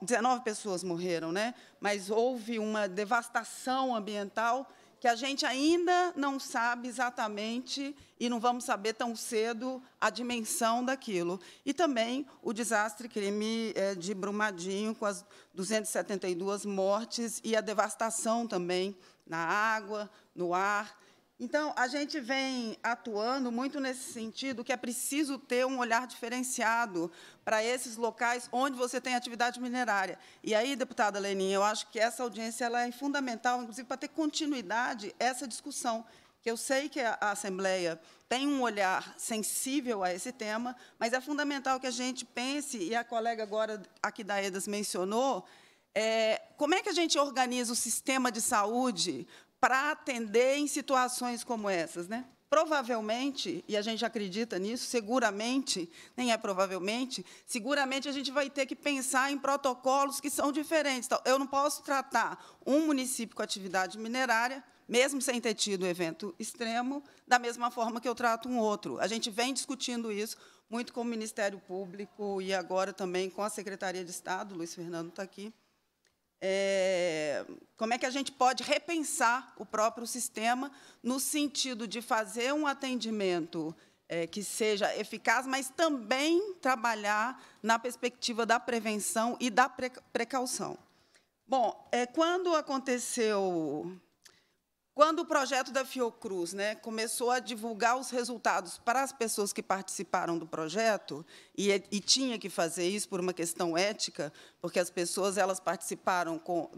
19 pessoas morreram, né? mas houve uma devastação ambiental que a gente ainda não sabe exatamente e não vamos saber tão cedo a dimensão daquilo. E também o desastre crime eh, de Brumadinho, com as 272 mortes e a devastação também na água, no ar, então, a gente vem atuando muito nesse sentido que é preciso ter um olhar diferenciado para esses locais onde você tem atividade minerária. E aí, deputada Lenin, eu acho que essa audiência ela é fundamental, inclusive, para ter continuidade essa discussão, que eu sei que a Assembleia tem um olhar sensível a esse tema, mas é fundamental que a gente pense, e a colega agora aqui da EDAS mencionou, é, como é que a gente organiza o sistema de saúde para atender em situações como essas, né? Provavelmente, e a gente acredita nisso, seguramente, nem é provavelmente, seguramente a gente vai ter que pensar em protocolos que são diferentes. Então, eu não posso tratar um município com atividade minerária mesmo sem ter tido evento extremo, da mesma forma que eu trato um outro. A gente vem discutindo isso muito com o Ministério Público e agora também com a Secretaria de Estado, Luiz Fernando está aqui, é, como é que a gente pode repensar o próprio sistema no sentido de fazer um atendimento é, que seja eficaz, mas também trabalhar na perspectiva da prevenção e da precaução. Bom, é, quando aconteceu quando o projeto da Fiocruz né, começou a divulgar os resultados para as pessoas que participaram do projeto, e, é, e, tinha que fazer isso por uma questão ética, porque as pessoas elas participaram com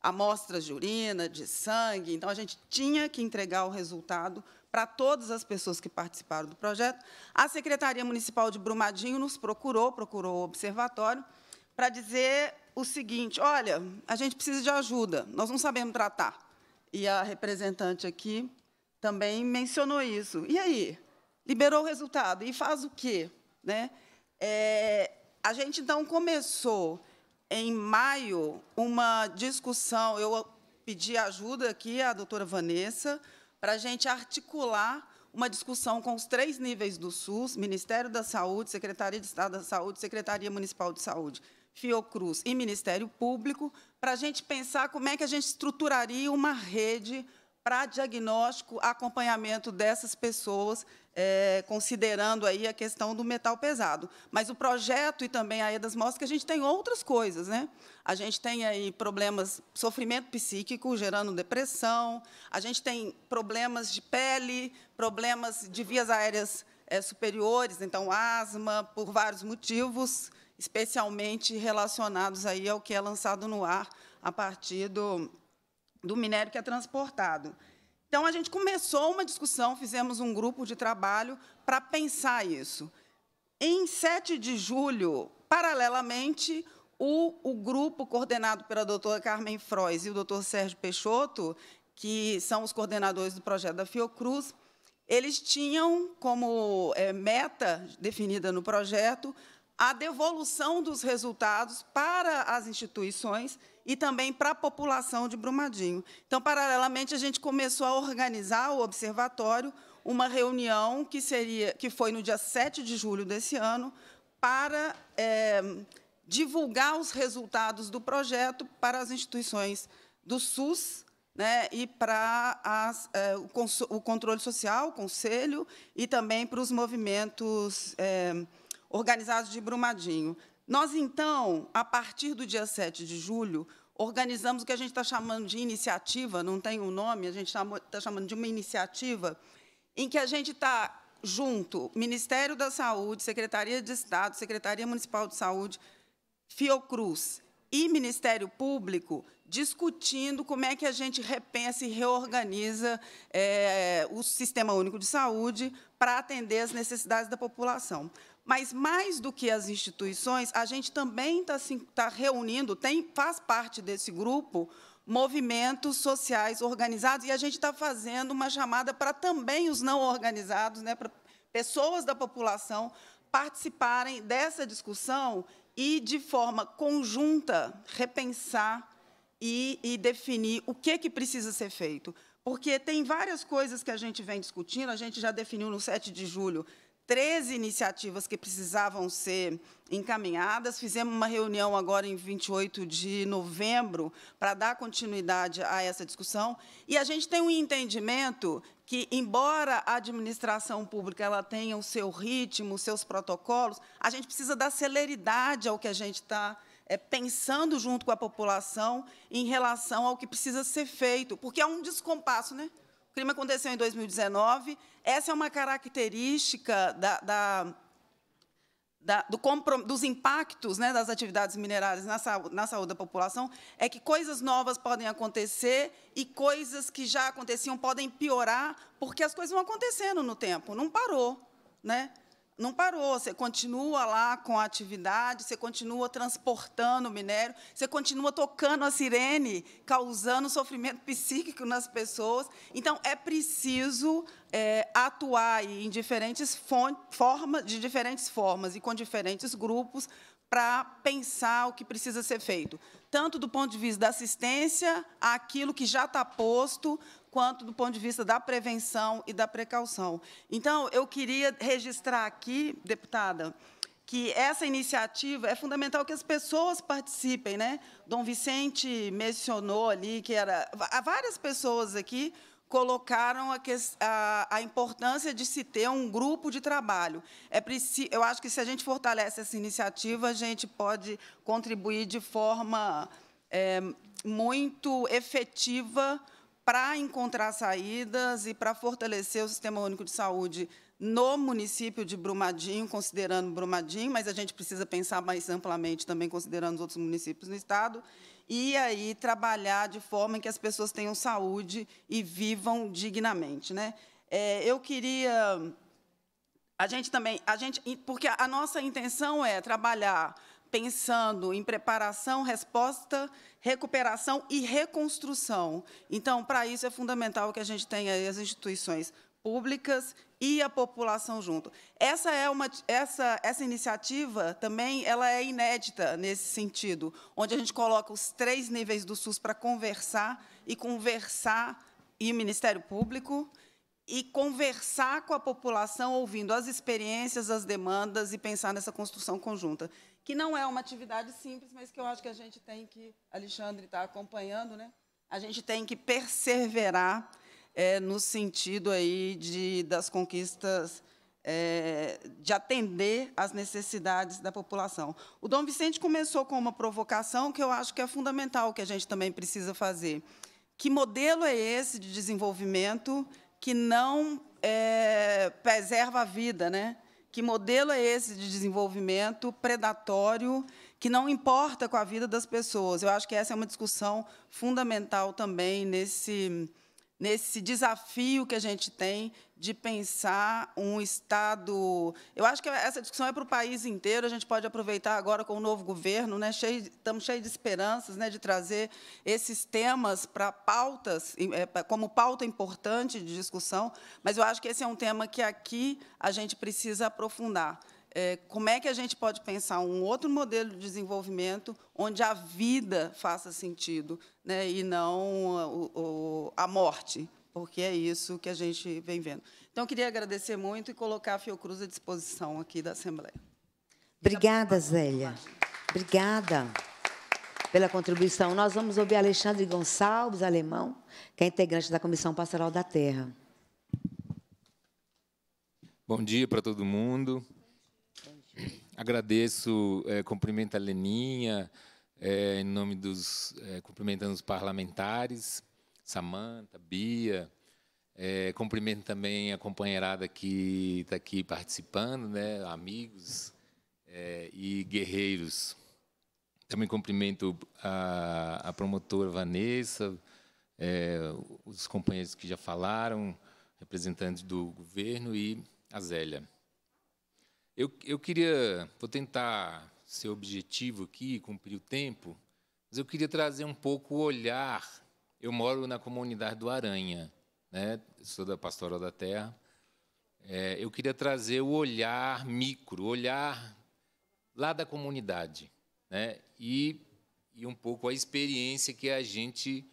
amostras de urina, de sangue, então a gente tinha que entregar o resultado para todas as pessoas que participaram do projeto. A Secretaria Municipal de Brumadinho nos procurou, procurou o observatório, para dizer o seguinte, olha, a gente precisa de ajuda, nós não sabemos tratar e a representante aqui também mencionou isso. E aí? Liberou o resultado. E faz o quê? Né? É, a gente, então, começou, em maio, uma discussão. Eu pedi ajuda aqui à doutora Vanessa para a gente articular uma discussão com os três níveis do SUS, Ministério da Saúde, Secretaria de Estado da Saúde, Secretaria Municipal de Saúde, Fiocruz e Ministério Público, para a gente pensar como é que a gente estruturaria uma rede para diagnóstico, acompanhamento dessas pessoas, é, considerando aí a questão do metal pesado. Mas o projeto e também a EDAS mostra que a gente tem outras coisas. Né? A gente tem aí problemas, sofrimento psíquico gerando depressão, a gente tem problemas de pele, problemas de vias aéreas é, superiores, então asma, por vários motivos, especialmente relacionados aí ao que é lançado no ar a partir do, do minério que é transportado. Então, a gente começou uma discussão, fizemos um grupo de trabalho para pensar isso. Em 7 de julho, paralelamente, o, o grupo coordenado pela doutora Carmen Frois e o doutor Sérgio Peixoto, que são os coordenadores do projeto da Fiocruz, eles tinham como é, meta definida no projeto a devolução dos resultados para as instituições e também para a população de Brumadinho. Então, paralelamente, a gente começou a organizar o observatório, uma reunião que, seria, que foi no dia 7 de julho desse ano, para é, divulgar os resultados do projeto para as instituições do SUS né, e para as, é, o, o, controle social, o conselho, e também para os movimentos... É, organizados de Brumadinho. Nós, então, a partir do dia 7 de julho, organizamos o que a gente está chamando de iniciativa, não tem um nome, a gente está chamando de uma iniciativa, em que a gente está junto Ministério da Saúde, Secretaria de Estado, Secretaria Municipal de Saúde, Fiocruz e Ministério Público discutindo como é que a gente repensa e reorganiza é, o Sistema Único de Saúde para atender as necessidades da população. Mas, mais do que as instituições, a gente também está tá reunindo, tem, faz parte desse grupo, movimentos sociais organizados, e a gente está fazendo uma chamada para também os não organizados, né, para pessoas da população participarem dessa discussão e, de forma conjunta, repensar e, e, definir o que, que precisa ser feito. Porque tem várias coisas que a gente vem discutindo, a gente já definiu no 7 de julho 13 iniciativas que precisavam ser encaminhadas. Fizemos uma reunião agora em 28 de novembro para dar continuidade a essa discussão. E a gente tem um entendimento que, embora a administração pública ela tenha o seu ritmo, os seus protocolos, a gente precisa dar celeridade ao que a gente está é, pensando junto com a população em relação ao que precisa ser feito, porque é um descompasso, né? O crime aconteceu em 2019. Essa é uma característica da, da, da, do dos impactos né, das atividades minerárias na, na saúde da população, é que coisas novas podem acontecer e coisas que já aconteciam podem piorar, porque as coisas vão acontecendo no tempo, não parou. Né? não parou, você continua lá com a atividade, você continua transportando o minério, você continua tocando a sirene, causando sofrimento psíquico nas pessoas. Então, é preciso é, atuar em diferentes formas, de diferentes formas e com diferentes grupos para pensar o que precisa ser feito, tanto do ponto de vista da assistência àquilo que já está posto, quanto do ponto de vista da prevenção e da precaução. Então, eu queria registrar aqui, deputada, que essa iniciativa é fundamental que as pessoas participem, né? Dom Vicente mencionou ali que era várias pessoas aqui colocaram a, a, a, importância de se ter um grupo de trabalho. É preciso, eu acho que se a gente fortalece essa iniciativa, a gente pode contribuir de forma é, muito efetiva para encontrar saídas e para fortalecer o Sistema Único de Saúde no município de Brumadinho, considerando Brumadinho, mas a gente precisa pensar mais amplamente também considerando os outros municípios no estado, e aí trabalhar de forma em que as pessoas tenham saúde e vivam dignamente, né? É, eu queria a gente também, a gente, porque a nossa intenção é trabalhar pensando em preparação, resposta, recuperação e reconstrução. Então, para isso é fundamental que a gente tenha as instituições públicas e a população junto. Essa é uma essa essa iniciativa também ela é inédita nesse sentido, onde a gente coloca os três níveis do SUS para conversar e conversar e o Ministério Público e conversar com a população, ouvindo as experiências, as demandas e pensar nessa construção conjunta que não é uma atividade simples, mas que eu acho que a gente tem que, Alexandre está acompanhando, né? a gente tem que perseverar é, no sentido aí de, das conquistas, é, de atender às necessidades da população. O Dom Vicente começou com uma provocação que eu acho que é fundamental, que a gente também precisa fazer. Que modelo é esse de desenvolvimento que não é, preserva a vida, né? Que modelo é esse de desenvolvimento predatório que não importa com a vida das pessoas? Eu acho que essa é uma discussão fundamental também nesse nesse desafio que a gente tem de pensar um Estado. Eu acho que essa discussão é para o país inteiro, a gente pode aproveitar agora com o novo governo, né? Cheio, estamos cheios de esperanças né? de trazer esses temas para pautas, é, como pauta importante de discussão, mas eu acho que esse é um tema que aqui a gente precisa aprofundar é, como é que a gente pode pensar um outro modelo de desenvolvimento onde a vida faça sentido né, e não o, o, a morte, porque é isso que a gente vem vendo. Então, queria agradecer muito e colocar a Fiocruz à disposição aqui da Assembleia. Obrigada, Zélia. Obrigada pela contribuição. Nós vamos ouvir Alexandre Gonçalves, alemão, que é integrante da Comissão Pastoral da Terra. Bom dia para todo mundo. Agradeço, é, cumprimento a Leninha, é, em nome dos. É, eh, cumprimentando os parlamentares, Samanta, Bia. É, cumprimento também a companheirada que está aqui participando, né, amigos é, e guerreiros. Também cumprimento a, a promotora Vanessa, é, os companheiros que já falaram, representantes do governo e a Zélia. Eu, eu queria, vou tentar ser objetivo aqui, cumprir o tempo, mas eu queria trazer um pouco o olhar. Eu moro na comunidade do Aranha, né? sou da Pastoral da Terra. É, eu queria trazer o olhar micro, o olhar lá da comunidade, né? e, e um pouco a experiência que a gente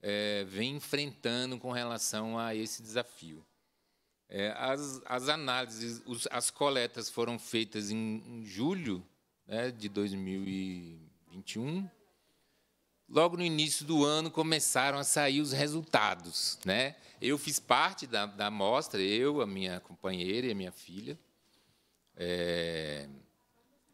é, vem enfrentando com relação a esse desafio. É, as, as, análises, os, as coletas foram feitas em, em julho né, de 2021. Logo no início do ano começaram a sair os resultados. Né? Eu fiz parte da, da amostra, eu, a minha companheira e a minha filha. É,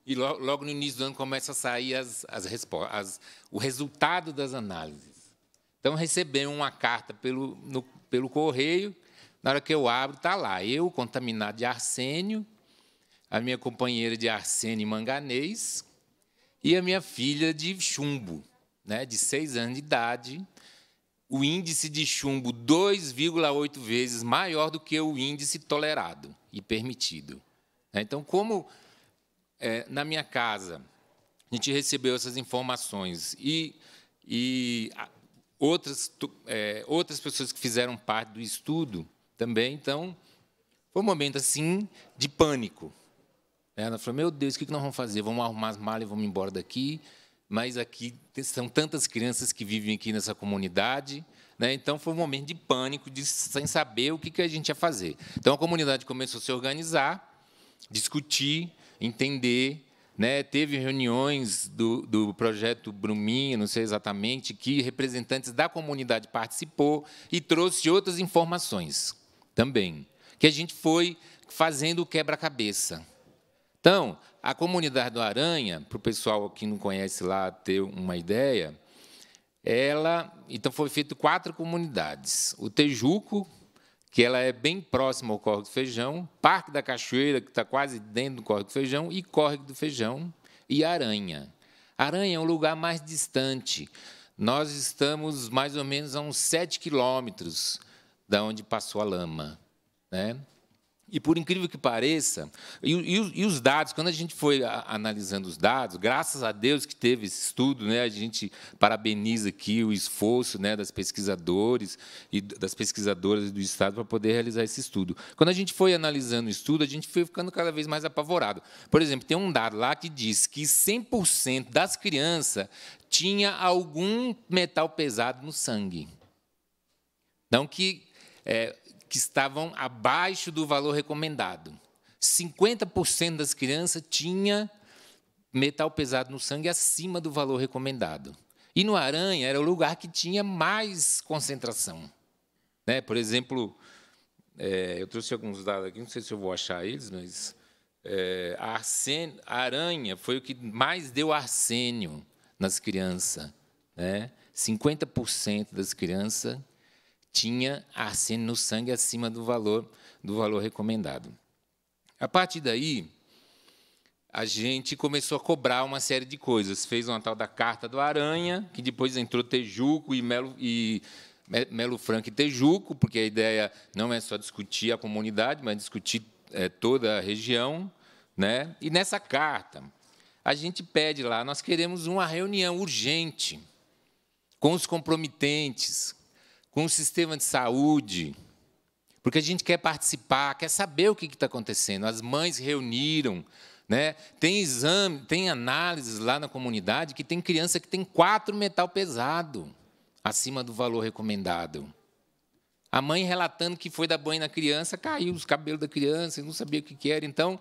e lo, logo no início do ano começa a sair as, as, as, o resultado das análises. Então recebemos uma carta pelo, no, pelo correio na hora que eu abro, está lá, eu contaminado de arsênio, a minha companheira de arsênio e manganês e a minha filha de chumbo, né, de seis anos de idade. O índice de chumbo 2,8 vezes maior do que o índice tolerado e permitido. Né. Então, como é, na minha casa a gente recebeu essas informações e, e outras, é, outras pessoas que fizeram parte do estudo, também. Então, foi um momento assim de pânico. Né? Ela falou: Meu Deus, o que nós vamos fazer? Vamos arrumar as malas e vamos embora daqui. Mas aqui são tantas crianças que vivem aqui nessa comunidade. Né? Então, foi um momento de pânico, de, sem saber o que, que a gente ia fazer. Então, a comunidade começou a se organizar, discutir, entender. Né? Teve reuniões do, do projeto Bruminha, não sei exatamente, que representantes da comunidade participou e trouxe outras informações também, que a gente foi fazendo o quebra-cabeça. Então, a comunidade do Aranha, para o pessoal que não conhece lá ter uma ideia, ela então foi feito quatro comunidades. O Tejuco, que ela é bem próxima ao Corre do Feijão, Parque da Cachoeira, que está quase dentro do Corre do Feijão, e Córrego do Feijão e Aranha. Aranha é um lugar mais distante. Nós estamos mais ou menos a uns 7 quilômetros da onde passou a lama. Né? E por incrível que pareça, e, e, e, os dados, quando a gente foi analisando os dados, graças a Deus que teve esse estudo, né, a gente parabeniza aqui o esforço né, das pesquisadores e das pesquisadoras do Estado para poder realizar esse estudo. Quando a gente foi analisando o estudo, a gente foi ficando cada vez mais apavorado. Por exemplo, tem um dado lá que diz que 100% das crianças tinha algum metal pesado no sangue. Não que é, que estavam abaixo do valor recomendado. 50% das crianças tinha metal pesado no sangue acima do valor recomendado. E no aranha era o lugar que tinha mais concentração. Né? Por exemplo, é, eu trouxe alguns dados aqui, não sei se eu vou achar eles, mas é, a, a aranha foi o que mais deu arsênio nas crianças. Né? 50% das crianças tinha arsênio no sangue acima do valor do valor recomendado. A partir daí, a gente começou a cobrar uma série de coisas. Fez uma tal da carta do Aranha, que depois entrou Tejuco e Melo e Melo Franco e Tejuco, porque a ideia não é só discutir a comunidade, mas discutir é, toda a região, né? E nessa carta, a gente pede lá, nós queremos uma reunião urgente com os comprometentes com o sistema de saúde, porque a gente quer participar, quer saber o que está acontecendo. As mães reuniram, né? tem exame, tem análises lá na comunidade que tem criança que tem quatro metal pesado acima do valor recomendado. A mãe relatando que foi dar banho na criança, caiu os cabelos da criança, não sabia o que era. Então,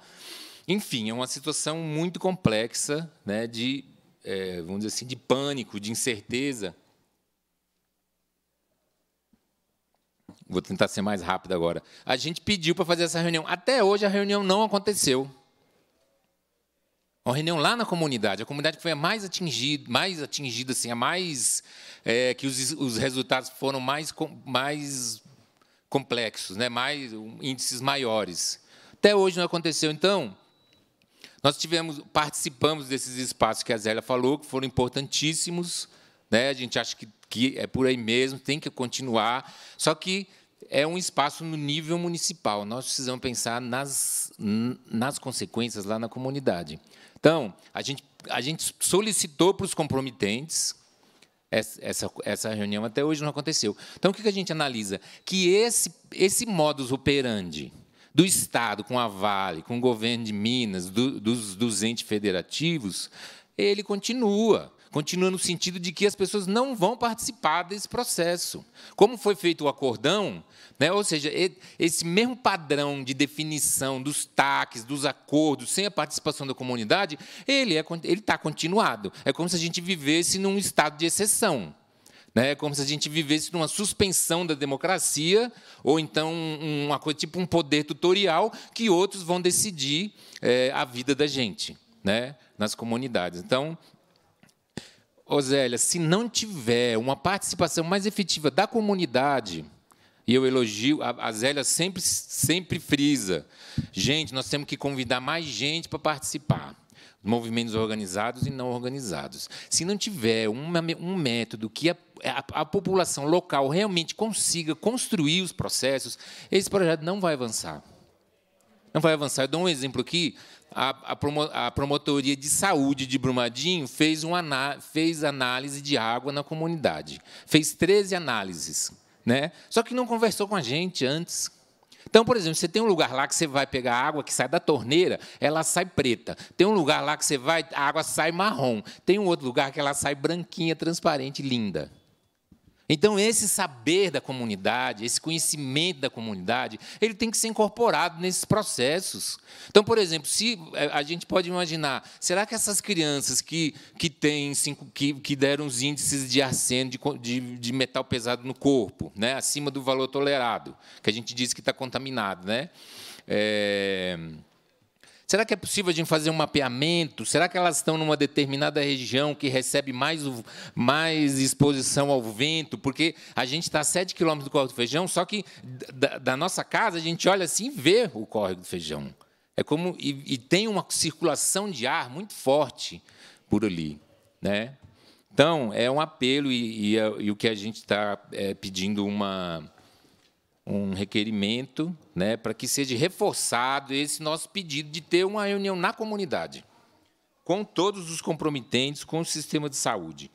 enfim, é uma situação muito complexa, né, de, é, vamos dizer assim, de pânico, de incerteza, Vou tentar ser mais rápido agora. A gente pediu para fazer essa reunião. Até hoje a reunião não aconteceu. Uma reunião lá na comunidade, a comunidade que foi a mais atingida, mais atingida assim, a mais é, que os, os, resultados foram mais, mais complexos, né? Mais índices maiores. Até hoje não aconteceu. Então, nós tivemos, participamos desses espaços que a Zélia falou, que foram importantíssimos. Né? A gente acha que que é por aí mesmo, tem que continuar. Só que é um espaço no nível municipal. Nós precisamos pensar nas, nas consequências lá na comunidade. Então, a gente, a gente solicitou para os comprometentes, essa, essa reunião até hoje não aconteceu. Então, o que a gente analisa? Que esse, esse modus operandi do Estado com a Vale, com o governo de Minas, do, dos, dos entes federativos, ele continua continua no sentido de que as pessoas não vão participar desse processo. Como foi feito o acordão, né? ou seja, esse mesmo padrão de definição dos taques, dos acordos, sem a participação da comunidade, ele é, está continuado. É como se a gente vivesse num estado de exceção. Né? É como se a gente vivesse numa suspensão da democracia, ou então uma coisa tipo um poder tutorial que outros vão decidir é, a vida da gente, né? nas comunidades. Então, Osélia, se não tiver uma participação mais efetiva da comunidade, e eu elogio, a, a Zélia sempre, sempre frisa, gente, nós temos que convidar mais gente para participar movimentos organizados e não organizados. Se não tiver uma, um método que a, a, a, população local realmente consiga construir os processos, esse projeto não vai avançar. Não vai avançar. Eu dou um exemplo aqui a, Promotoria de Saúde de Brumadinho fez, uma, fez análise de água na comunidade. Fez 13 análises. Né? Só que não conversou com a gente antes. Então, por exemplo, você tem um lugar lá que você vai pegar água que sai da torneira, ela sai preta. Tem um lugar lá que você vai, a água sai marrom. Tem um outro lugar que ela sai branquinha, transparente, linda. Então, esse saber da comunidade, esse conhecimento da comunidade, ele tem que ser incorporado nesses processos. Então, por exemplo, se é, a gente pode imaginar, será que essas crianças que, que têm cinco, que, que deram os índices de arsênio de, de, de, metal pesado no corpo, né, acima do valor tolerado, que a gente diz que está contaminado, né? É... Será que é possível a gente fazer um mapeamento? Será que elas estão numa determinada região que recebe mais, mais exposição ao vento? Porque a gente está a 7 quilômetros do Córrego do Feijão, só que da, da, nossa casa a gente olha assim e vê o Córrego do Feijão. É como e, e tem uma circulação de ar muito forte por ali, né? Então, é um apelo e, e, é, e, o que a gente está é, pedindo uma, um requerimento né, para que seja reforçado esse nosso pedido de ter uma reunião na comunidade, com todos os comprometentes, com o sistema de saúde.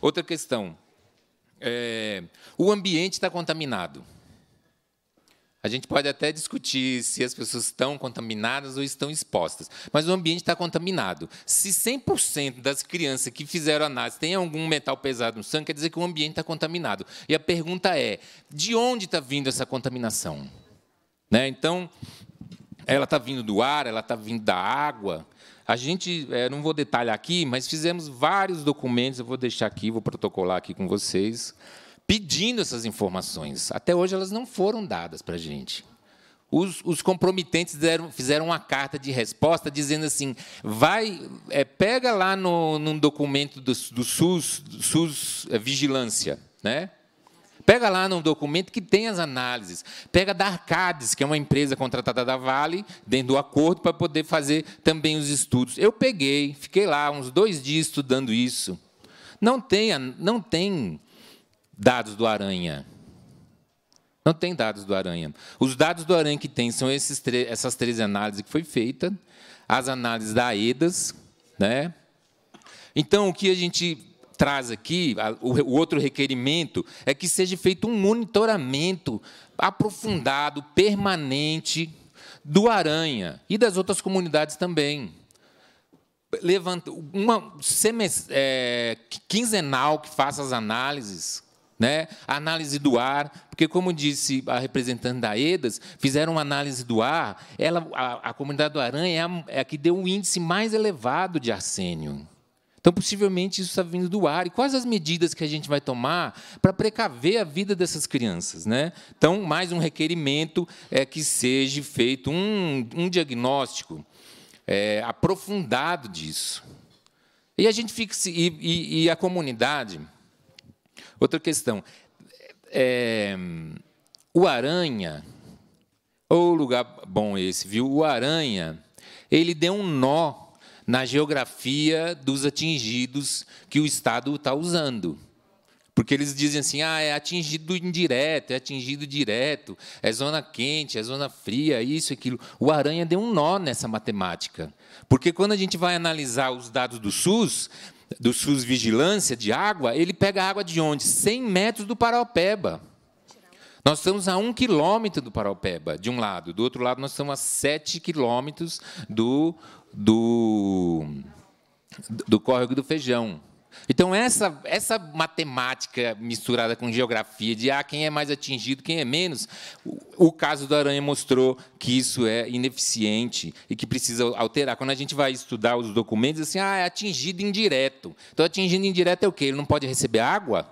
Outra questão: é, o ambiente está contaminado. A gente pode até discutir se as pessoas estão contaminadas ou estão expostas, mas o ambiente está contaminado. Se 100% das crianças que fizeram análise têm algum metal pesado no sangue, quer dizer que o ambiente está contaminado. E a pergunta é: de onde está vindo essa contaminação? Né? Então, ela está vindo do ar, ela está vindo da água. A gente, eh, não vou detalhar aqui, mas fizemos vários documentos, eu vou deixar aqui, vou protocolar aqui com vocês pedindo essas informações. Até hoje elas não foram dadas para a gente. Os, os comprometentes deram, fizeram uma carta de resposta dizendo assim: vai, é, pega lá no, num documento do, do SUS, do SUS é, Vigilância, né? Pega lá num documento que tem as análises. Pega da Arcades, que é uma empresa contratada da Vale, dentro do acordo, para poder fazer também os estudos. Eu peguei, fiquei lá uns dois dias estudando isso. Não tem, não tem dados do Aranha. Não tem dados do Aranha. Os dados do Aranha que tem são esses essas três análises que foi feita, as análises da AEDAS. Né? Então, o que a gente traz aqui, o outro requerimento, é que seja feito um monitoramento aprofundado, permanente, do Aranha e das outras comunidades também. Levanta uma é, quinzenal que faça as análises, né? A análise do ar, porque como disse a representante da EDAS, fizeram uma análise do ar, ela, a, a comunidade do Aranha é a, é a que deu o um índice mais elevado de arsênio. Então, possivelmente, isso está vindo do ar. E quais as medidas que a gente vai tomar para precaver a vida dessas crianças? Né? Então, mais um requerimento é que seja feito um, um diagnóstico é, aprofundado disso. E a gente fica. e, e, e a comunidade Outra questão. É, o Aranha, ou lugar bom esse, viu? O Aranha, ele deu um nó na geografia dos atingidos que o Estado está usando. Porque eles dizem assim, ah, é atingido indireto, é atingido direto, é zona quente, é zona fria, isso, aquilo. O Aranha deu um nó nessa matemática. Porque quando a gente vai analisar os dados do SUS, do SUS Vigilância de água, ele pega água de onde? 100 metros do Paraupeba. Nós estamos a um quilômetro do Paraupeba, de um lado. Do outro lado, nós estamos a sete quilômetros do, do, do córrego do Feijão. Então, essa, essa matemática misturada com geografia de ah, quem é mais atingido, quem é menos, o, o caso da aranha mostrou que isso é ineficiente e que precisa alterar. Quando a gente vai estudar os documentos, assim, ah, é atingido indireto. Então, atingido indireto é o quê? Ele não pode receber água?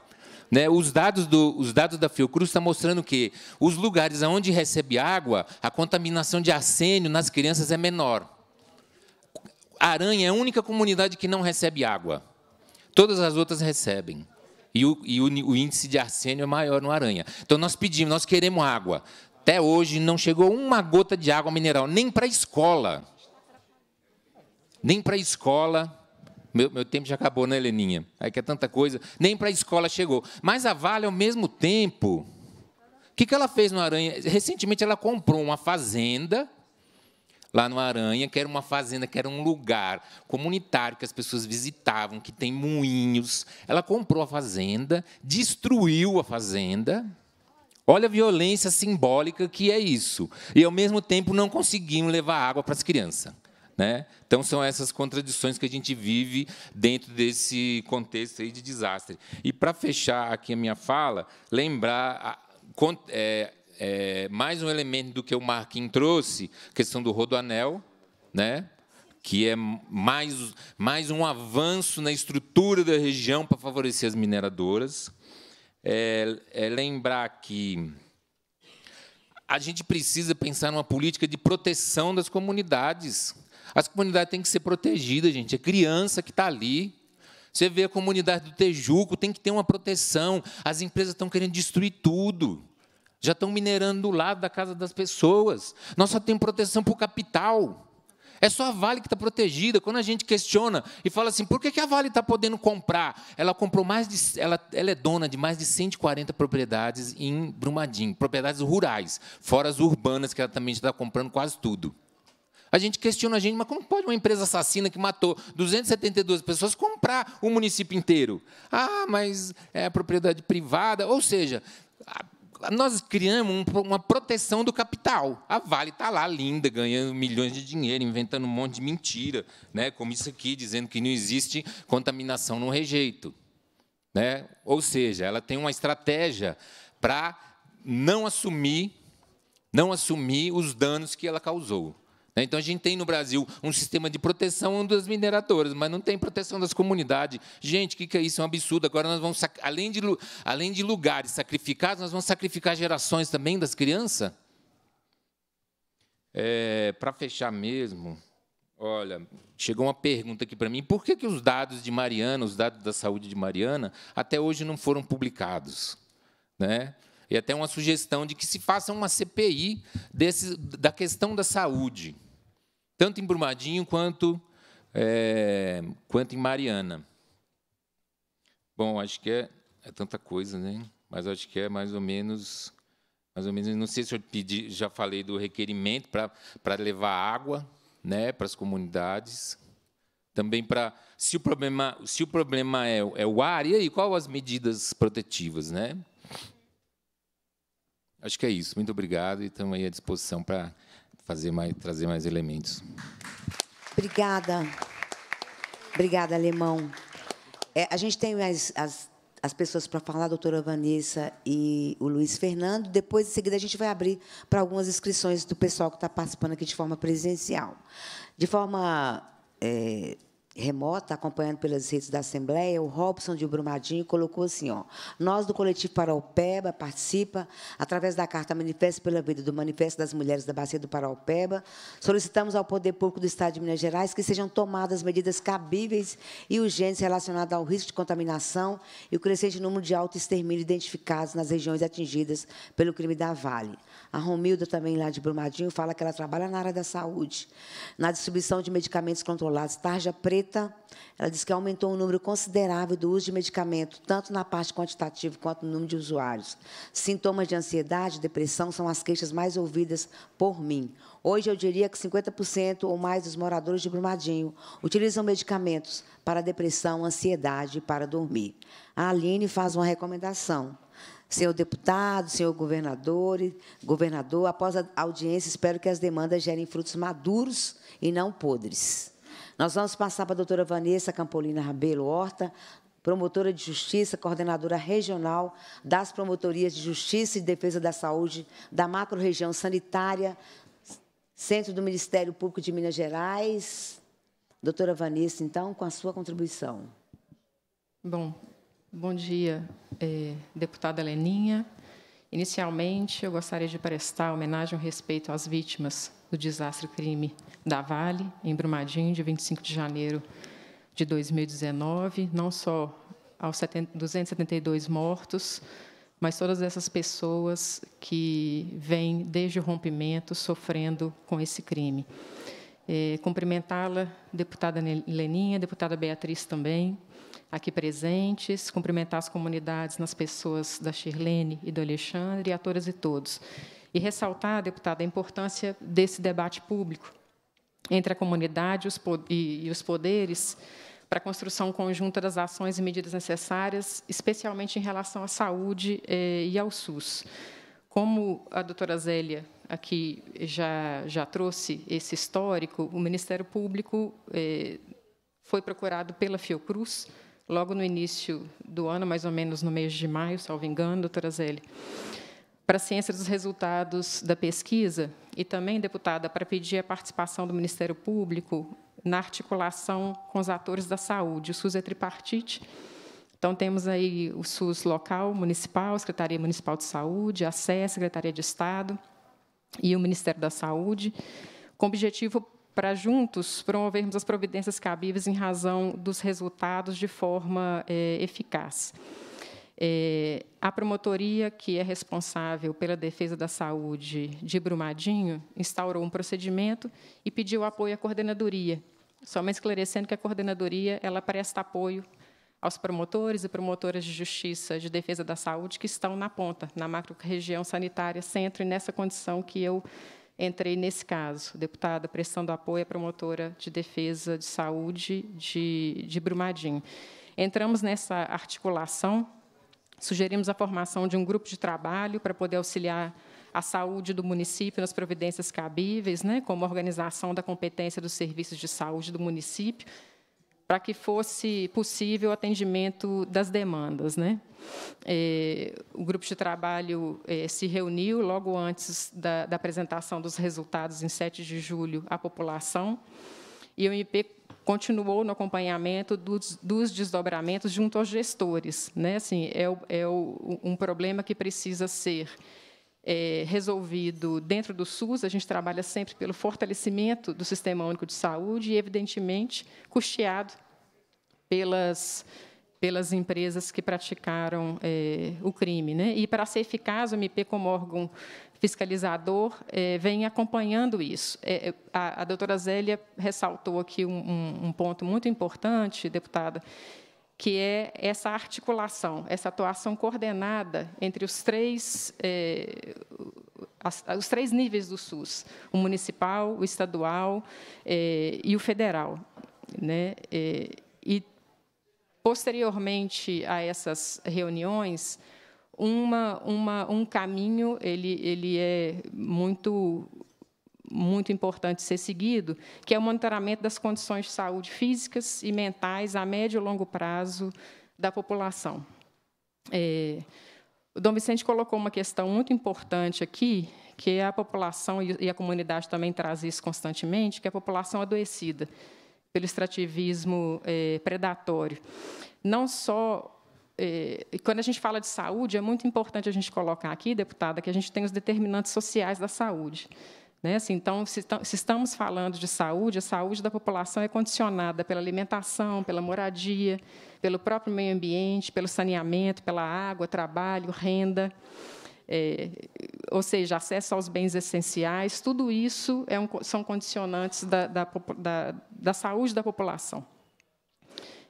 Né? Os, dados do, os dados da Fiocruz estão mostrando que os lugares onde recebe água, a contaminação de arsênio nas crianças é menor. aranha é a única comunidade que não recebe água. Todas as outras recebem. E o, e o, o índice de arsênio é maior no aranha. Então nós pedimos, nós queremos água. Até hoje não chegou uma gota de água mineral, nem para a escola. Nem para a escola. Meu, meu, tempo já acabou, né, Heleninha? Aí que é tanta coisa. Nem para a escola chegou. Mas a Vale, ao mesmo tempo. O que, que ela fez no Aranha? Recentemente ela comprou uma fazenda lá no Aranha, que era uma fazenda, que era um lugar comunitário que as pessoas visitavam, que tem moinhos. Ela comprou a fazenda, destruiu a fazenda. Olha a violência simbólica que é isso. E, ao mesmo tempo, não conseguimos levar água para as crianças. Né? Então, são essas contradições que a gente vive dentro desse contexto aí de desastre. E, para fechar aqui a minha fala, lembrar é, é, mais um elemento do que o Marquinhos trouxe, a questão do rodoanel, né? que é mais, mais um avanço na estrutura da região para favorecer as mineradoras. É, é lembrar que a gente precisa pensar numa política de proteção das comunidades. As comunidades têm que ser protegidas, gente. É criança que está ali, você vê a comunidade do Tejuco, tem que ter uma proteção. As empresas estão querendo destruir tudo já estão minerando do lado da casa das pessoas. Nós só temos proteção para o capital. É só a Vale que está protegida. Quando a gente questiona e fala assim, por que, que a Vale está podendo comprar? Ela comprou mais de, ela, ela é dona de mais de 140 propriedades em Brumadinho, propriedades rurais, fora as urbanas que ela também está comprando quase tudo. A gente questiona a gente, mas como pode uma empresa assassina que matou 272 pessoas comprar o município inteiro? Ah, mas é propriedade privada, ou seja, nós criamos uma proteção do capital. A Vale está lá, linda, ganhando milhões de dinheiro, inventando um monte de mentira, né? como isso aqui, dizendo que não existe contaminação no rejeito. Né? Ou seja, ela tem uma estratégia para não assumir, não assumir os danos que ela causou. Né? Então a gente tem no Brasil um sistema de proteção das mineradoras, mas não tem proteção das comunidades. Gente, o que, que é isso? É um absurdo. Agora nós vamos, além de, além de lugares sacrificados, nós vamos sacrificar gerações também das crianças? É, para fechar mesmo, olha, chegou uma pergunta aqui para mim: por que, que os dados de Mariana, os dados da saúde de Mariana, até hoje não foram publicados? Né? E até uma sugestão de que se faça uma CPI desse, da questão da saúde tanto em Brumadinho quanto, é, quanto em Mariana. Bom, acho que é, é tanta coisa, né? mas acho que é mais ou menos. Mais ou menos, não sei se eu pedi, já falei do requerimento para levar água né, para as comunidades. Também para. Se o problema, se o problema é, é o ar, e aí, qual as medidas protetivas? Né? Acho que é isso. Muito obrigado e estamos aí à disposição para fazer mais, trazer mais elementos. Obrigada. Obrigada, Alemão. É, a gente tem as, as, as pessoas para falar, a doutora Vanessa e o Luiz Fernando. Depois, em seguida, a gente vai abrir para algumas inscrições do pessoal que está participando aqui de forma presencial. De forma é, remota, acompanhando pelas redes da Assembleia, o Robson de Brumadinho colocou assim, ó, nós do coletivo Paraupeba participa, através da carta Manifesto pela Vida do Manifesto das Mulheres da Bacia do Paraupeba, solicitamos ao Poder Público do Estado de Minas Gerais que sejam tomadas medidas cabíveis e urgentes relacionadas ao risco de contaminação e o crescente número de autoextermínio identificados nas regiões atingidas pelo crime da Vale. A Romilda, também lá de Brumadinho, fala que ela trabalha na área da saúde, na distribuição de medicamentos controlados, tarja preta, feita, ela diz que aumentou um número considerável do uso de medicamento, tanto na parte quantitativa quanto no número de usuários. Sintomas de ansiedade e depressão são as queixas mais ouvidas por mim. Hoje eu diria que 50% ou mais dos moradores de Brumadinho utilizam medicamentos para depressão, ansiedade e para dormir. A Aline faz uma recomendação. Senhor deputado, senhor governador, governador, após a audiência, espero que as demandas gerem frutos maduros e não podres. Nós vamos passar para a doutora Vanessa Campolina Rabelo Horta, promotora de justiça, coordenadora regional das promotorias de justiça e defesa da saúde da macro-região sanitária, Centro do Ministério Público de Minas Gerais. Doutora Vanessa, então, com a sua contribuição. Bom, bom dia, é, deputada Leninha. Inicialmente, eu gostaria de prestar homenagem ao respeito às vítimas do desastre crime da Vale, em Brumadinho, de 25 de janeiro de 2019, não só aos 272 mortos, mas todas essas pessoas que vêm desde o rompimento sofrendo com esse crime. É, cumprimentá-la, deputada Leninha, deputada Beatriz também, aqui presentes, cumprimentar as comunidades nas pessoas da Shirlene e do Alexandre, e a todas e todos e ressaltar, deputada, a importância desse debate público entre a comunidade e os poderes para a construção conjunta das ações e medidas necessárias, especialmente em relação à saúde eh, e ao SUS. Como a doutora Zélia aqui já, já trouxe esse histórico, o Ministério Público eh, foi procurado pela Fiocruz, logo no início do ano, mais ou menos no mês de maio, salvo engano, doutora Zélia, para a ciência dos resultados da pesquisa e também, deputada, para pedir a participação do Ministério Público na articulação com os atores da saúde. O SUS é tripartite, então temos aí o SUS local, municipal, Secretaria Municipal de Saúde, a SES, Secretaria de Estado e o Ministério da Saúde, com o objetivo para juntos promovermos as providências cabíveis em razão dos resultados de forma é, eficaz. É, a promotoria que é responsável pela defesa da saúde de Brumadinho instaurou um procedimento e pediu apoio à coordenadoria. Só me esclarecendo que a coordenadoria ela presta apoio aos promotores e promotoras de justiça de defesa da saúde que estão na ponta, na macro-região sanitária centro, e nessa condição que eu entrei nesse caso. Deputada, prestando apoio à promotora de defesa de saúde de, de Brumadinho. Entramos nessa articulação Sugerimos a formação de um grupo de trabalho para poder auxiliar a saúde do município nas providências cabíveis, né, como organização da competência dos serviços de saúde do município, para que fosse possível o atendimento das demandas. Né? É, o grupo de trabalho é, se reuniu logo antes da, da, apresentação dos resultados, em 7 de julho, à população, e o MP continuou no acompanhamento dos, dos desdobramentos junto aos gestores. Né? Assim, é, é um problema que precisa ser é, resolvido dentro do SUS. A gente trabalha sempre pelo fortalecimento do Sistema Único de Saúde e, evidentemente, custeado pelas pelas empresas que praticaram é, o crime. Né? E, para ser eficaz, o MP, como órgão fiscalizador é, vem acompanhando isso. É, a, a doutora Zélia ressaltou aqui um, um, um, ponto muito importante, deputada, que é essa articulação, essa atuação coordenada entre os três, é, as, os três níveis do SUS, o municipal, o estadual e o federal. Né? e, posteriormente a essas reuniões, uma, uma, um caminho ele, ele é muito muito importante ser seguido, que é o monitoramento das condições de saúde físicas e mentais a médio e longo prazo da população. É, o Dom Vicente colocou uma questão muito importante aqui, que é a população e a comunidade também traz isso constantemente, que é a população adoecida pelo extrativismo é, predatório. Não só é, e quando a gente fala de saúde, é muito importante a gente colocar aqui, deputada, que a gente tem os determinantes sociais da saúde. Né? Assim, então, se, estamos falando de saúde, a saúde da população é condicionada pela alimentação, pela moradia, pelo próprio meio ambiente, pelo saneamento, pela água, trabalho, renda. É, ou seja, acesso aos bens essenciais, tudo isso é um, são condicionantes da, da, da, da saúde da população.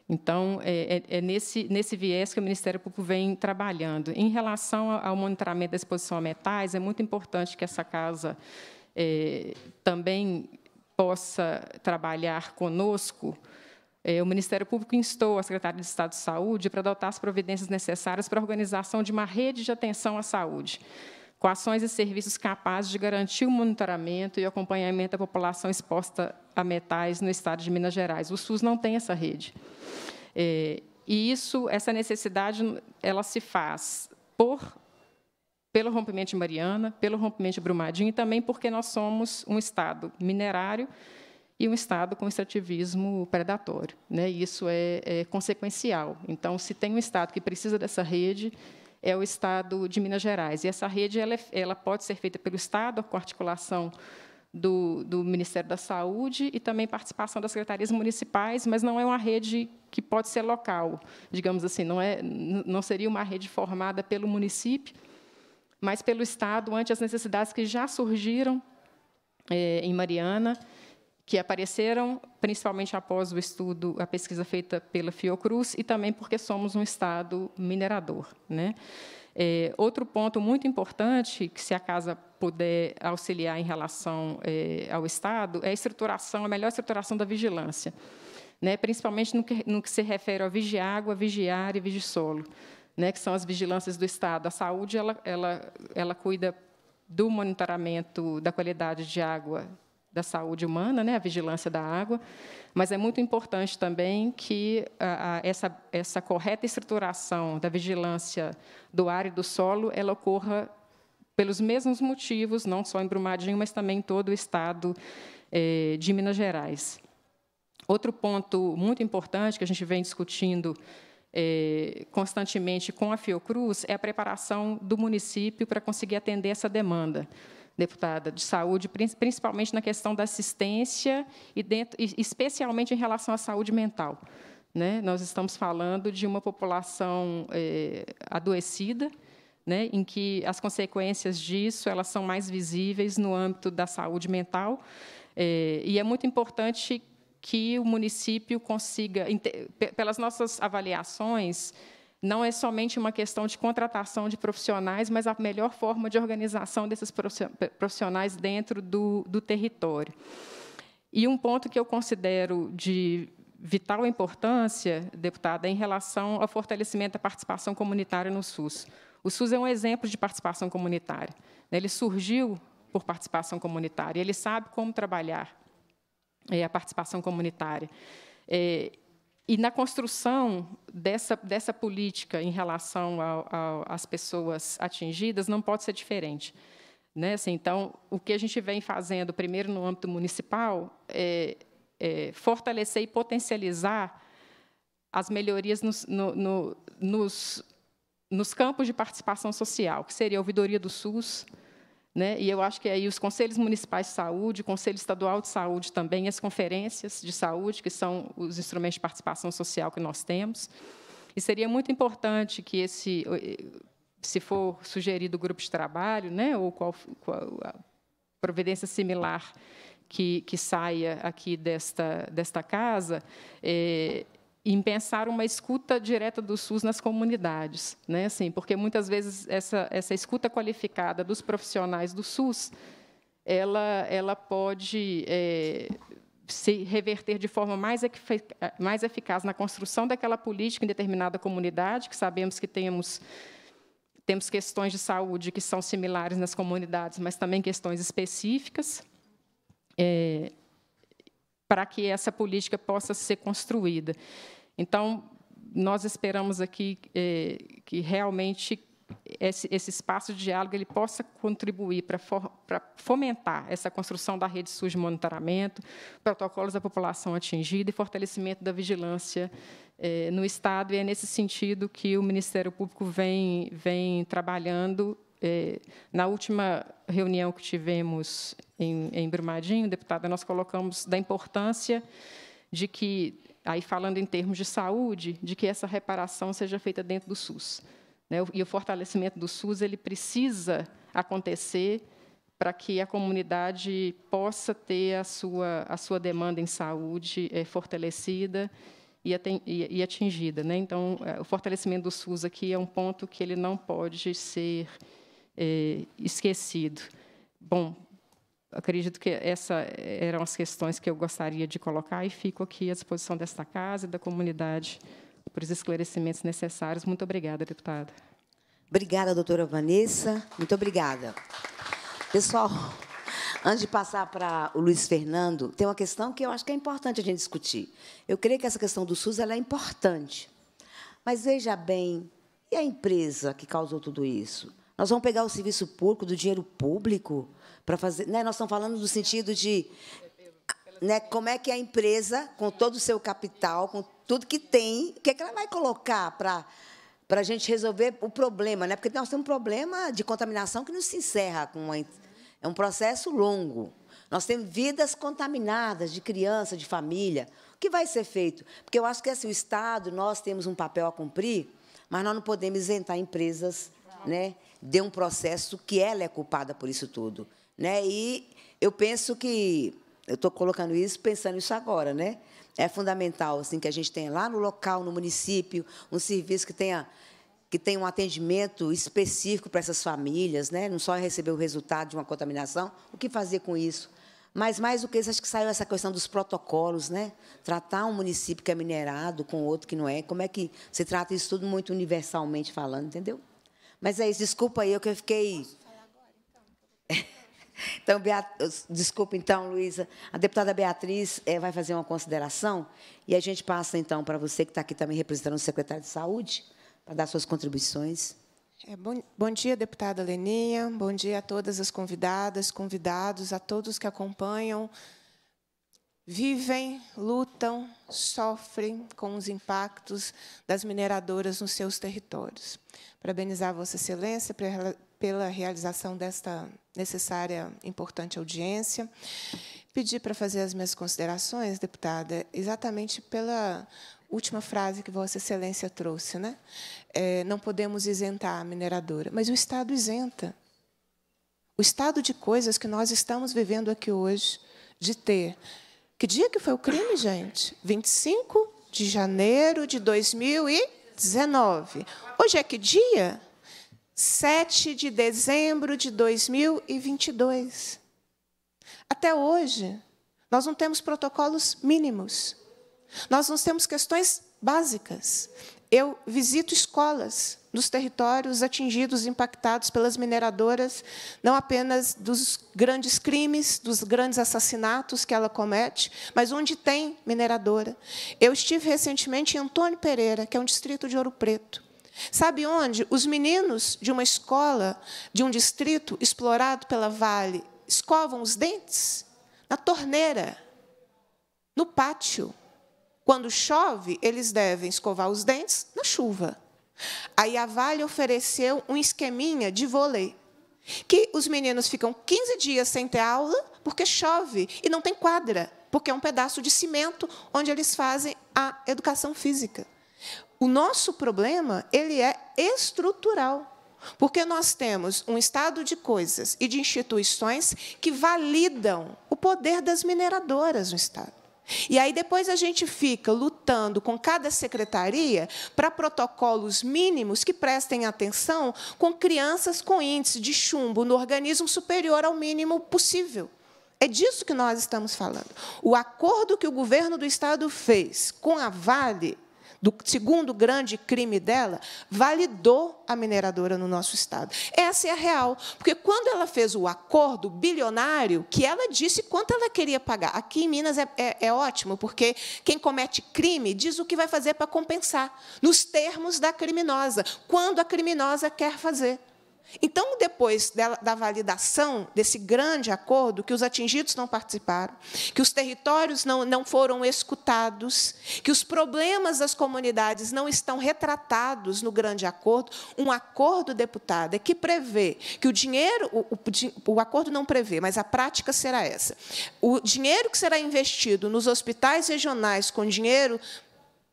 Então, é, é, é, nesse, nesse viés que o Ministério Público vem trabalhando. Em relação ao monitoramento da exposição a metais, é muito importante que essa casa é, também possa trabalhar conosco. É, o Ministério Público instou a Secretaria de Estado de Saúde para adotar as providências necessárias para a organização de uma rede de atenção à saúde com ações e serviços capazes de garantir o monitoramento e acompanhamento da população exposta a metais no estado de Minas Gerais. O SUS não tem essa rede. É, e isso, essa necessidade, ela se faz por pelo rompimento de Mariana, pelo rompimento de Brumadinho e também porque nós somos um estado minerário e um estado com extrativismo predatório, né? E isso é, é consequencial. Então, se tem um estado que precisa dessa rede, é o estado de Minas Gerais. E essa rede ela, é, ela pode ser feita pelo estado com articulação do, do, Ministério da Saúde e também participação das secretarias municipais, mas não é uma rede que pode ser local, digamos assim, não, é, não seria uma rede formada pelo município, mas pelo Estado, ante as necessidades que já surgiram é, em Mariana, que apareceram principalmente após o estudo, a pesquisa feita pela Fiocruz, e também porque somos um Estado minerador. Né? É, outro ponto muito importante que se a casa puder auxiliar em relação é, ao Estado é a estruturação, a melhor estruturação da vigilância, né? principalmente no que, no que se refere ao vigiágua, vigiar e vigisolo, né? que são as vigilâncias do Estado. A saúde ela, ela, ela cuida do monitoramento da qualidade de água da saúde humana, né, a vigilância da água, mas é muito importante também que a, ah, a, ah, essa, essa correta estruturação da vigilância do ar e do solo ela ocorra pelos mesmos motivos, não só em Brumadinho, mas também em todo o estado eh, de Minas Gerais. Outro ponto muito importante que a gente vem discutindo eh, constantemente com a Fiocruz é a preparação do município para conseguir atender essa demanda deputada, de saúde, principalmente na questão da assistência e, dentro, especialmente em relação à saúde mental. Né? Nós estamos falando de uma população é, adoecida, né, em que as consequências disso elas são mais visíveis no âmbito da saúde mental. É, e é muito importante que o município consiga, pelas nossas avaliações, não é somente uma questão de contratação de profissionais, mas a melhor forma de organização desses profissionais dentro do, do território. E um ponto que eu considero de vital importância, deputada, é em relação ao fortalecimento da participação comunitária no SUS. O SUS é um exemplo de participação comunitária. Ele surgiu por participação comunitária, ele sabe como trabalhar é, a participação comunitária. É, e na construção dessa, dessa política em relação às pessoas atingidas não pode ser diferente. Né? Assim, então, o que a gente vem fazendo, primeiro no âmbito municipal, é, é fortalecer e potencializar as melhorias nos, no, no, nos, nos campos de participação social, que seria a ouvidoria do SUS, né? E eu acho que aí os conselhos municipais de saúde, o Conselho Estadual de Saúde também, as conferências de saúde, que são os instrumentos de participação social que nós temos. E seria muito importante que esse, se for sugerido o grupo de trabalho, né, ou qual, qual providência similar que, que saia aqui desta, desta casa, é, em pensar uma escuta direta do SUS nas comunidades, né? Assim, porque muitas vezes essa, essa escuta qualificada dos profissionais do SUS, ela ela pode é, se reverter de forma mais, mais eficaz na construção daquela política em determinada comunidade, que sabemos que temos temos questões de saúde que são similares nas comunidades, mas também questões específicas. É, para que essa política possa ser construída. Então, nós esperamos aqui eh, que realmente esse, esse, espaço de diálogo ele possa contribuir para, for, para fomentar essa construção da rede SUS de monitoramento, protocolos da população atingida e fortalecimento da vigilância eh, no Estado. E é nesse sentido que o Ministério Público vem, vem trabalhando é, na última reunião que tivemos em, em Brumadinho, deputada, nós colocamos da importância de que, aí falando em termos de saúde, de que essa reparação seja feita dentro do SUS. Né? E o fortalecimento do SUS ele precisa acontecer para que a comunidade possa ter a sua, a sua demanda em saúde é, fortalecida e, atingida. Né? Então, é, o fortalecimento do SUS aqui é um ponto que ele não pode ser é, esquecido. Bom, acredito que essas eh, eram as questões que eu gostaria de colocar e fico aqui à disposição desta casa e da comunidade para os esclarecimentos necessários. Muito obrigada, deputada. Obrigada, doutora Vanessa. Muito obrigada. Pessoal, antes de passar para o Luiz Fernando, tem uma questão que eu acho que é importante a gente discutir. Eu creio que essa questão do SUS ela é importante. Mas veja bem, e a empresa que causou tudo isso? Nós vamos pegar o serviço público, do dinheiro público, para fazer. Né? Nós estamos falando no sentido de né, como é que a empresa, com todo o seu capital, com tudo que tem, o que, é que ela vai colocar para para a gente resolver o problema, né? Porque nós temos um problema de contaminação que não se encerra com uma, é um processo longo. Nós temos vidas contaminadas de criança, de família. O que vai ser feito? Porque eu acho que assim, o Estado, nós temos um papel a cumprir, mas nós não podemos isentar empresas, né? de um processo que ela é culpada por isso tudo. Né? E eu penso que, eu estou colocando isso pensando isso agora, né? é fundamental assim que a gente tenha lá no local, no município, um serviço que tenha que tenha um atendimento específico para essas famílias, né? Não só receber o resultado de uma contaminação, o que fazer com isso? Mas mais do que isso, acho que saiu essa questão dos protocolos, né? Tratar um município que é minerado com outro que não é, como é que se trata isso tudo muito universalmente falando, entendeu? Mas é isso, desculpa aí, eu que então, eu fiquei. então, então Beat... desculpa então, Luísa. A deputada Beatriz é, vai fazer uma consideração e a gente passa então para você que está aqui também representando o secretário de Saúde para dar suas contribuições. É, bom, bom, dia, deputada Leninha. Bom dia a todas as convidadas, convidados, a todos que acompanham vivem, lutam, sofrem com os impactos das mineradoras nos seus territórios. Parabenizar Vossa Excelência pela realização desta necessária, importante audiência. Pedir para fazer as minhas considerações, deputada, exatamente pela última frase que Vossa Excelência trouxe, né? É, não podemos isentar a mineradora, mas o Estado isenta. O estado de coisas que nós estamos vivendo aqui hoje, de ter que dia que foi o crime, gente? 25 de janeiro de 2019. Hoje é que dia? 7 de dezembro de 2022. Até hoje, nós não temos protocolos mínimos. Nós não temos questões básicas. Eu visito escolas dos territórios atingidos, impactados pelas mineradoras, não apenas dos grandes crimes, dos grandes assassinatos que ela comete, mas onde tem mineradora. Eu estive recentemente em Antônio Pereira, que é um distrito de Ouro Preto. Sabe onde? Os meninos de uma escola, de um distrito explorado pela Vale, escovam os dentes na torneira, no pátio. Quando chove, eles devem escovar os dentes na chuva. Aí a Vale ofereceu um esqueminha de vôlei, que os meninos ficam 15 dias sem ter aula porque chove e não tem quadra, porque é um pedaço de cimento onde eles fazem a educação física. O nosso problema, ele é estrutural. Porque nós temos um estado de coisas e de instituições que validam o poder das mineradoras no Estado. E aí depois a gente fica lutando com cada secretaria para protocolos mínimos que prestem atenção com crianças com índice de chumbo no organismo superior ao mínimo possível. É disso que nós estamos falando. O acordo que o governo do estado fez com a Vale do segundo grande crime dela, validou a mineradora no nosso Estado. Essa é a real. Porque quando ela fez o acordo bilionário, que ela disse quanto ela queria pagar. Aqui em Minas é, é, é ótimo, porque quem comete crime diz o que vai fazer para compensar, nos termos da criminosa, quando a criminosa quer fazer. Então, depois da validação desse grande acordo, que os atingidos não participaram, que os territórios não, não foram escutados, que os problemas das comunidades não estão retratados no grande acordo, um acordo, deputada, que prevê que o dinheiro, o, o, o acordo não prevê, mas a prática será essa. O dinheiro que será investido nos hospitais regionais com dinheiro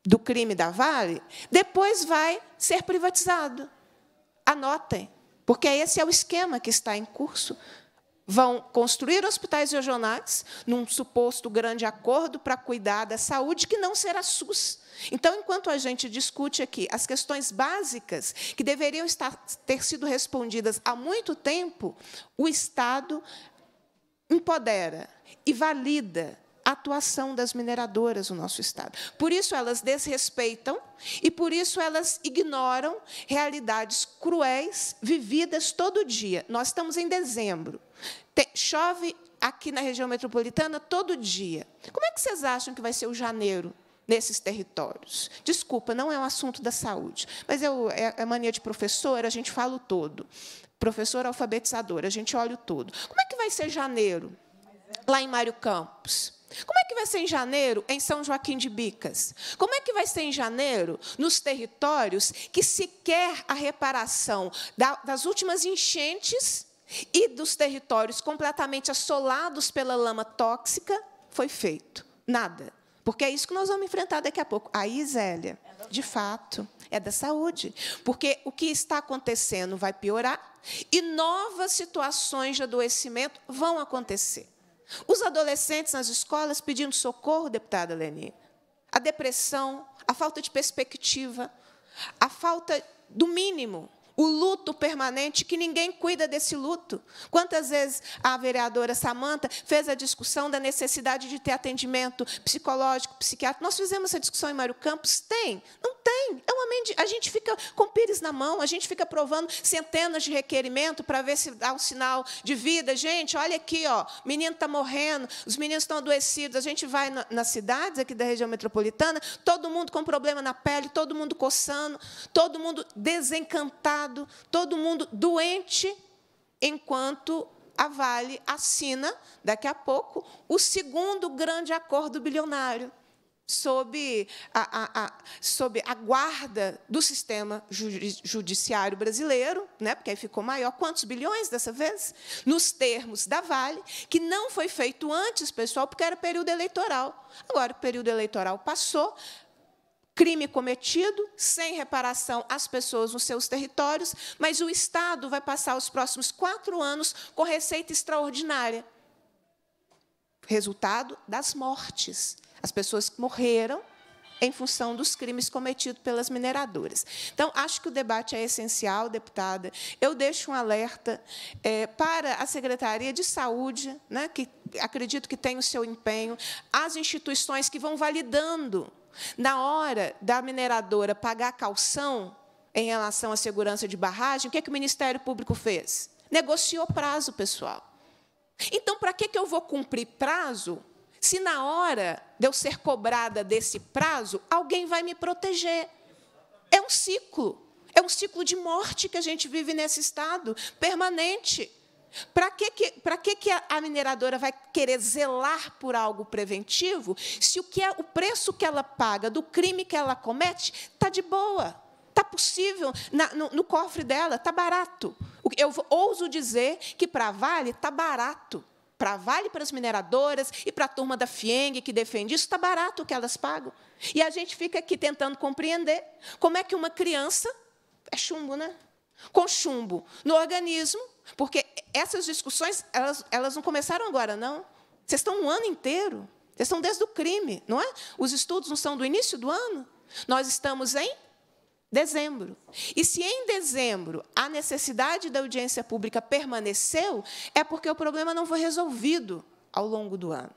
do crime da Vale, depois vai ser privatizado. Anotem. Porque esse é o esquema que está em curso. Vão construir hospitais regionais num suposto grande acordo para cuidar da saúde, que não será SUS. Então, enquanto a gente discute aqui as questões básicas que deveriam estar, ter sido respondidas há muito tempo, o Estado empodera e valida atuação das mineradoras no nosso Estado. Por isso elas desrespeitam e por isso elas ignoram realidades cruéis vividas todo dia. Nós estamos em dezembro. chove aqui na região metropolitana todo dia. Como é que vocês acham que vai ser o janeiro nesses territórios. Desculpa, não é um assunto da saúde, mas eu, é, é mania de professor. a gente fala o todo. Professor alfabetizador, a gente olha o todo. Como é que vai ser janeiro, lá em Mário Campos? Como é que vai ser em janeiro em São Joaquim de Bicas? Como é que vai ser em janeiro nos territórios que sequer a reparação das últimas enchentes e dos territórios completamente assolados pela lama tóxica foi feito? Nada. Porque é isso que nós vamos enfrentar daqui a pouco. Aí, Zélia, de fato, é da saúde. Porque o que está acontecendo vai piorar e novas situações de adoecimento vão acontecer. Os adolescentes nas escolas pedindo socorro, deputada Leni. A depressão, a falta de perspectiva, a falta do mínimo o luto permanente, que ninguém cuida desse luto. Quantas vezes a vereadora Samanta fez a discussão da necessidade de ter atendimento psicológico, psiquiátrico? Nós fizemos essa discussão em Mário Campos? Tem? Não tem. É uma mendi... A gente fica com pires na mão, a gente fica provando centenas de requerimento para ver se dá um sinal de vida. Gente, olha aqui, ó, o menino está morrendo, os meninos estão adoecidos. A gente vai na, nas cidades aqui da região metropolitana, todo mundo com problema na pele, todo mundo coçando, todo mundo desencantado todo mundo doente, enquanto a Vale assina, daqui a pouco, o segundo grande acordo bilionário sob a, a, a, sob a guarda do sistema judiciário brasileiro, né, porque aí ficou maior, quantos bilhões dessa vez? Nos termos da Vale, que não foi feito antes, pessoal, porque era período eleitoral. Agora, o período eleitoral passou, crime cometido, sem reparação às pessoas nos seus territórios, mas o Estado vai passar os próximos quatro anos com receita extraordinária. Resultado das mortes. As pessoas morreram em função dos crimes cometidos pelas mineradoras. Então, acho que o debate é essencial, deputada. Eu deixo um alerta é, para a Secretaria de Saúde, né, que acredito que tem o seu empenho, as instituições que vão validando na hora da mineradora pagar calção em relação à segurança de barragem, o que, é que o Ministério Público fez? Negociou prazo, pessoal. Então, para que, que eu vou cumprir prazo se na hora de eu ser cobrada desse prazo, alguém vai me proteger? É um ciclo. É um ciclo de morte que a gente vive nesse estado permanente. Para que, que, que, que a mineradora vai querer zelar por algo preventivo se o, que é, o preço que ela paga do crime que ela comete está de boa? Está possível na, no, no, cofre dela, está barato. Eu ouso dizer que para Vale está barato. Para Vale, para as mineradoras e para a turma da Fieng que defende isso, está barato o que elas pagam. E a gente fica aqui tentando compreender como é que uma criança. É chumbo, né? Com chumbo no organismo, porque essas discussões, elas, elas não começaram agora, não. Vocês estão um ano inteiro. Vocês estão desde o crime, não é? Os estudos não são do início do ano? Nós estamos em dezembro. E se em dezembro a necessidade da audiência pública permaneceu, é porque o problema não foi resolvido ao longo do ano.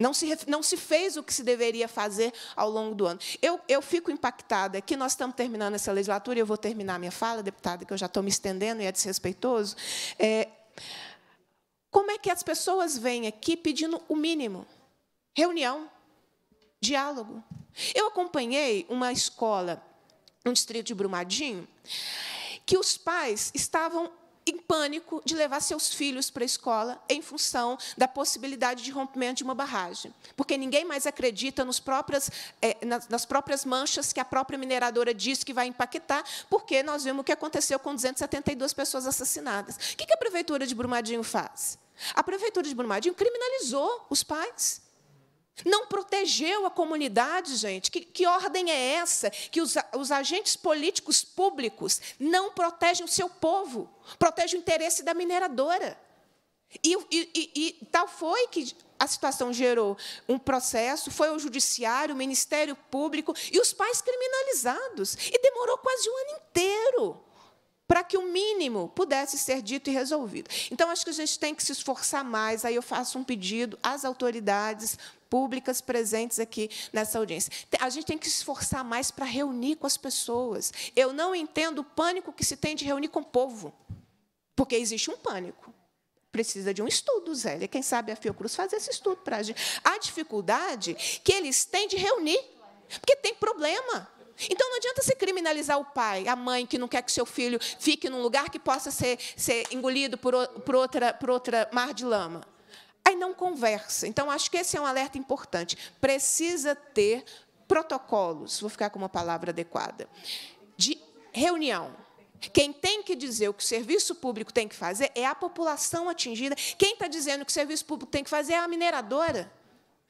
Não se, não se fez o que se deveria fazer ao longo do ano. Eu, eu fico impactada que nós estamos terminando essa legislatura, e eu vou terminar minha fala, deputada, que eu já estou me estendendo e é desrespeitoso. É, como é que as pessoas vêm aqui pedindo o mínimo? Reunião, diálogo. Eu acompanhei uma escola no distrito de Brumadinho que os pais estavam em pânico de levar seus filhos para a escola em função da possibilidade de rompimento de uma barragem, porque ninguém mais acredita próprias, eh, nas, nas, próprias manchas que a própria mineradora diz que vai empaquetar, porque nós vimos o que aconteceu com 272 pessoas assassinadas. O que a prefeitura de Brumadinho faz? A prefeitura de Brumadinho criminalizou os pais. Não protegeu a comunidade, gente. Que, que ordem é essa? Que os, os, agentes políticos públicos não protegem o seu povo, protegem o interesse da mineradora. E, e, e, e tal foi que a situação gerou um processo, foi o judiciário, o Ministério Público e os pais criminalizados. E demorou quase um ano inteiro para que o mínimo pudesse ser dito e resolvido. Então, acho que a gente tem que se esforçar mais. Aí eu faço um pedido às autoridades públicas presentes aqui nessa audiência. A gente tem que se esforçar mais para reunir com as pessoas. Eu não entendo o pânico que se tem de reunir com o povo, porque existe um pânico. Precisa de um estudo, Zélia. Quem sabe a Fiocruz faz esse estudo para a gente. A dificuldade que eles têm de reunir, porque tem problema. Então não adianta se criminalizar o pai, a mãe que não quer que seu filho fique num lugar que possa ser, ser engolido por, por, outra, por outra mar de lama. Aí não conversa. Então, acho que esse é um alerta importante. Precisa ter protocolos, vou ficar com uma palavra adequada, de reunião. Quem tem que dizer o que o serviço público tem que fazer é a população atingida. Quem está dizendo que o serviço público tem que fazer é a mineradora.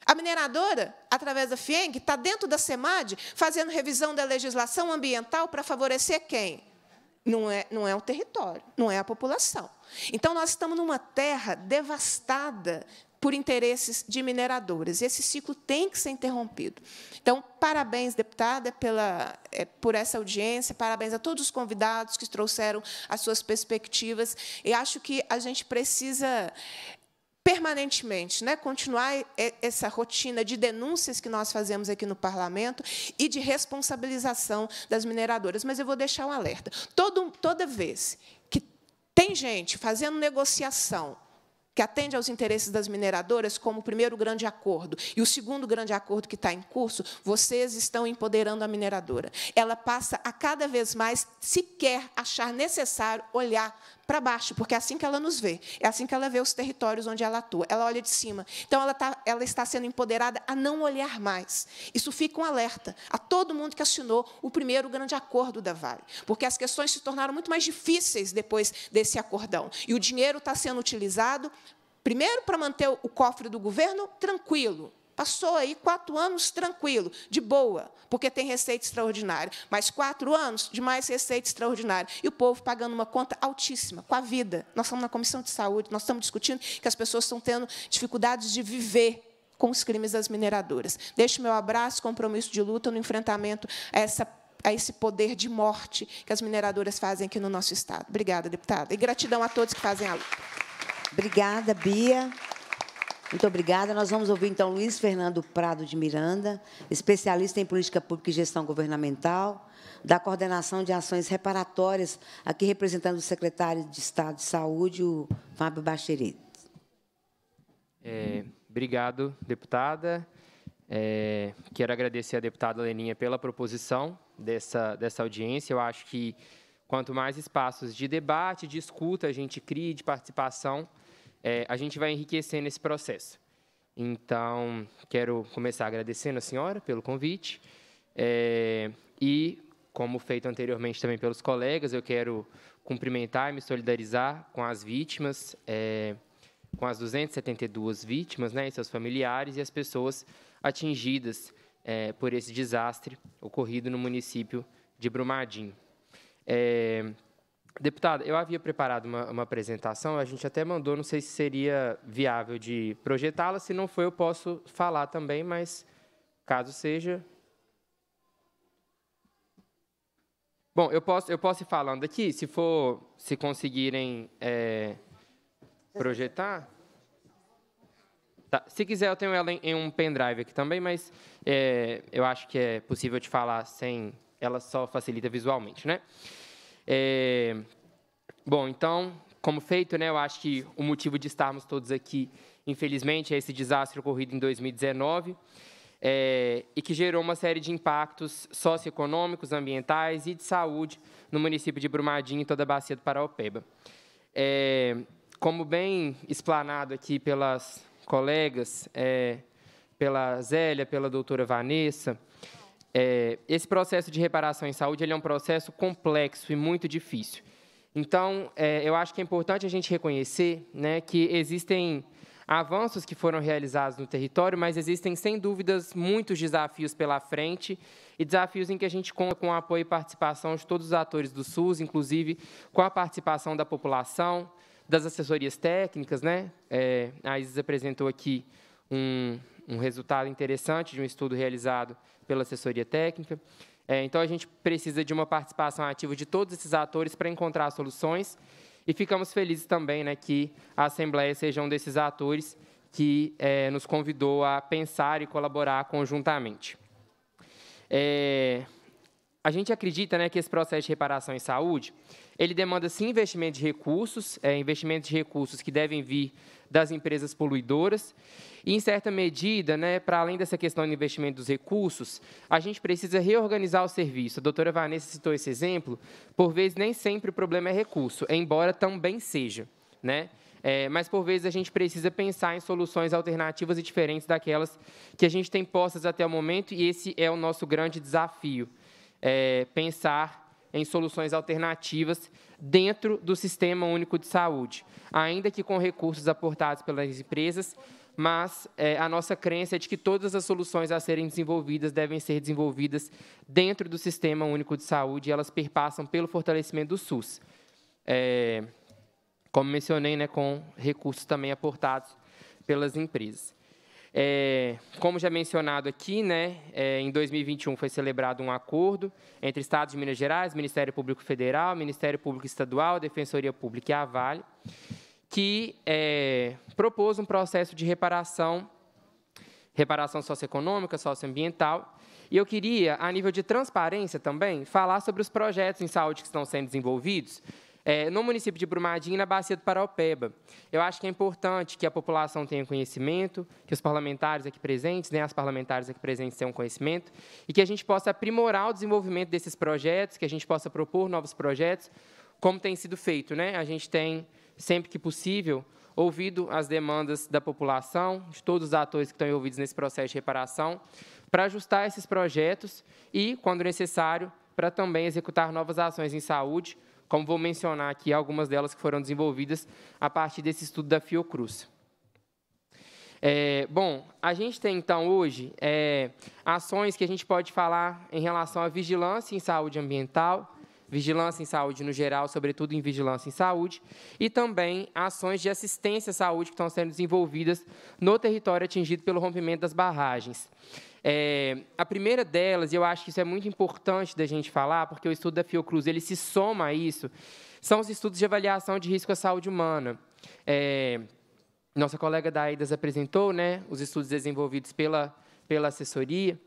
A mineradora, através da FIENG, está dentro da SEMAD fazendo revisão da legislação ambiental para favorecer quem? não é, não é o território, não é a população. Então, nós estamos numa terra devastada por interesses de mineradores. Esse ciclo tem que ser interrompido. Então, parabéns, deputada, é pela, é, por essa audiência, parabéns a todos os convidados que trouxeram as suas perspectivas. E acho que a gente precisa permanentemente, né, continuar essa rotina de denúncias que nós fazemos aqui no parlamento e de responsabilização das mineradoras. Mas eu vou deixar um alerta. Todo, toda vez que tem gente fazendo negociação que atende aos interesses das mineradoras como o primeiro grande acordo e o segundo grande acordo que está em curso, vocês estão empoderando a mineradora. Ela passa a cada vez mais sequer achar necessário olhar para baixo, porque é assim que ela nos vê, é assim que ela vê os territórios onde ela atua, ela olha de cima. Então, ela, tá, ela está sendo empoderada a não olhar mais. Isso fica um alerta a todo mundo que assinou o primeiro grande acordo da Vale, porque as questões se tornaram muito mais difíceis depois desse acordão. E o dinheiro está sendo utilizado, primeiro, para manter o cofre do governo tranquilo, Passou aí quatro anos tranquilo, de boa, porque tem receita extraordinária. Mais quatro anos de mais receita extraordinária. E o povo pagando uma conta altíssima, com a vida. Nós estamos na Comissão de Saúde, nós estamos discutindo que as pessoas estão tendo dificuldades de viver com os crimes das mineradoras. Deixo meu abraço, compromisso de luta no enfrentamento a essa a esse poder de morte que as mineradoras fazem aqui no nosso Estado. Obrigada, deputada. E gratidão a todos que fazem a luta. Obrigada, Bia. Muito obrigada. Nós vamos ouvir então Luiz Fernando Prado de Miranda, especialista em política pública e gestão governamental, da coordenação de ações reparatórias, aqui representando o secretário de Estado de Saúde, o Fábio Bachelet. É, obrigado, deputada. É, quero agradecer à deputada Leninha pela proposição dessa, dessa audiência. Eu acho que quanto mais espaços de debate, de escuta a gente cria, de participação, é, a gente vai enriquecendo esse processo. Então, quero começar agradecendo a senhora pelo convite é, e, como feito anteriormente também pelos colegas, eu quero cumprimentar e me solidarizar com as vítimas, é, com as 272 vítimas né, e seus familiares e as pessoas atingidas é, por esse desastre ocorrido no município de Brumadinho. É, Deputado, eu havia preparado uma, uma, apresentação, a gente até mandou, não sei se seria viável de projetá-la, se não for eu posso falar também, mas caso seja. Bom, eu posso, eu posso ir falando aqui, se for, se conseguirem é, projetar. Tá. Se quiser, eu tenho ela em, em um pendrive aqui também, mas é, eu acho que é possível te falar sem. Ela só facilita visualmente, né? É, bom, então, como feito, né, eu acho que o motivo de estarmos todos aqui, infelizmente, é esse desastre ocorrido em 2019 é, e que gerou uma série de impactos socioeconômicos, ambientais e de saúde no município de Brumadinho e toda a bacia do Paraopeba. É, como bem explanado aqui pelas colegas, é, pela Zélia, pela doutora Vanessa, é, esse processo de reparação em saúde ele é um processo complexo e muito difícil. Então, é, eu acho que é importante a gente reconhecer né, que existem avanços que foram realizados no território, mas existem, sem dúvidas, muitos desafios pela frente e desafios em que a gente conta com o apoio e participação de todos os atores do SUS, inclusive com a participação da população, das assessorias técnicas. Né? É, a Isis apresentou aqui um, um resultado interessante de um estudo realizado pela assessoria técnica. É, então, a gente precisa de uma participação ativa de todos esses atores para encontrar soluções. E ficamos felizes também né, que a Assembleia seja um desses atores que é, nos convidou a pensar e colaborar conjuntamente. É, a gente acredita né, que esse processo de reparação em saúde ele demanda, sim, investimento de recursos, é, investimento de recursos que devem vir das empresas poluidoras. E, em certa medida, né, para além dessa questão do investimento dos recursos, a gente precisa reorganizar o serviço. A doutora Vanessa citou esse exemplo. Por vezes, nem sempre o problema é recurso, embora também seja. Né? É, mas, por vezes, a gente precisa pensar em soluções alternativas e diferentes daquelas que a gente tem postas até o momento, e esse é o nosso grande desafio, é, pensar em soluções alternativas dentro do Sistema Único de Saúde, ainda que com recursos aportados pelas empresas, mas é, a nossa crença é de que todas as soluções a serem desenvolvidas devem ser desenvolvidas dentro do Sistema Único de Saúde e elas perpassam pelo fortalecimento do SUS. É, como mencionei, né, com recursos também aportados pelas empresas. É, como já mencionado aqui, né, é, em 2021 foi celebrado um acordo entre Estados de Minas Gerais, Ministério Público Federal, Ministério Público Estadual, Defensoria Pública e a Vale, que é, propôs um processo de reparação, reparação socioeconômica, socioambiental, e eu queria, a nível de transparência também, falar sobre os projetos em saúde que estão sendo desenvolvidos, é, no município de Brumadinho e na Bacia do Paraupeba. Eu acho que é importante que a população tenha conhecimento, que os parlamentares aqui presentes, né, as parlamentares aqui presentes tenham conhecimento, e que a gente possa aprimorar o desenvolvimento desses projetos, que a gente possa propor novos projetos, como tem sido feito. Né? A gente tem, sempre que possível, ouvido as demandas da população, de todos os atores que estão envolvidos nesse processo de reparação, para ajustar esses projetos e, quando necessário, para também executar novas ações em saúde, como vou mencionar aqui algumas delas que foram desenvolvidas a partir desse estudo da Fiocruz. É, bom, a gente tem então hoje é, ações que a gente pode falar em relação à vigilância em saúde ambiental, vigilância em saúde no geral, sobretudo em vigilância em saúde, e também ações de assistência à saúde que estão sendo desenvolvidas no território atingido pelo rompimento das barragens. É, a primeira delas, e eu acho que isso é muito importante da gente falar, porque o estudo da Fiocruz ele se soma a isso, são os estudos de avaliação de risco à saúde humana. É, nossa colega da apresentou né, os estudos desenvolvidos pela, pela assessoria,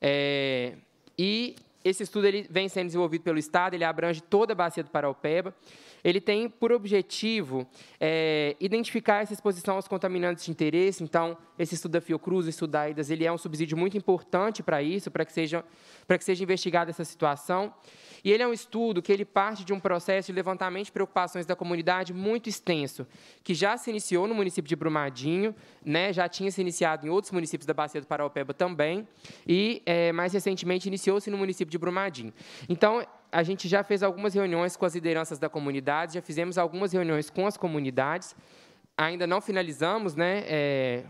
é, e esse estudo ele vem sendo desenvolvido pelo Estado, ele abrange toda a bacia do Paraupeba. Ele tem por objetivo é, identificar essa exposição aos contaminantes de interesse. Então, esse estudo da Fiocruz, estudo da IDAS, ele é um subsídio muito importante para isso, para que seja para que seja investigada essa situação. E ele é um estudo que ele parte de um processo de levantamento de preocupações da comunidade muito extenso, que já se iniciou no município de Brumadinho, né, já tinha se iniciado em outros municípios da Bacia do Paraopeba também, e é, mais recentemente iniciou-se no município de Brumadinho. Então, a gente já fez algumas reuniões com as lideranças da comunidade, já fizemos algumas reuniões com as comunidades, ainda não finalizamos né, é,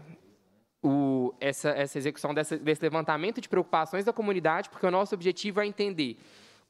o, essa, essa execução dessa, desse levantamento de preocupações da comunidade, porque o nosso objetivo é entender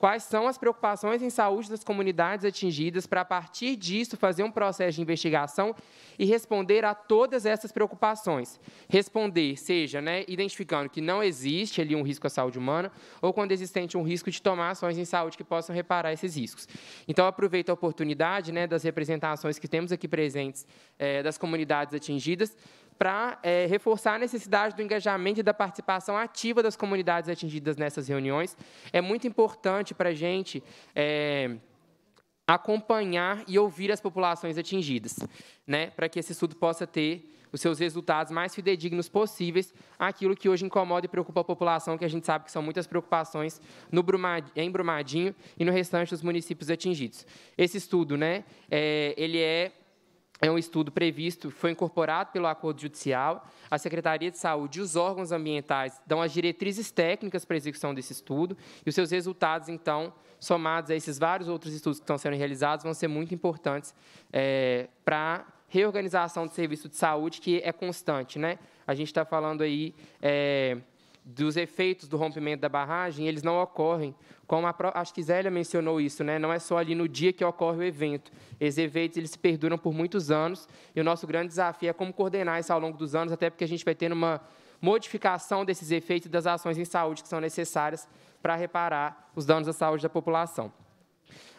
quais são as preocupações em saúde das comunidades atingidas, para a partir disso fazer um processo de investigação e responder a todas essas preocupações. Responder, seja né, identificando que não existe ali um risco à saúde humana, ou quando existente um risco de tomar ações em saúde que possam reparar esses riscos. Então, aproveito a oportunidade né, das representações que temos aqui presentes é, das comunidades atingidas para é, reforçar a necessidade do engajamento e da participação ativa das comunidades atingidas nessas reuniões. É muito importante para a gente é, acompanhar e ouvir as populações atingidas, né, para que esse estudo possa ter os seus resultados mais fidedignos possíveis àquilo que hoje incomoda e preocupa a população, que a gente sabe que são muitas preocupações no Brumad, em Brumadinho e no restante dos municípios atingidos. Esse estudo, né, é, ele é é um estudo previsto, foi incorporado pelo acordo judicial, a Secretaria de Saúde e os órgãos ambientais dão as diretrizes técnicas para a execução desse estudo, e os seus resultados, então, somados a esses vários outros estudos que estão sendo realizados, vão ser muito importantes é, para reorganização do serviço de saúde, que é constante. Né? A gente está falando aí é, dos efeitos do rompimento da barragem, eles não ocorrem. Como a, acho que Zélia mencionou isso, né? não é só ali no dia que ocorre o evento. Esses eventos eles se perduram por muitos anos, e o nosso grande desafio é como coordenar isso ao longo dos anos, até porque a gente vai tendo uma modificação desses efeitos e das ações em saúde que são necessárias para reparar os danos à saúde da população.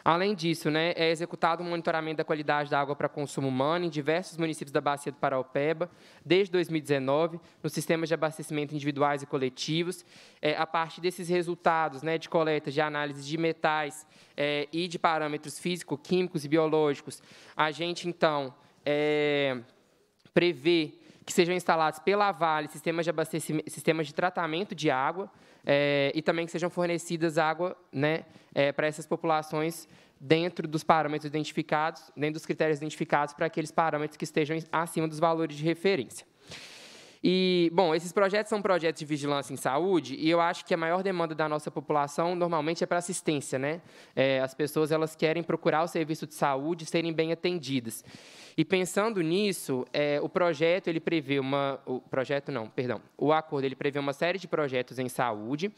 Além disso, né, é executado um monitoramento da qualidade da água para consumo humano em diversos municípios da Bacia do Paraupeba, desde 2019, nos sistemas de abastecimento individuais e coletivos. É, a partir desses resultados né, de coleta, de análise de metais é, e de parâmetros físico químicos e biológicos, a gente, então, é, prevê que sejam instalados pela Vale sistemas de, sistemas de tratamento de água, é, e também que sejam fornecidas água né, é, para essas populações dentro dos parâmetros identificados, dentro dos critérios identificados para aqueles parâmetros que estejam acima dos valores de referência. E, bom, esses projetos são projetos de vigilância em saúde, e eu acho que a maior demanda da nossa população normalmente é para assistência, né? É, as pessoas elas querem procurar o serviço de saúde, serem bem atendidas. E pensando nisso, é, o projeto ele prevê uma, o projeto não, perdão, o acordo ele prevê uma série de projetos em saúde.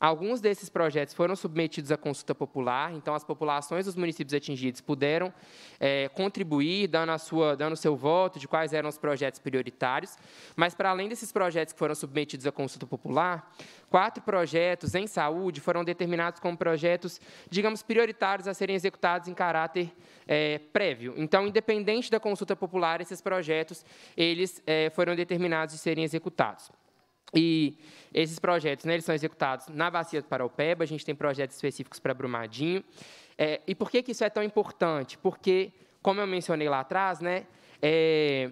Alguns desses projetos foram submetidos à consulta popular, então as populações dos municípios atingidos puderam é, contribuir, dando a sua, dando o seu voto de quais eram os projetos prioritários. Mas para além desses projetos que foram submetidos à consulta popular, quatro projetos em saúde foram determinados como projetos, digamos, prioritários a serem executados em caráter é, prévio. Então, independente da consulta popular, esses projetos eles é, foram determinados de serem executados. E esses projetos né, eles são executados na Bacia do Paraupeba, a gente tem projetos específicos para Brumadinho. É, e por que, que isso é tão importante? Porque, como eu mencionei lá atrás, né, é,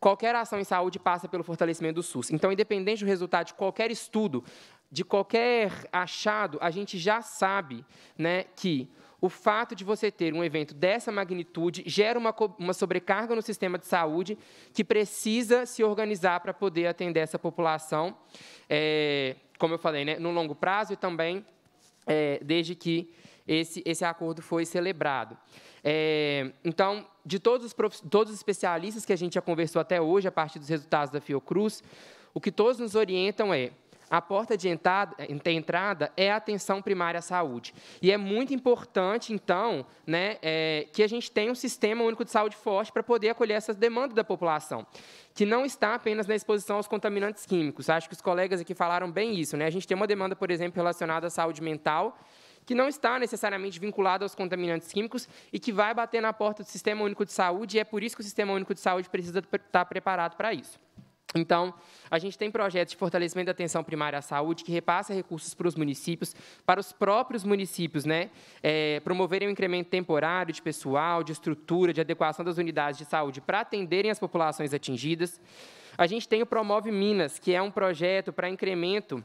qualquer ação em saúde passa pelo fortalecimento do SUS. Então, independente do resultado de qualquer estudo, de qualquer achado, a gente já sabe né, que o fato de você ter um evento dessa magnitude gera uma, uma sobrecarga no sistema de saúde que precisa se organizar para poder atender essa população, é, como eu falei, né, no longo prazo e também é, desde que esse, esse acordo foi celebrado. É, então, de todos os, prof, todos os especialistas que a gente já conversou até hoje, a partir dos resultados da Fiocruz, o que todos nos orientam é a porta de entrada, eh, de entrada é a atenção primária à saúde. E é muito importante, então, né, é, que a gente tenha um sistema único de saúde forte para poder acolher essas demandas da população, que não está apenas na exposição aos contaminantes químicos. Acho que os colegas aqui falaram bem isso. Né? A gente tem uma demanda, por exemplo, relacionada à saúde mental, que não está necessariamente vinculada aos contaminantes químicos e que vai bater na porta do Sistema Único de Saúde, e é por isso que o Sistema Único de Saúde precisa estar tá preparado para isso. Então, a gente tem projetos de fortalecimento da atenção primária à saúde que repassa recursos para os municípios, para os próprios municípios, né? É, promoverem um incremento temporário de pessoal, de estrutura, de adequação das unidades de saúde para atenderem as populações atingidas. A gente tem o Promove Minas, que é um projeto para incremento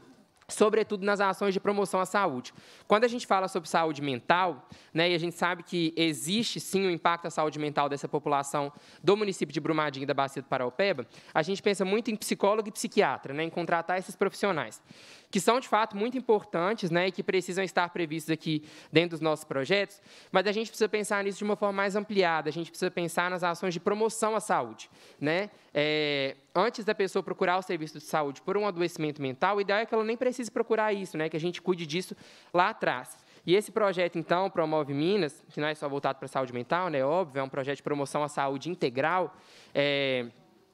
sobretudo nas ações de promoção à saúde. Quando a gente fala sobre saúde mental, né, e a gente sabe que existe sim o um impacto à saúde mental dessa população do município de Brumadinho e da Bacia do Paraupeba, a gente pensa muito em psicólogo e psiquiatra, né, em contratar esses profissionais que são de fato muito importantes né, e que precisam estar previstos aqui dentro dos nossos projetos, mas a gente precisa pensar nisso de uma forma mais ampliada, a gente precisa pensar nas ações de promoção à saúde. Né? É, antes da pessoa procurar o serviço de saúde por um adoecimento mental, o ideal é que ela nem precise procurar isso, né, que a gente cuide disso lá atrás. E esse projeto, então, Promove Minas, que não é só voltado para a saúde mental, né, é óbvio, é um projeto de promoção à saúde integral, é,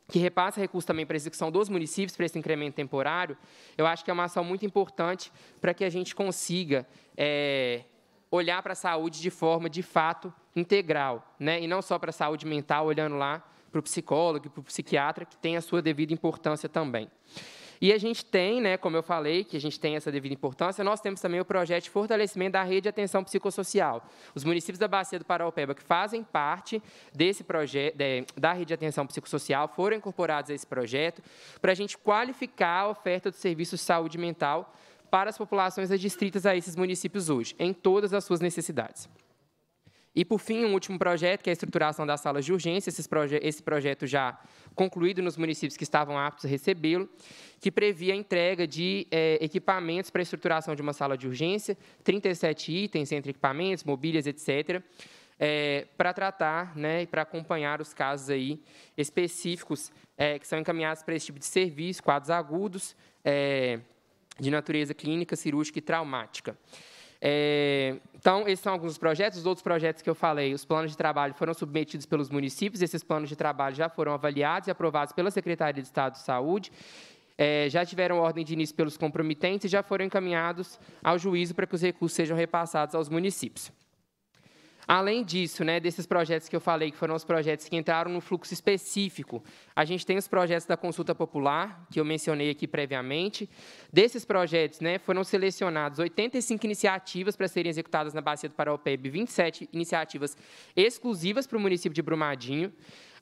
que repassa recursos também para a execução dos municípios, para esse incremento temporário, eu acho que é uma ação muito importante para que a gente consiga é, olhar para a saúde de forma, de fato, integral, né? e não só para a saúde mental, olhando lá para o psicólogo, para o psiquiatra, que tem a sua devida importância também. E a gente tem, né, como eu falei, que a gente tem essa devida importância, nós temos também o projeto de fortalecimento da rede de atenção psicossocial. Os municípios da Bacia do Paraupeba que fazem parte desse projeto da rede de atenção psicossocial foram incorporados a esse projeto para a gente qualificar a oferta do serviço de saúde mental para as populações adstritas a esses municípios hoje, em todas as suas necessidades. E, por fim, um último projeto, que é a estruturação das salas de urgência, proje esse projeto já concluído nos municípios que estavam aptos a recebê-lo, que previa a entrega de é, equipamentos para a estruturação de uma sala de urgência, 37 itens entre equipamentos, mobílias, etc., é, eh, para tratar né, e para acompanhar os casos aí específicos é, que são encaminhados para esse tipo de serviço, quadros agudos, de natureza clínica, cirúrgica e traumática. É, então, esses são alguns projetos. Os outros projetos que eu falei, os planos de trabalho foram submetidos pelos municípios, esses planos de trabalho já foram avaliados e aprovados pela Secretaria de Estado de Saúde, é, já tiveram ordem de início pelos compromitentes e já foram encaminhados ao juízo para que os recursos sejam repassados aos municípios. Além disso, né, desses projetos que eu falei, que foram os projetos que entraram no fluxo específico, a gente tem os projetos da consulta popular, que eu mencionei aqui previamente. Desses projetos, né, foram selecionadas 85 iniciativas para serem executadas na Bacia do Paraopeb, 27 iniciativas exclusivas para o município de Brumadinho.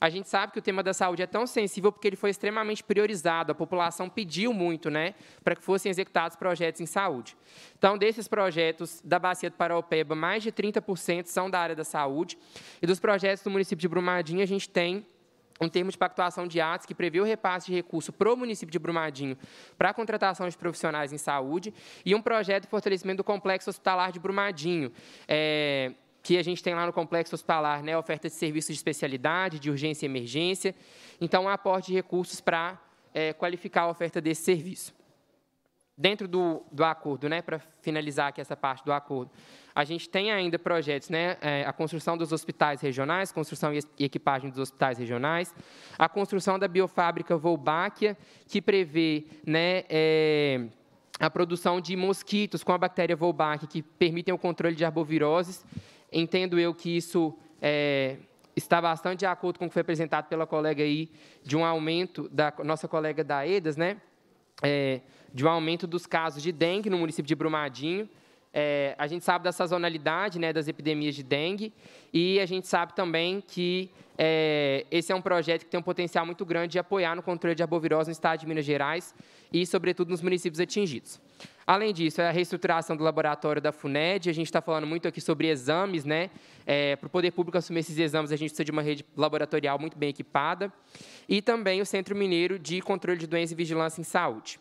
A gente sabe que o tema da saúde é tão sensível porque ele foi extremamente priorizado, a população pediu muito né, para que fossem executados projetos em saúde. Então, desses projetos da Bacia do Paraopeba, mais de 30% são da área da saúde, e dos projetos do município de Brumadinho, a gente tem um termo de pactuação de atos que prevê o repasse de recurso para o município de Brumadinho para a contratação de profissionais em saúde e um projeto de fortalecimento do complexo hospitalar de Brumadinho. É, que a gente tem lá no complexo hospitalar, né, oferta de serviços de especialidade, de urgência e emergência. Então, há aporte de recursos para é, qualificar a oferta desse serviço. Dentro do, do acordo, né, para finalizar aqui essa parte do acordo, a gente tem ainda projetos, né, é, a construção dos hospitais regionais, construção e equipagem dos hospitais regionais, a construção da biofábrica Volbáquia, que prevê né, é, a produção de mosquitos com a bactéria Volbáquia, que permitem o controle de arboviroses entendo eu que isso é, está bastante de acordo com o que foi apresentado pela colega aí, de um aumento, da nossa colega da EDAS, né? É, de um aumento dos casos de dengue no município de Brumadinho. É, a gente sabe da sazonalidade né, das epidemias de dengue e a gente sabe também que é, esse é um projeto que tem um potencial muito grande de apoiar no controle de arbovirose no estado de Minas Gerais e, sobretudo, nos municípios atingidos. Além disso, é a reestruturação do laboratório da FUNED. A gente está falando muito aqui sobre exames, né? É, Para o poder público assumir esses exames, a gente precisa de uma rede laboratorial muito bem equipada. E também o Centro Mineiro de Controle de Doenças e Vigilância em Saúde.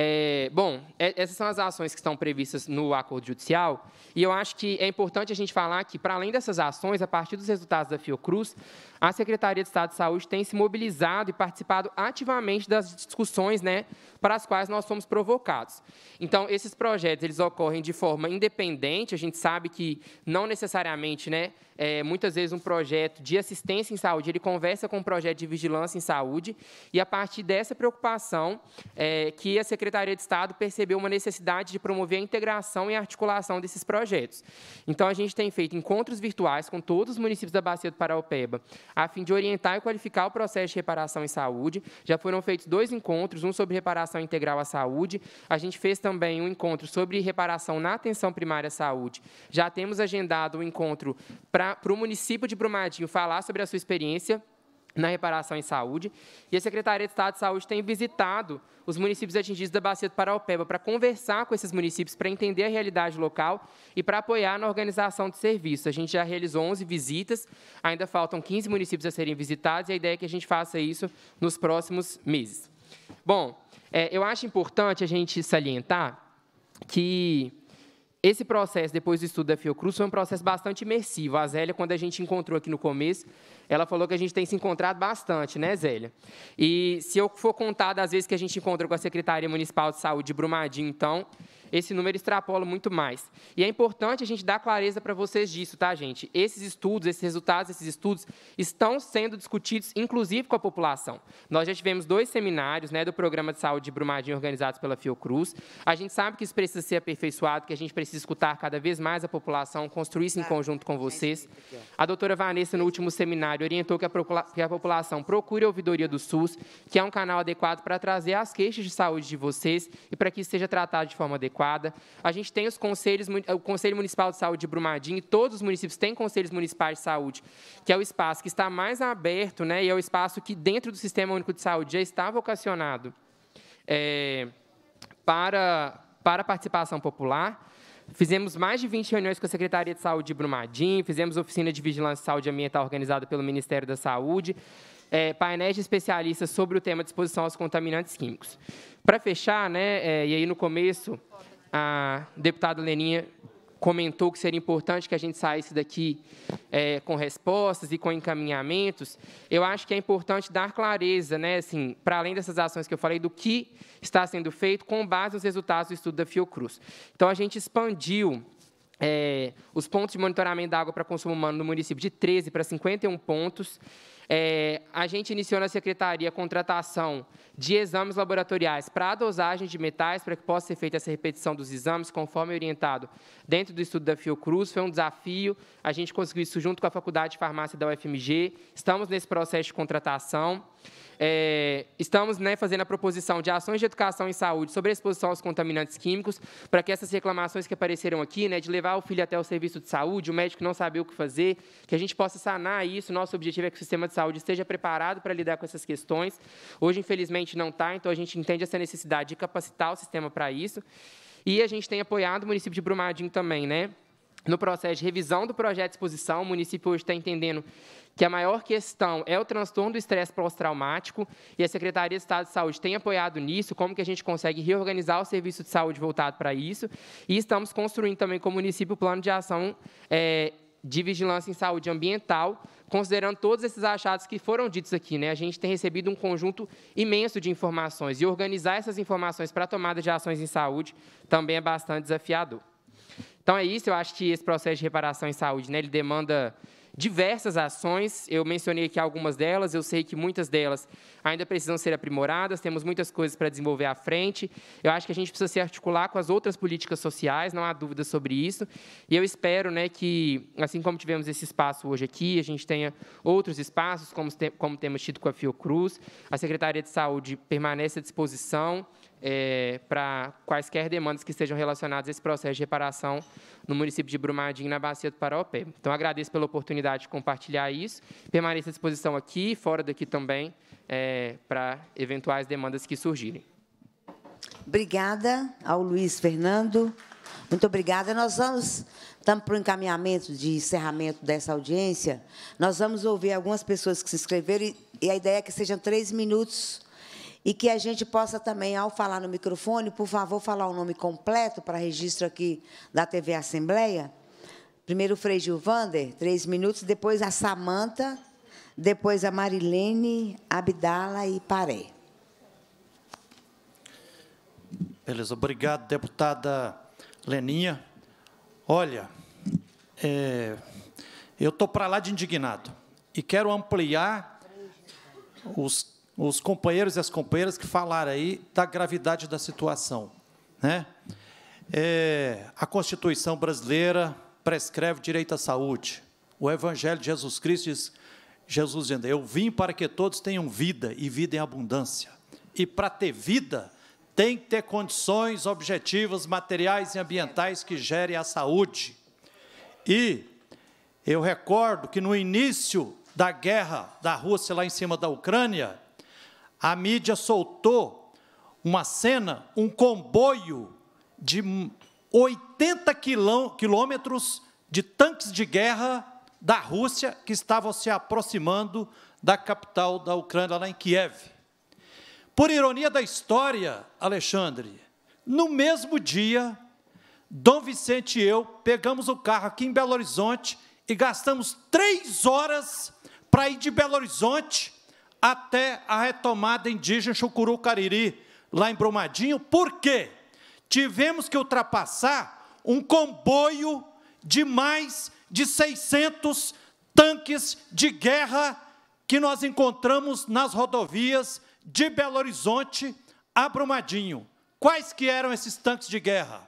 É, bom, é, essas são as ações que estão previstas no acordo judicial, e eu acho que é importante a gente falar que, para além dessas ações, a partir dos resultados da Fiocruz, a Secretaria de Estado de Saúde tem se mobilizado e participado ativamente das discussões né, para as quais nós somos provocados. Então, esses projetos eles ocorrem de forma independente, a gente sabe que não necessariamente né, é, muitas vezes um projeto de assistência em saúde, ele conversa com um projeto de vigilância em saúde, e a partir dessa preocupação é, que a Secretaria de Estado percebeu uma necessidade de promover a integração e articulação desses projetos. Então, a gente tem feito encontros virtuais com todos os municípios da Bacia do Paraupeba, a fim de orientar e qualificar o processo de reparação em saúde. Já foram feitos dois encontros, um sobre reparação integral à saúde, a gente fez também um encontro sobre reparação na atenção primária à saúde. Já temos agendado um encontro para para o município de Brumadinho falar sobre a sua experiência na reparação em saúde. E a Secretaria de Estado de Saúde tem visitado os municípios atingidos da Bacia do Paraopeba para conversar com esses municípios, para entender a realidade local e para apoiar na organização de serviço. A gente já realizou 11 visitas, ainda faltam 15 municípios a serem visitados e a ideia é que a gente faça isso nos próximos meses. Bom, é, eu acho importante a gente salientar que esse processo, depois do estudo da Fiocruz, foi um processo bastante imersivo. A Zélia, quando a gente encontrou aqui no começo, ela falou que a gente tem se encontrado bastante, né, Zélia? E se eu for contar das vezes que a gente encontrou com a Secretaria Municipal de Saúde de Brumadinho, então, esse número extrapola muito mais. E é importante a gente dar clareza para vocês disso, tá, gente? Esses estudos, esses resultados esses estudos estão sendo discutidos, inclusive, com a população. Nós já tivemos dois seminários né, do Programa de Saúde de Brumadinho organizados pela Fiocruz. A gente sabe que isso precisa ser aperfeiçoado, que a gente precisa escutar cada vez mais a população, construir isso em conjunto com vocês. A doutora Vanessa, no último seminário, orientou que a, que a população procure a ouvidoria do SUS, que é um canal adequado para trazer as queixas de saúde de vocês e para que isso seja tratado de forma adequada adequada. A gente tem os conselhos, o Conselho Municipal de Saúde de Brumadinho, todos os municípios têm conselhos municipais de saúde, que é o espaço que está mais aberto, né, e é o espaço que, dentro do Sistema Único de Saúde, já está vocacionado é, para, para a participação popular. Fizemos mais de 20 reuniões com a Secretaria de Saúde de Brumadinho, fizemos oficina de vigilância de saúde ambiental organizada pelo Ministério da Saúde é, painéis de especialistas sobre o tema de exposição aos contaminantes químicos. Para fechar, né, é, e aí no começo, a deputada Leninha comentou que seria importante que a gente saísse daqui é, com respostas e com encaminhamentos, eu acho que é importante dar clareza, né, assim, para além dessas ações que eu falei, do que está sendo feito com base nos resultados do estudo da Fiocruz. Então, a gente expandiu é, os pontos de monitoramento da água para consumo humano no município de 13 para 51 pontos, é, a gente iniciou na secretaria a contratação de exames laboratoriais para a dosagem de metais, para que possa ser feita essa repetição dos exames, conforme orientado dentro do estudo da Fiocruz. Foi um desafio, a gente conseguiu isso junto com a Faculdade de Farmácia da UFMG. Estamos nesse processo de contratação. É, estamos né, fazendo a proposição de ações de educação em saúde sobre a exposição aos contaminantes químicos, para que essas reclamações que apareceram aqui, né, de levar o filho até o serviço de saúde, o médico não saber o que fazer, que a gente possa sanar isso. Nosso objetivo é que o sistema de saúde esteja preparado para lidar com essas questões. Hoje, infelizmente, não está, então a gente entende essa necessidade de capacitar o sistema para isso. E a gente tem apoiado o município de Brumadinho também, né? no processo de revisão do projeto de exposição, o município hoje está entendendo que a maior questão é o transtorno do estresse pós-traumático, e a Secretaria de Estado de Saúde tem apoiado nisso, como que a gente consegue reorganizar o serviço de saúde voltado para isso, e estamos construindo também com o município o plano de ação é, de vigilância em saúde ambiental, considerando todos esses achados que foram ditos aqui. Né? A gente tem recebido um conjunto imenso de informações, e organizar essas informações para a tomada de ações em saúde também é bastante desafiador. Então é isso, eu acho que esse processo de reparação em saúde, né, ele demanda diversas ações, eu mencionei aqui algumas delas, eu sei que muitas delas ainda precisam ser aprimoradas, temos muitas coisas para desenvolver à frente. Eu acho que a gente precisa se articular com as outras políticas sociais, não há dúvida sobre isso. E eu espero né, que, assim como tivemos esse espaço hoje aqui, a gente tenha outros espaços, como, como temos tido com a Fiocruz, a Secretaria de Saúde permanece à disposição é, para quaisquer demandas que estejam relacionadas a esse processo de reparação no município de Brumadinho, na Bacia do Paraopé. Então, agradeço pela oportunidade de compartilhar isso. Permaneço à disposição aqui e fora daqui também é, para eventuais demandas que surgirem. Obrigada ao Luiz Fernando. Muito obrigada. Nós vamos, estamos para o encaminhamento de encerramento dessa audiência. Nós vamos ouvir algumas pessoas que se inscreveram e, e a ideia é que sejam três minutos e que a gente possa também, ao falar no microfone, por favor, falar o nome completo para registro aqui da TV Assembleia. Primeiro o Frei Gilvander, três minutos, depois a Samanta, depois a Marilene, Abdala e Paré. Beleza, obrigado, deputada Leninha. Olha, é, eu estou para lá de indignado e quero ampliar os os companheiros e as companheiras que falaram aí da gravidade da situação. Né? É, a Constituição brasileira prescreve direito à saúde. O Evangelho de Jesus Cristo diz, Jesus dizendo, eu vim para que todos tenham vida, e vida em abundância. E para ter vida, tem que ter condições objetivas, materiais e ambientais que gerem a saúde. E eu recordo que no início da guerra da Rússia lá em cima da Ucrânia, a mídia soltou uma cena, um comboio de 80 quilômetros de tanques de guerra da Rússia que estavam se aproximando da capital da Ucrânia, lá em Kiev. Por ironia da história, Alexandre, no mesmo dia, Dom Vicente e eu pegamos o carro aqui em Belo Horizonte e gastamos três horas para ir de Belo Horizonte até a retomada indígena Cariri lá em Brumadinho, porque tivemos que ultrapassar um comboio de mais de 600 tanques de guerra que nós encontramos nas rodovias de Belo Horizonte a Brumadinho. Quais que eram esses tanques de guerra?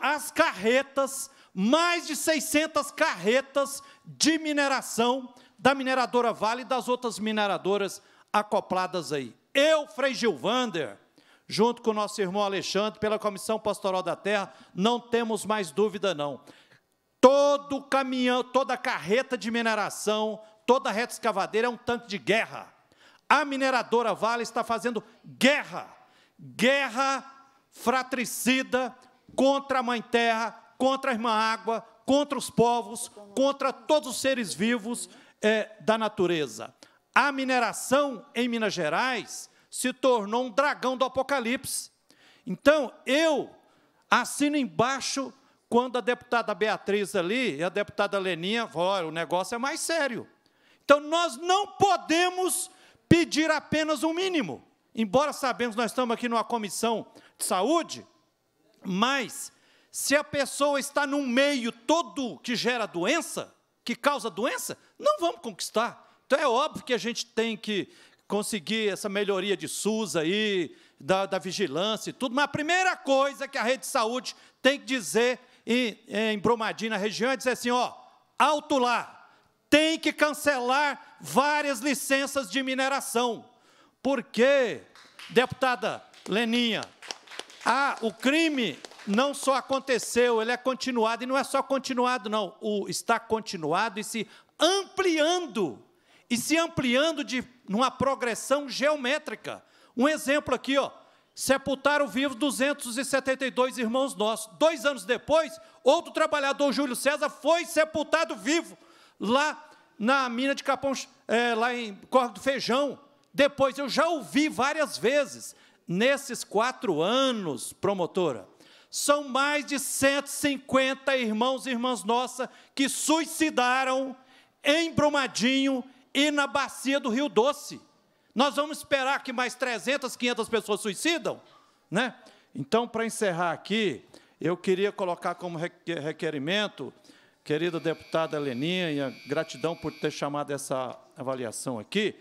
as carretas, mais de 600 carretas de mineração da mineradora Vale e das outras mineradoras acopladas aí. Eu, Frei Gilvander, junto com o nosso irmão Alexandre, pela Comissão Pastoral da Terra, não temos mais dúvida, não. Todo caminhão, toda carreta de mineração, toda reta escavadeira é um tanque de guerra. A mineradora Vale está fazendo guerra, guerra fratricida contra a Mãe Terra, contra a Irmã Água, contra os povos, contra todos os seres vivos é, da natureza. A mineração em Minas Gerais se tornou um dragão do apocalipse. Então, eu assino embaixo quando a deputada Beatriz ali e a deputada Leninha falaram: o negócio é mais sério. Então, nós não podemos pedir apenas um mínimo. Embora sabemos, nós estamos aqui numa comissão de saúde, mas se a pessoa está num meio todo que gera doença, que causa doença, não vamos conquistar. Então é óbvio que a gente tem que conseguir essa melhoria de SUS aí, da, da vigilância e tudo, mas a primeira coisa que a rede de saúde tem que dizer em, em Brumadinho, na região, é dizer assim, ó, alto lá, tem que cancelar várias licenças de mineração. Porque, deputada Leninha, a, o crime não só aconteceu, ele é continuado, e não é só continuado, não, o está continuado e se ampliando, e se ampliando de numa progressão geométrica. Um exemplo aqui, ó, sepultaram vivos 272 irmãos nossos. Dois anos depois, outro trabalhador, Júlio César, foi sepultado vivo lá na mina de Capão, é, lá em Corre do Feijão. Depois, eu já ouvi várias vezes, nesses quatro anos, promotora, são mais de 150 irmãos e irmãs nossas que suicidaram em Brumadinho e na bacia do Rio Doce. Nós vamos esperar que mais 300, 500 pessoas suicidam? Né? Então, para encerrar aqui, eu queria colocar como requerimento, querida deputada Leninha, gratidão por ter chamado essa avaliação aqui,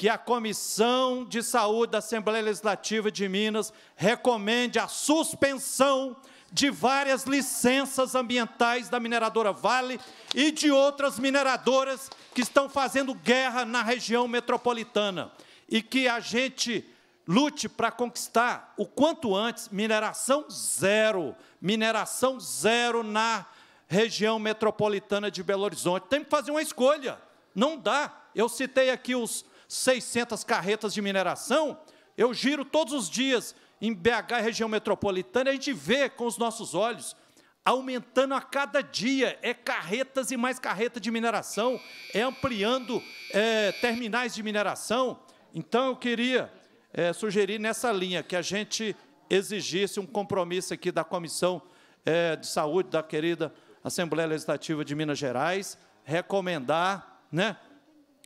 que a Comissão de Saúde da Assembleia Legislativa de Minas recomende a suspensão de várias licenças ambientais da mineradora Vale e de outras mineradoras que estão fazendo guerra na região metropolitana e que a gente lute para conquistar o quanto antes mineração zero, mineração zero na região metropolitana de Belo Horizonte. Tem que fazer uma escolha, não dá. Eu citei aqui os 600 carretas de mineração. Eu giro todos os dias em BH, região metropolitana, a gente vê com os nossos olhos aumentando a cada dia, é carretas e mais carretas de mineração, é ampliando é, terminais de mineração. Então, eu queria é, sugerir nessa linha que a gente exigisse um compromisso aqui da Comissão é, de Saúde da querida Assembleia Legislativa de Minas Gerais, recomendar, né,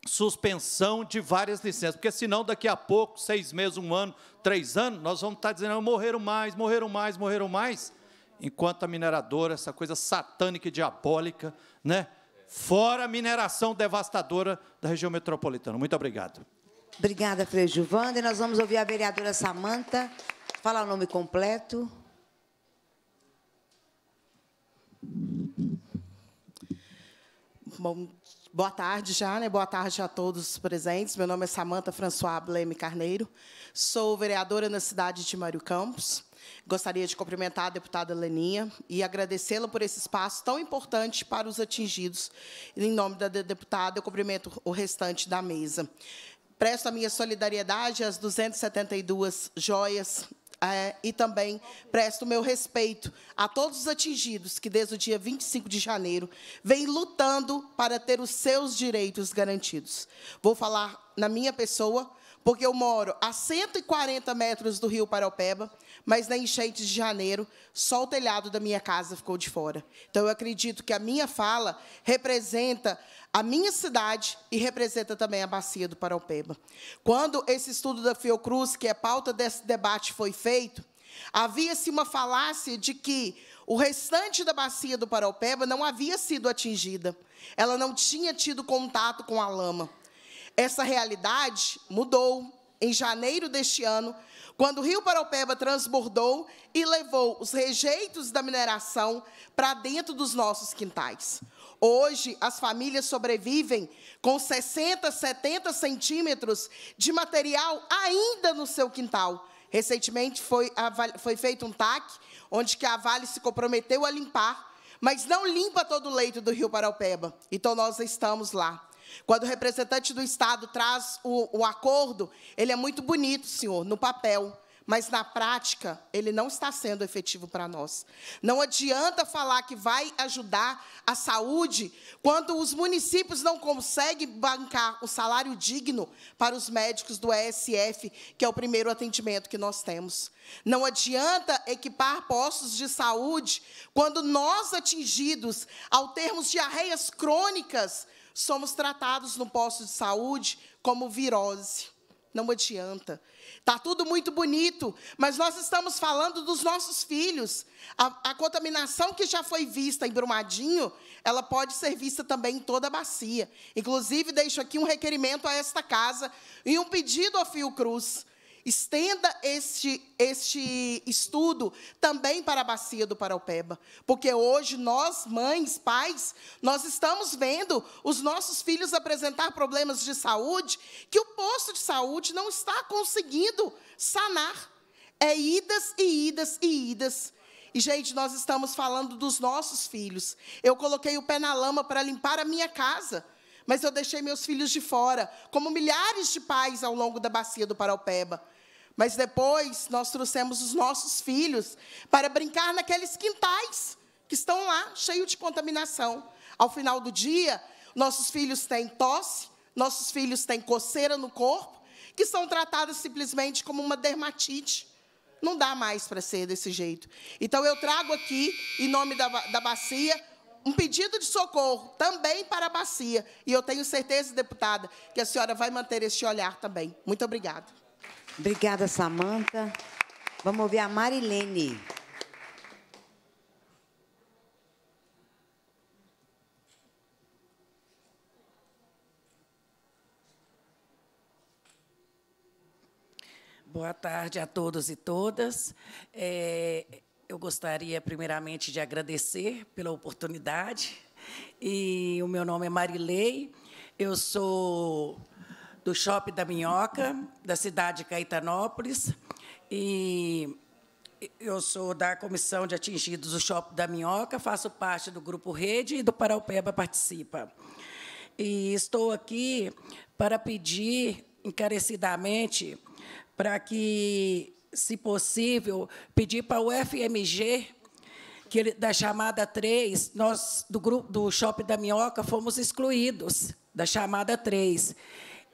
suspensão de várias licenças, porque senão daqui a pouco, seis meses, um ano, três anos, nós vamos estar dizendo, morreram mais, morreram mais, morreram mais, enquanto a mineradora, essa coisa satânica e diabólica, né? fora a mineração devastadora da região metropolitana. Muito obrigado. Obrigada, Frei Gilvanda. E nós vamos ouvir a vereadora Samanta falar o nome completo. Bom Boa tarde já, né? Boa tarde a todos presentes. Meu nome é Samanta François Bleme Carneiro. Sou vereadora na cidade de Mário Campos. Gostaria de cumprimentar a deputada Leninha e agradecê-la por esse espaço tão importante para os atingidos. Em nome da deputada, eu cumprimento o restante da mesa. Presto a minha solidariedade às 272 joias é, e também presto meu respeito a todos os atingidos que, desde o dia 25 de janeiro, vêm lutando para ter os seus direitos garantidos. Vou falar na minha pessoa, porque eu moro a 140 metros do rio Paraupeba, mas na enchente de janeiro, só o telhado da minha casa ficou de fora. Então, eu acredito que a minha fala representa a minha cidade e representa também a bacia do Paraupeba. Quando esse estudo da Fiocruz, que é pauta desse debate, foi feito, havia-se uma falácia de que o restante da bacia do Paraupeba não havia sido atingida. Ela não tinha tido contato com a lama. Essa realidade mudou em janeiro deste ano, quando o Rio Paraupeba transbordou e levou os rejeitos da mineração para dentro dos nossos quintais. Hoje, as famílias sobrevivem com 60, 70 centímetros de material ainda no seu quintal. Recentemente foi, foi feito um TAC, onde que a Vale se comprometeu a limpar, mas não limpa todo o leito do Rio Paraupeba. Então, nós estamos lá. Quando o representante do Estado traz o, o acordo, ele é muito bonito, senhor, no papel mas na prática ele não está sendo efetivo para nós. Não adianta falar que vai ajudar a saúde quando os municípios não conseguem bancar o salário digno para os médicos do ESF, que é o primeiro atendimento que nós temos. Não adianta equipar postos de saúde quando nós atingidos, ao termos diarreias crônicas, somos tratados no posto de saúde como virose. Não adianta. Tá tudo muito bonito, mas nós estamos falando dos nossos filhos. A, a, contaminação que já foi vista em Brumadinho, ela pode ser vista também em toda a bacia. Inclusive, deixo aqui um requerimento a esta casa e um pedido ao Fiocruz. Cruz Estenda este, este estudo também para a bacia do Paraupeba, porque hoje nós, mães, pais, nós estamos vendo os nossos filhos apresentar problemas de saúde que o posto de saúde não está conseguindo sanar. É idas e idas e idas. E, gente, nós estamos falando dos nossos filhos. Eu coloquei o pé na lama para limpar a minha casa mas eu deixei meus filhos de fora, como milhares de pais ao longo da bacia do Paraupeba. Mas depois nós trouxemos os nossos filhos para brincar naqueles quintais que estão lá cheios de contaminação. Ao final do dia, nossos filhos têm tosse, nossos filhos têm coceira no corpo, que são tratadas simplesmente como uma dermatite. Não dá mais para ser desse jeito. Então eu trago aqui, em nome da, da bacia, um pedido de socorro também para a bacia. E eu tenho certeza, deputada, que a senhora vai manter este olhar também. Muito obrigada. Obrigada, Samanta. Vamos ouvir a Marilene. Boa tarde a todos e todas. É, eu gostaria, primeiramente, de agradecer pela oportunidade. E o meu nome é Marilei, eu sou do Shopping da Minhoca, da cidade de Caetanópolis. E eu sou da Comissão de Atingidos do Shopping da Minhoca, faço parte do Grupo Rede e do Paraupeba Participa. E estou aqui para pedir encarecidamente para que, se possível, pedir para o FMG que ele, da chamada 3, nós do grupo do Shopping da Minhoca fomos excluídos da chamada 3.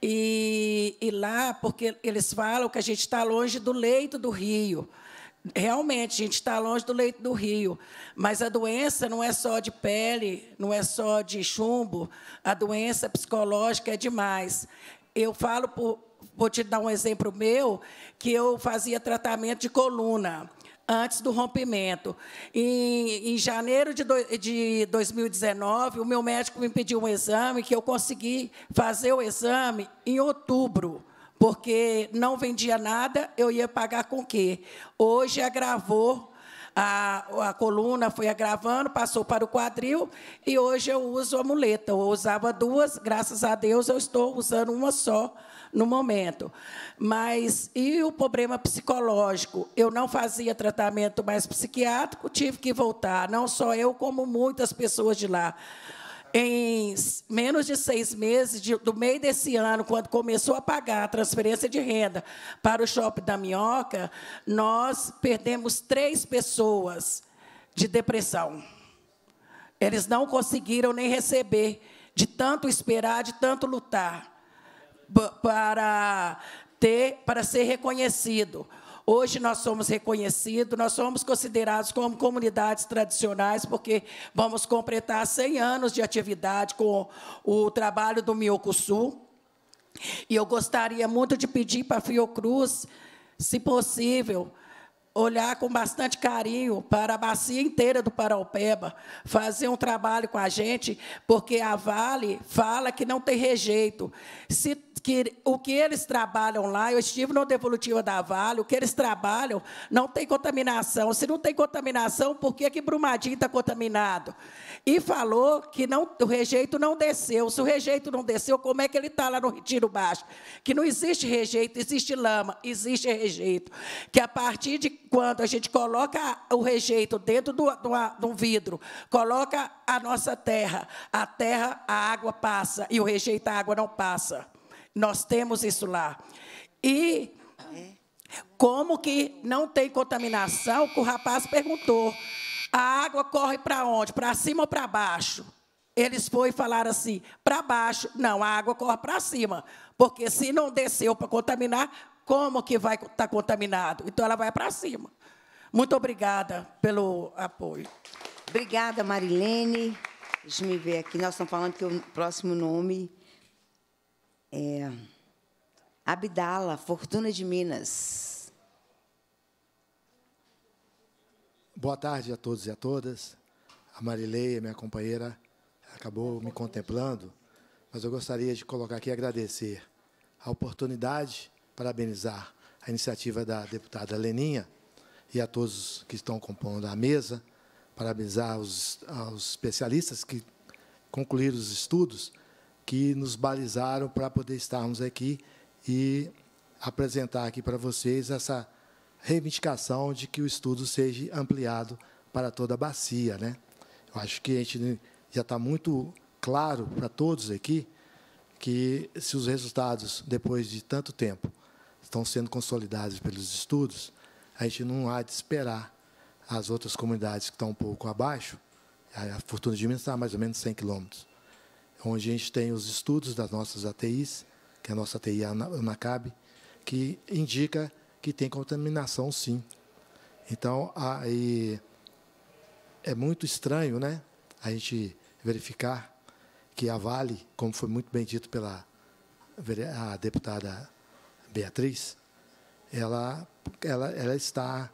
E, e lá, porque eles falam que a gente está longe do leito do rio. Realmente, a gente está longe do leito do rio. Mas a doença não é só de pele, não é só de chumbo. A doença psicológica é demais. Eu falo por, Vou te dar um exemplo meu, que eu fazia tratamento de coluna antes do rompimento. Em, em janeiro de, do, de 2019, o meu médico me pediu um exame que eu consegui fazer o exame em outubro porque não vendia nada, eu ia pagar com quê? Hoje agravou a, a coluna foi agravando, passou para o quadril e hoje eu uso a muleta. Eu usava duas, graças a Deus eu estou usando uma só no momento. Mas e o problema psicológico? Eu não fazia tratamento mais psiquiátrico, tive que voltar, não só eu, como muitas pessoas de lá. Em menos de seis meses, de, do meio desse ano, quando começou a pagar a transferência de renda para o shopping da Minhoca, nós perdemos três pessoas de depressão. Eles não conseguiram nem receber, de tanto esperar, de tanto lutar, para ter, para ser reconhecido. Hoje nós somos reconhecidos, nós somos considerados como comunidades tradicionais, porque vamos completar 100 anos de atividade com o trabalho do Miocusul. E eu gostaria muito de pedir para a Fiocruz, se possível, olhar com bastante carinho para a bacia inteira do Paraupeba, fazer um trabalho com a gente, porque a Vale fala que não tem rejeito. Se que o que eles trabalham lá, eu estive no devolutiva da Vale, o que eles trabalham não tem contaminação. Se não tem contaminação, por que que Brumadinho está contaminado? E falou que não, o rejeito não desceu. Se o rejeito não desceu, como é que ele está lá no Retiro Baixo? Que não existe rejeito, existe lama, existe rejeito. Que a partir de quando a gente coloca o rejeito dentro do, do, um vidro, coloca a nossa terra, a terra, a água passa, e o rejeito, a água não passa. Nós temos isso lá. E como que não tem contaminação, o rapaz perguntou, a água corre para onde? Para cima ou para baixo? Eles foram falar assim, para baixo. Não, a água corre para cima, porque se não desceu para contaminar, como que vai estar tá contaminado? Então, ela vai para cima. Muito obrigada pelo apoio. Obrigada, Marilene. Deixa eu ver aqui. Nós estamos falando que o próximo nome é Abdala, Fortuna de Minas. Boa tarde a todos e a todas. A Marileia, minha companheira, acabou me contemplando, mas eu gostaria de colocar aqui e agradecer a oportunidade parabenizar a iniciativa da deputada Leninha e a todos que estão compondo a mesa, parabenizar os, aos especialistas que concluíram os estudos, que nos balizaram para poder estarmos aqui e apresentar aqui para vocês essa reivindicação de que o estudo seja ampliado para toda a bacia. Né? Eu acho que a gente já está muito claro para todos aqui que se os resultados, depois de tanto tempo, estão sendo consolidadas pelos estudos, a gente não há de esperar as outras comunidades que estão um pouco abaixo, a fortuna de Minas está mais ou menos 100 quilômetros, onde a gente tem os estudos das nossas ATIs, que é a nossa ATI ANACAB, que indica que tem contaminação, sim. Então, aí, é muito estranho né, a gente verificar que a Vale, como foi muito bem dito pela a deputada Beatriz, ela, ela, ela está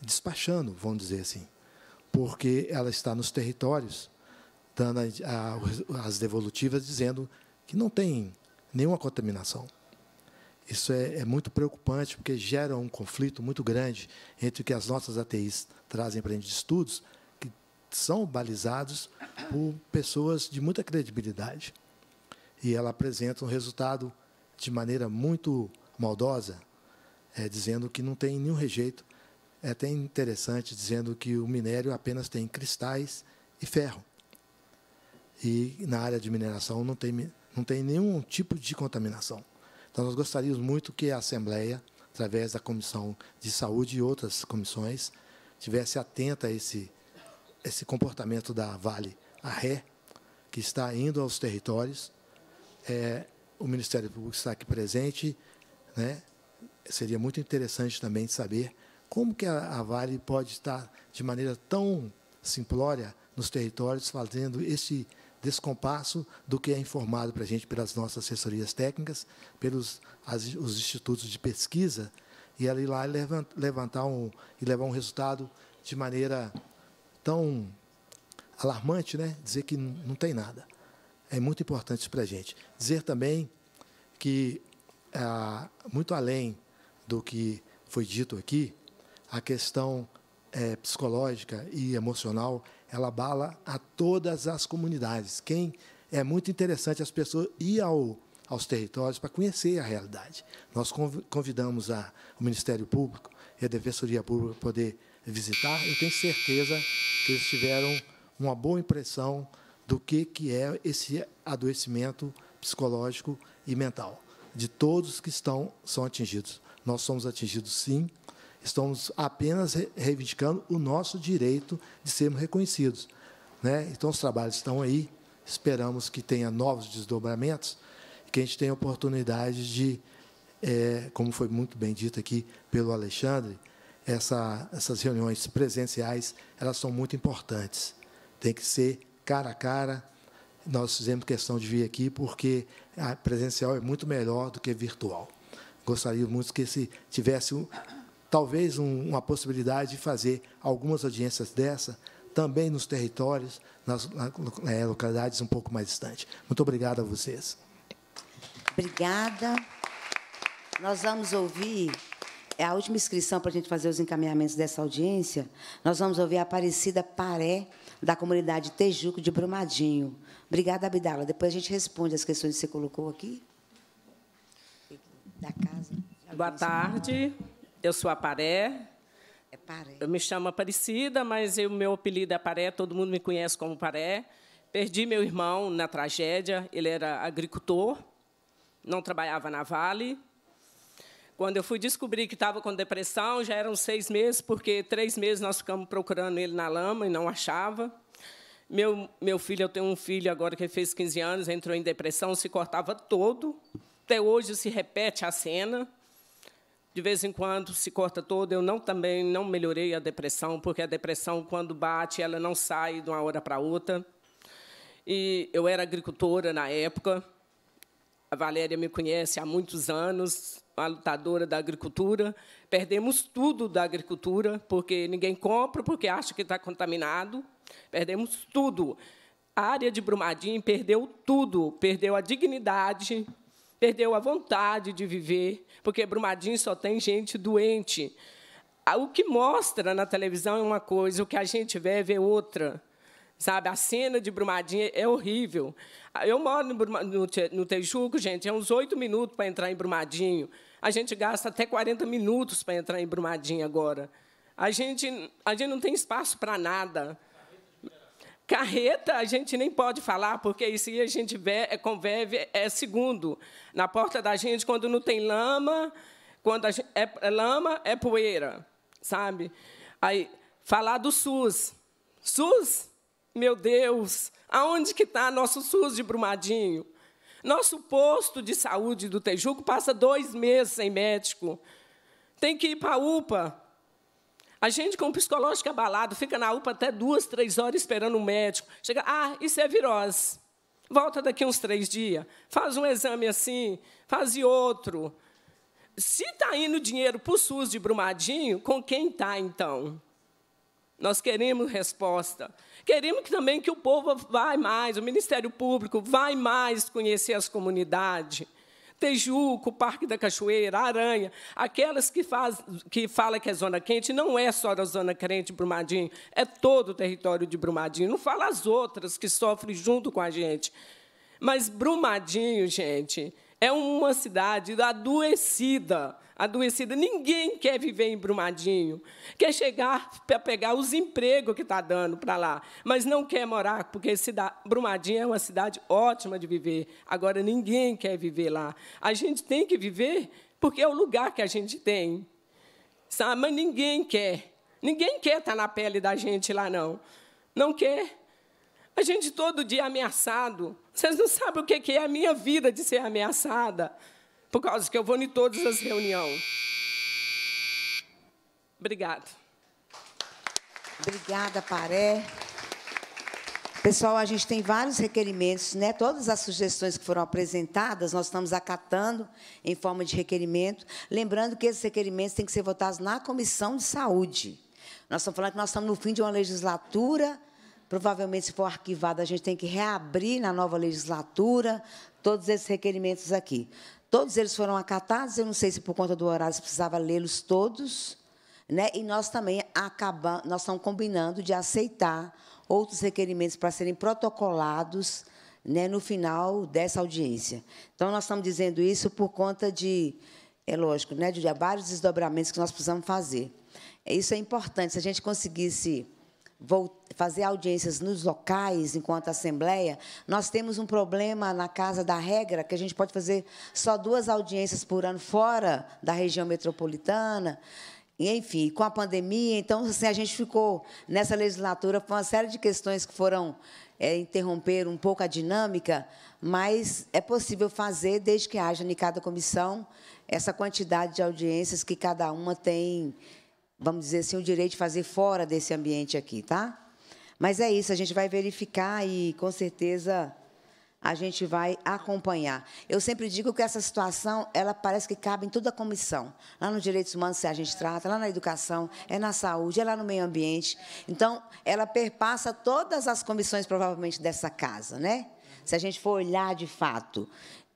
despachando, vamos dizer assim, porque ela está nos territórios dando a, a, as devolutivas dizendo que não tem nenhuma contaminação. Isso é, é, muito preocupante, porque gera um conflito muito grande entre o que as nossas ATIs trazem para a gente de estudos, que são balizados por pessoas de muita credibilidade. E ela apresenta um resultado de maneira muito maldosa, é, dizendo que não tem nenhum rejeito. É até interessante dizendo que o minério apenas tem cristais e ferro. E na área de mineração não tem, não tem nenhum tipo de contaminação. Então, nós gostaríamos muito que a Assembleia, através da Comissão de Saúde e outras comissões, tivesse atenta a esse, esse comportamento da Vale, a Ré, que está indo aos territórios, é, o Ministério Público está aqui presente, né? seria muito interessante também saber como que a, Vale pode estar de maneira tão simplória nos territórios fazendo esse descompasso do que é informado para a gente pelas nossas assessorias técnicas, pelos as, os institutos de pesquisa, e ela ir lá e levantar um, e levar um resultado de maneira tão alarmante, né? dizer que não tem nada é muito importante para a gente. Dizer também que, ah, muito além do que foi dito aqui, a questão é, psicológica e emocional, ela abala a todas as comunidades. Quem é muito interessante as pessoas ir ao, aos territórios para conhecer a realidade. Nós convidamos a, o Ministério Público e a Defensoria Pública para poder visitar. Eu tenho certeza que eles tiveram uma boa impressão do que, que é esse adoecimento psicológico e mental, de todos que estão, são atingidos. Nós somos atingidos, sim, estamos apenas reivindicando o nosso direito de sermos reconhecidos. Né? Então, os trabalhos estão aí, esperamos que tenha novos desdobramentos, que a gente tenha oportunidade de, é, como foi muito bem dito aqui pelo Alexandre, essa, essas reuniões presenciais elas são muito importantes. Tem que ser cara a cara. Nós fizemos questão de vir aqui porque a presencial é muito melhor do que virtual. Gostaria muito que se tivesse um, talvez um, uma possibilidade de fazer algumas audiências dessa também nos territórios, nas é, localidades um pouco mais distantes. Muito obrigado a vocês. Obrigada. Nós vamos ouvir é a última inscrição para a gente fazer os encaminhamentos dessa audiência. Nós vamos ouvir a Aparecida Paré da comunidade Tejuco de Brumadinho. Obrigada, Abdala. Depois a gente responde as questões que você colocou aqui. Da casa. Boa tarde. Eu sou a Paré. É Paré. Eu me chamo Aparecida, mas o meu apelido é Paré. Todo mundo me conhece como Paré. Perdi meu irmão na tragédia. Ele era agricultor, não trabalhava na Vale. Quando eu fui descobrir que estava com depressão, já eram seis meses, porque três meses nós ficamos procurando ele na lama e não achava. Meu, meu filho, eu tenho um filho agora que fez 15 anos, entrou em depressão, se cortava todo. Até hoje se repete a cena. De vez em quando se corta todo. Eu não também não melhorei a depressão, porque a depressão, quando bate, ela não sai de uma hora para outra. E eu era agricultora na época. A Valéria me conhece há muitos anos uma lutadora da agricultura. Perdemos tudo da agricultura, porque ninguém compra, porque acha que está contaminado. Perdemos tudo. A área de Brumadinho perdeu tudo, perdeu a dignidade, perdeu a vontade de viver, porque Brumadinho só tem gente doente. Ah, o que mostra na televisão é uma coisa, o que a gente vê, é outra sabe? A cena de Brumadinho é horrível. Eu moro no, no, no Tejuco, gente, é uns oito minutos para entrar em Brumadinho. A gente gasta até 40 minutos para entrar em Brumadinho agora. A gente, a gente não tem espaço para nada. Carreta a gente nem pode falar, porque isso aí a gente vê, é, convive, é segundo. Na porta da gente, quando não tem lama, quando gente, é, é, lama, é poeira, sabe? Aí, falar do SUS. SUS? Meu Deus, aonde que está nosso SUS de Brumadinho? Nosso posto de saúde do Tejuco passa dois meses sem médico. Tem que ir para a UPA. A gente com o psicológico abalado fica na UPA até duas, três horas esperando um médico. Chega, ah, isso é virose. Volta daqui uns três dias. Faz um exame assim, faz outro. Se está indo dinheiro para o SUS de Brumadinho, com quem está, então? Nós queremos resposta. Queremos também que o povo vá mais, o Ministério Público vá mais conhecer as comunidades. Tejuco, Parque da Cachoeira, Aranha, aquelas que, faz, que fala que é zona quente, não é só da zona quente de Brumadinho, é todo o território de Brumadinho. Não fala as outras que sofrem junto com a gente. Mas Brumadinho, gente, é uma cidade adoecida adoecida. Ninguém quer viver em Brumadinho. Quer chegar para pegar os empregos que está dando para lá, mas não quer morar, porque Brumadinho é uma cidade ótima de viver. Agora, ninguém quer viver lá. A gente tem que viver porque é o lugar que a gente tem. Sabe? Mas ninguém quer. Ninguém quer estar tá na pele da gente lá, não. Não quer. A gente todo dia ameaçado. Vocês não sabem o que é a minha vida de ser ameaçada por causa que eu vou em todas as reuniões. Obrigada. Obrigada, Paré. Pessoal, a gente tem vários requerimentos, né? Todas as sugestões que foram apresentadas, nós estamos acatando em forma de requerimento. Lembrando que esses requerimentos têm que ser votados na Comissão de Saúde. Nós estamos falando que nós estamos no fim de uma legislatura, provavelmente, se for arquivada, a gente tem que reabrir na nova legislatura todos esses requerimentos aqui. Todos eles foram acatados, eu não sei se por conta do horário precisava lê-los todos, né? E nós também acabamos, nós estamos combinando de aceitar outros requerimentos para serem protocolados, né, no final dessa audiência. Então nós estamos dizendo isso por conta de, é lógico, né, de vários desdobramentos que nós precisamos fazer. É, isso é importante. Se a gente conseguisse fazer audiências nos locais, enquanto Assembleia, nós temos um problema na Casa da Regra, que a gente pode fazer só duas audiências por ano fora da região metropolitana. Enfim, com a pandemia, então, assim, a gente ficou nessa legislatura com uma série de questões que foram é, interromper um pouco a dinâmica, mas é possível fazer, desde que haja em cada comissão, essa quantidade de audiências que cada uma tem vamos dizer assim, o direito de fazer fora desse ambiente aqui, tá? Mas é isso, a gente vai verificar e com certeza a gente vai acompanhar. Eu sempre digo que essa situação, ela parece que cabe em toda a comissão. Lá nos direitos humanos a gente trata, lá na educação, é na saúde, é lá no meio ambiente. Então, ela perpassa todas as comissões provavelmente dessa casa, né? Se a gente for olhar de fato.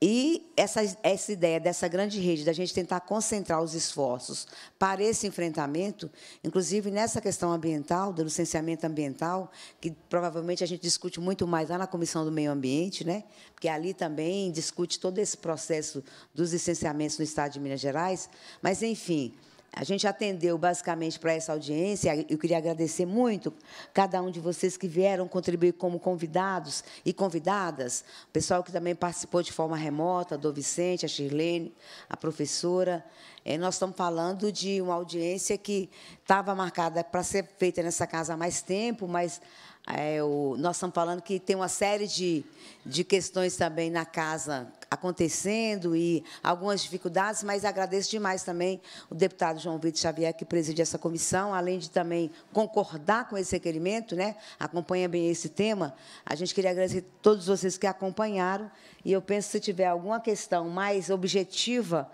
E essa, essa ideia dessa grande rede, da gente tentar concentrar os esforços para esse enfrentamento, inclusive nessa questão ambiental, do licenciamento ambiental, que provavelmente a gente discute muito mais lá na Comissão do Meio Ambiente, né? porque ali também discute todo esse processo dos licenciamentos no Estado de Minas Gerais. Mas, enfim, a gente atendeu basicamente para essa audiência. Eu queria agradecer muito cada um de vocês que vieram contribuir como convidados e convidadas, o pessoal que também participou de forma remota, do Vicente, a Shirlene, a professora. É, nós estamos falando de uma audiência que estava marcada para ser feita nessa casa há mais tempo, mas é, o, nós estamos falando que tem uma série de, de questões também na casa acontecendo e algumas dificuldades, mas agradeço demais também o deputado João Vitor Xavier, que preside essa comissão, além de também concordar com esse requerimento, né? acompanha bem esse tema. A gente queria agradecer a todos vocês que acompanharam, e eu penso que se tiver alguma questão mais objetiva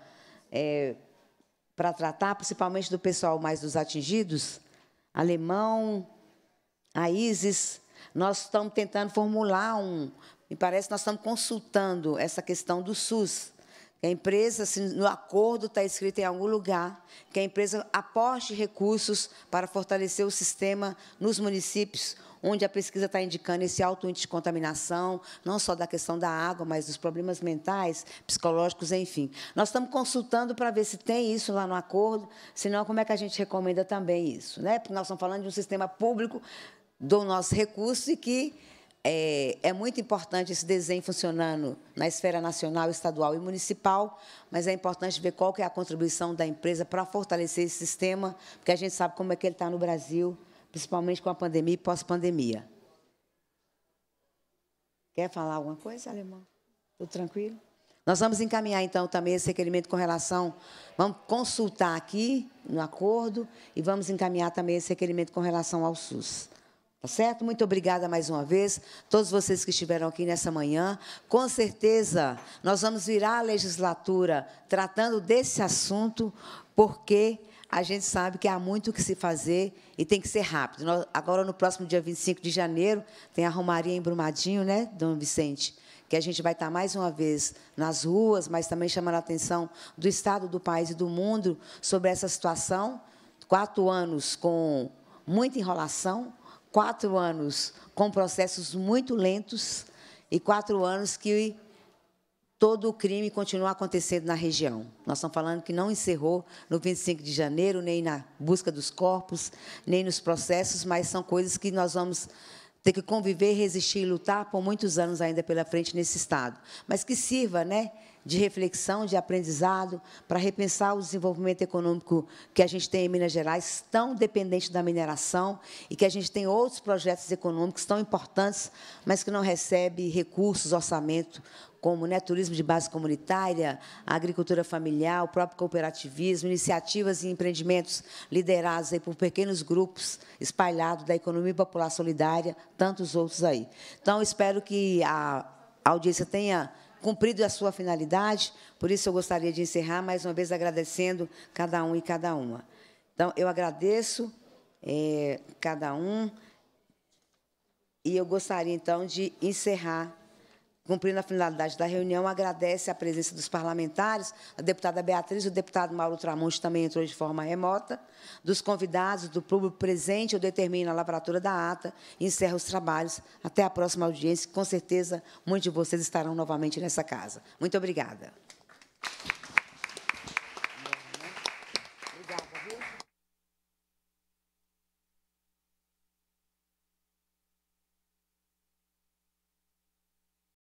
é, para tratar, principalmente do pessoal mais dos atingidos, alemão, a ISIS, nós estamos tentando formular um. Me parece que nós estamos consultando essa questão do SUS. Que a empresa, se no acordo está escrito em algum lugar, que a empresa aposte recursos para fortalecer o sistema nos municípios onde a pesquisa está indicando esse alto índice de contaminação, não só da questão da água, mas dos problemas mentais, psicológicos, enfim. Nós estamos consultando para ver se tem isso lá no acordo, senão como é que a gente recomenda também isso, né? Porque nós estamos falando de um sistema público do nosso recurso e que é, é, muito importante esse desenho funcionando na esfera nacional, estadual e municipal, mas é importante ver qual que é a contribuição da empresa para fortalecer esse sistema, porque a gente sabe como é que ele está no Brasil, principalmente com a pandemia e pós-pandemia. Quer falar alguma coisa, Alemão? Tudo tranquilo? Nós vamos encaminhar, então, também esse requerimento com relação. Vamos consultar aqui no acordo e vamos encaminhar também esse requerimento com relação ao SUS. Tá certo? Muito obrigada mais uma vez, todos vocês que estiveram aqui nessa manhã. Com certeza, nós vamos virar a legislatura tratando desse assunto, porque a gente sabe que há muito o que se fazer e tem que ser rápido. Nós, agora, no próximo dia 25 de janeiro, tem a Romaria em Brumadinho, né, Dom Vicente? Que a gente vai estar mais uma vez nas ruas, mas também chamando a atenção do Estado, do país e do mundo sobre essa situação. Quatro anos com muita enrolação, quatro anos com processos muito lentos e quatro anos que todo o crime continua acontecendo na região. Nós estamos falando que não encerrou no 25 de janeiro, nem na busca dos corpos, nem nos processos, mas são coisas que nós vamos ter que conviver, resistir e lutar por muitos anos ainda pela frente nesse Estado. Mas que sirva né, de reflexão, de aprendizado, para repensar o desenvolvimento econômico que a gente tem em Minas Gerais, tão dependente da mineração, e que a gente tem outros projetos econômicos tão importantes, mas que não recebe recursos, orçamento, como né, turismo de base comunitária, agricultura familiar, o próprio cooperativismo, iniciativas e empreendimentos liderados aí por pequenos grupos espalhados da economia popular solidária, tantos outros aí. Então, espero que a audiência tenha cumprido a sua finalidade, por isso eu gostaria de encerrar mais uma vez agradecendo cada um e cada uma. Então, eu agradeço é, cada um e eu gostaria, então, de encerrar Cumprindo a finalidade da reunião, agradece a presença dos parlamentares, a deputada Beatriz, o deputado Mauro Tramonte também entrou de forma remota, dos convidados, do público presente, eu determino a lavratura da ata e encerro os trabalhos. Até a próxima audiência, que com certeza muitos de vocês estarão novamente nessa casa. Muito obrigada.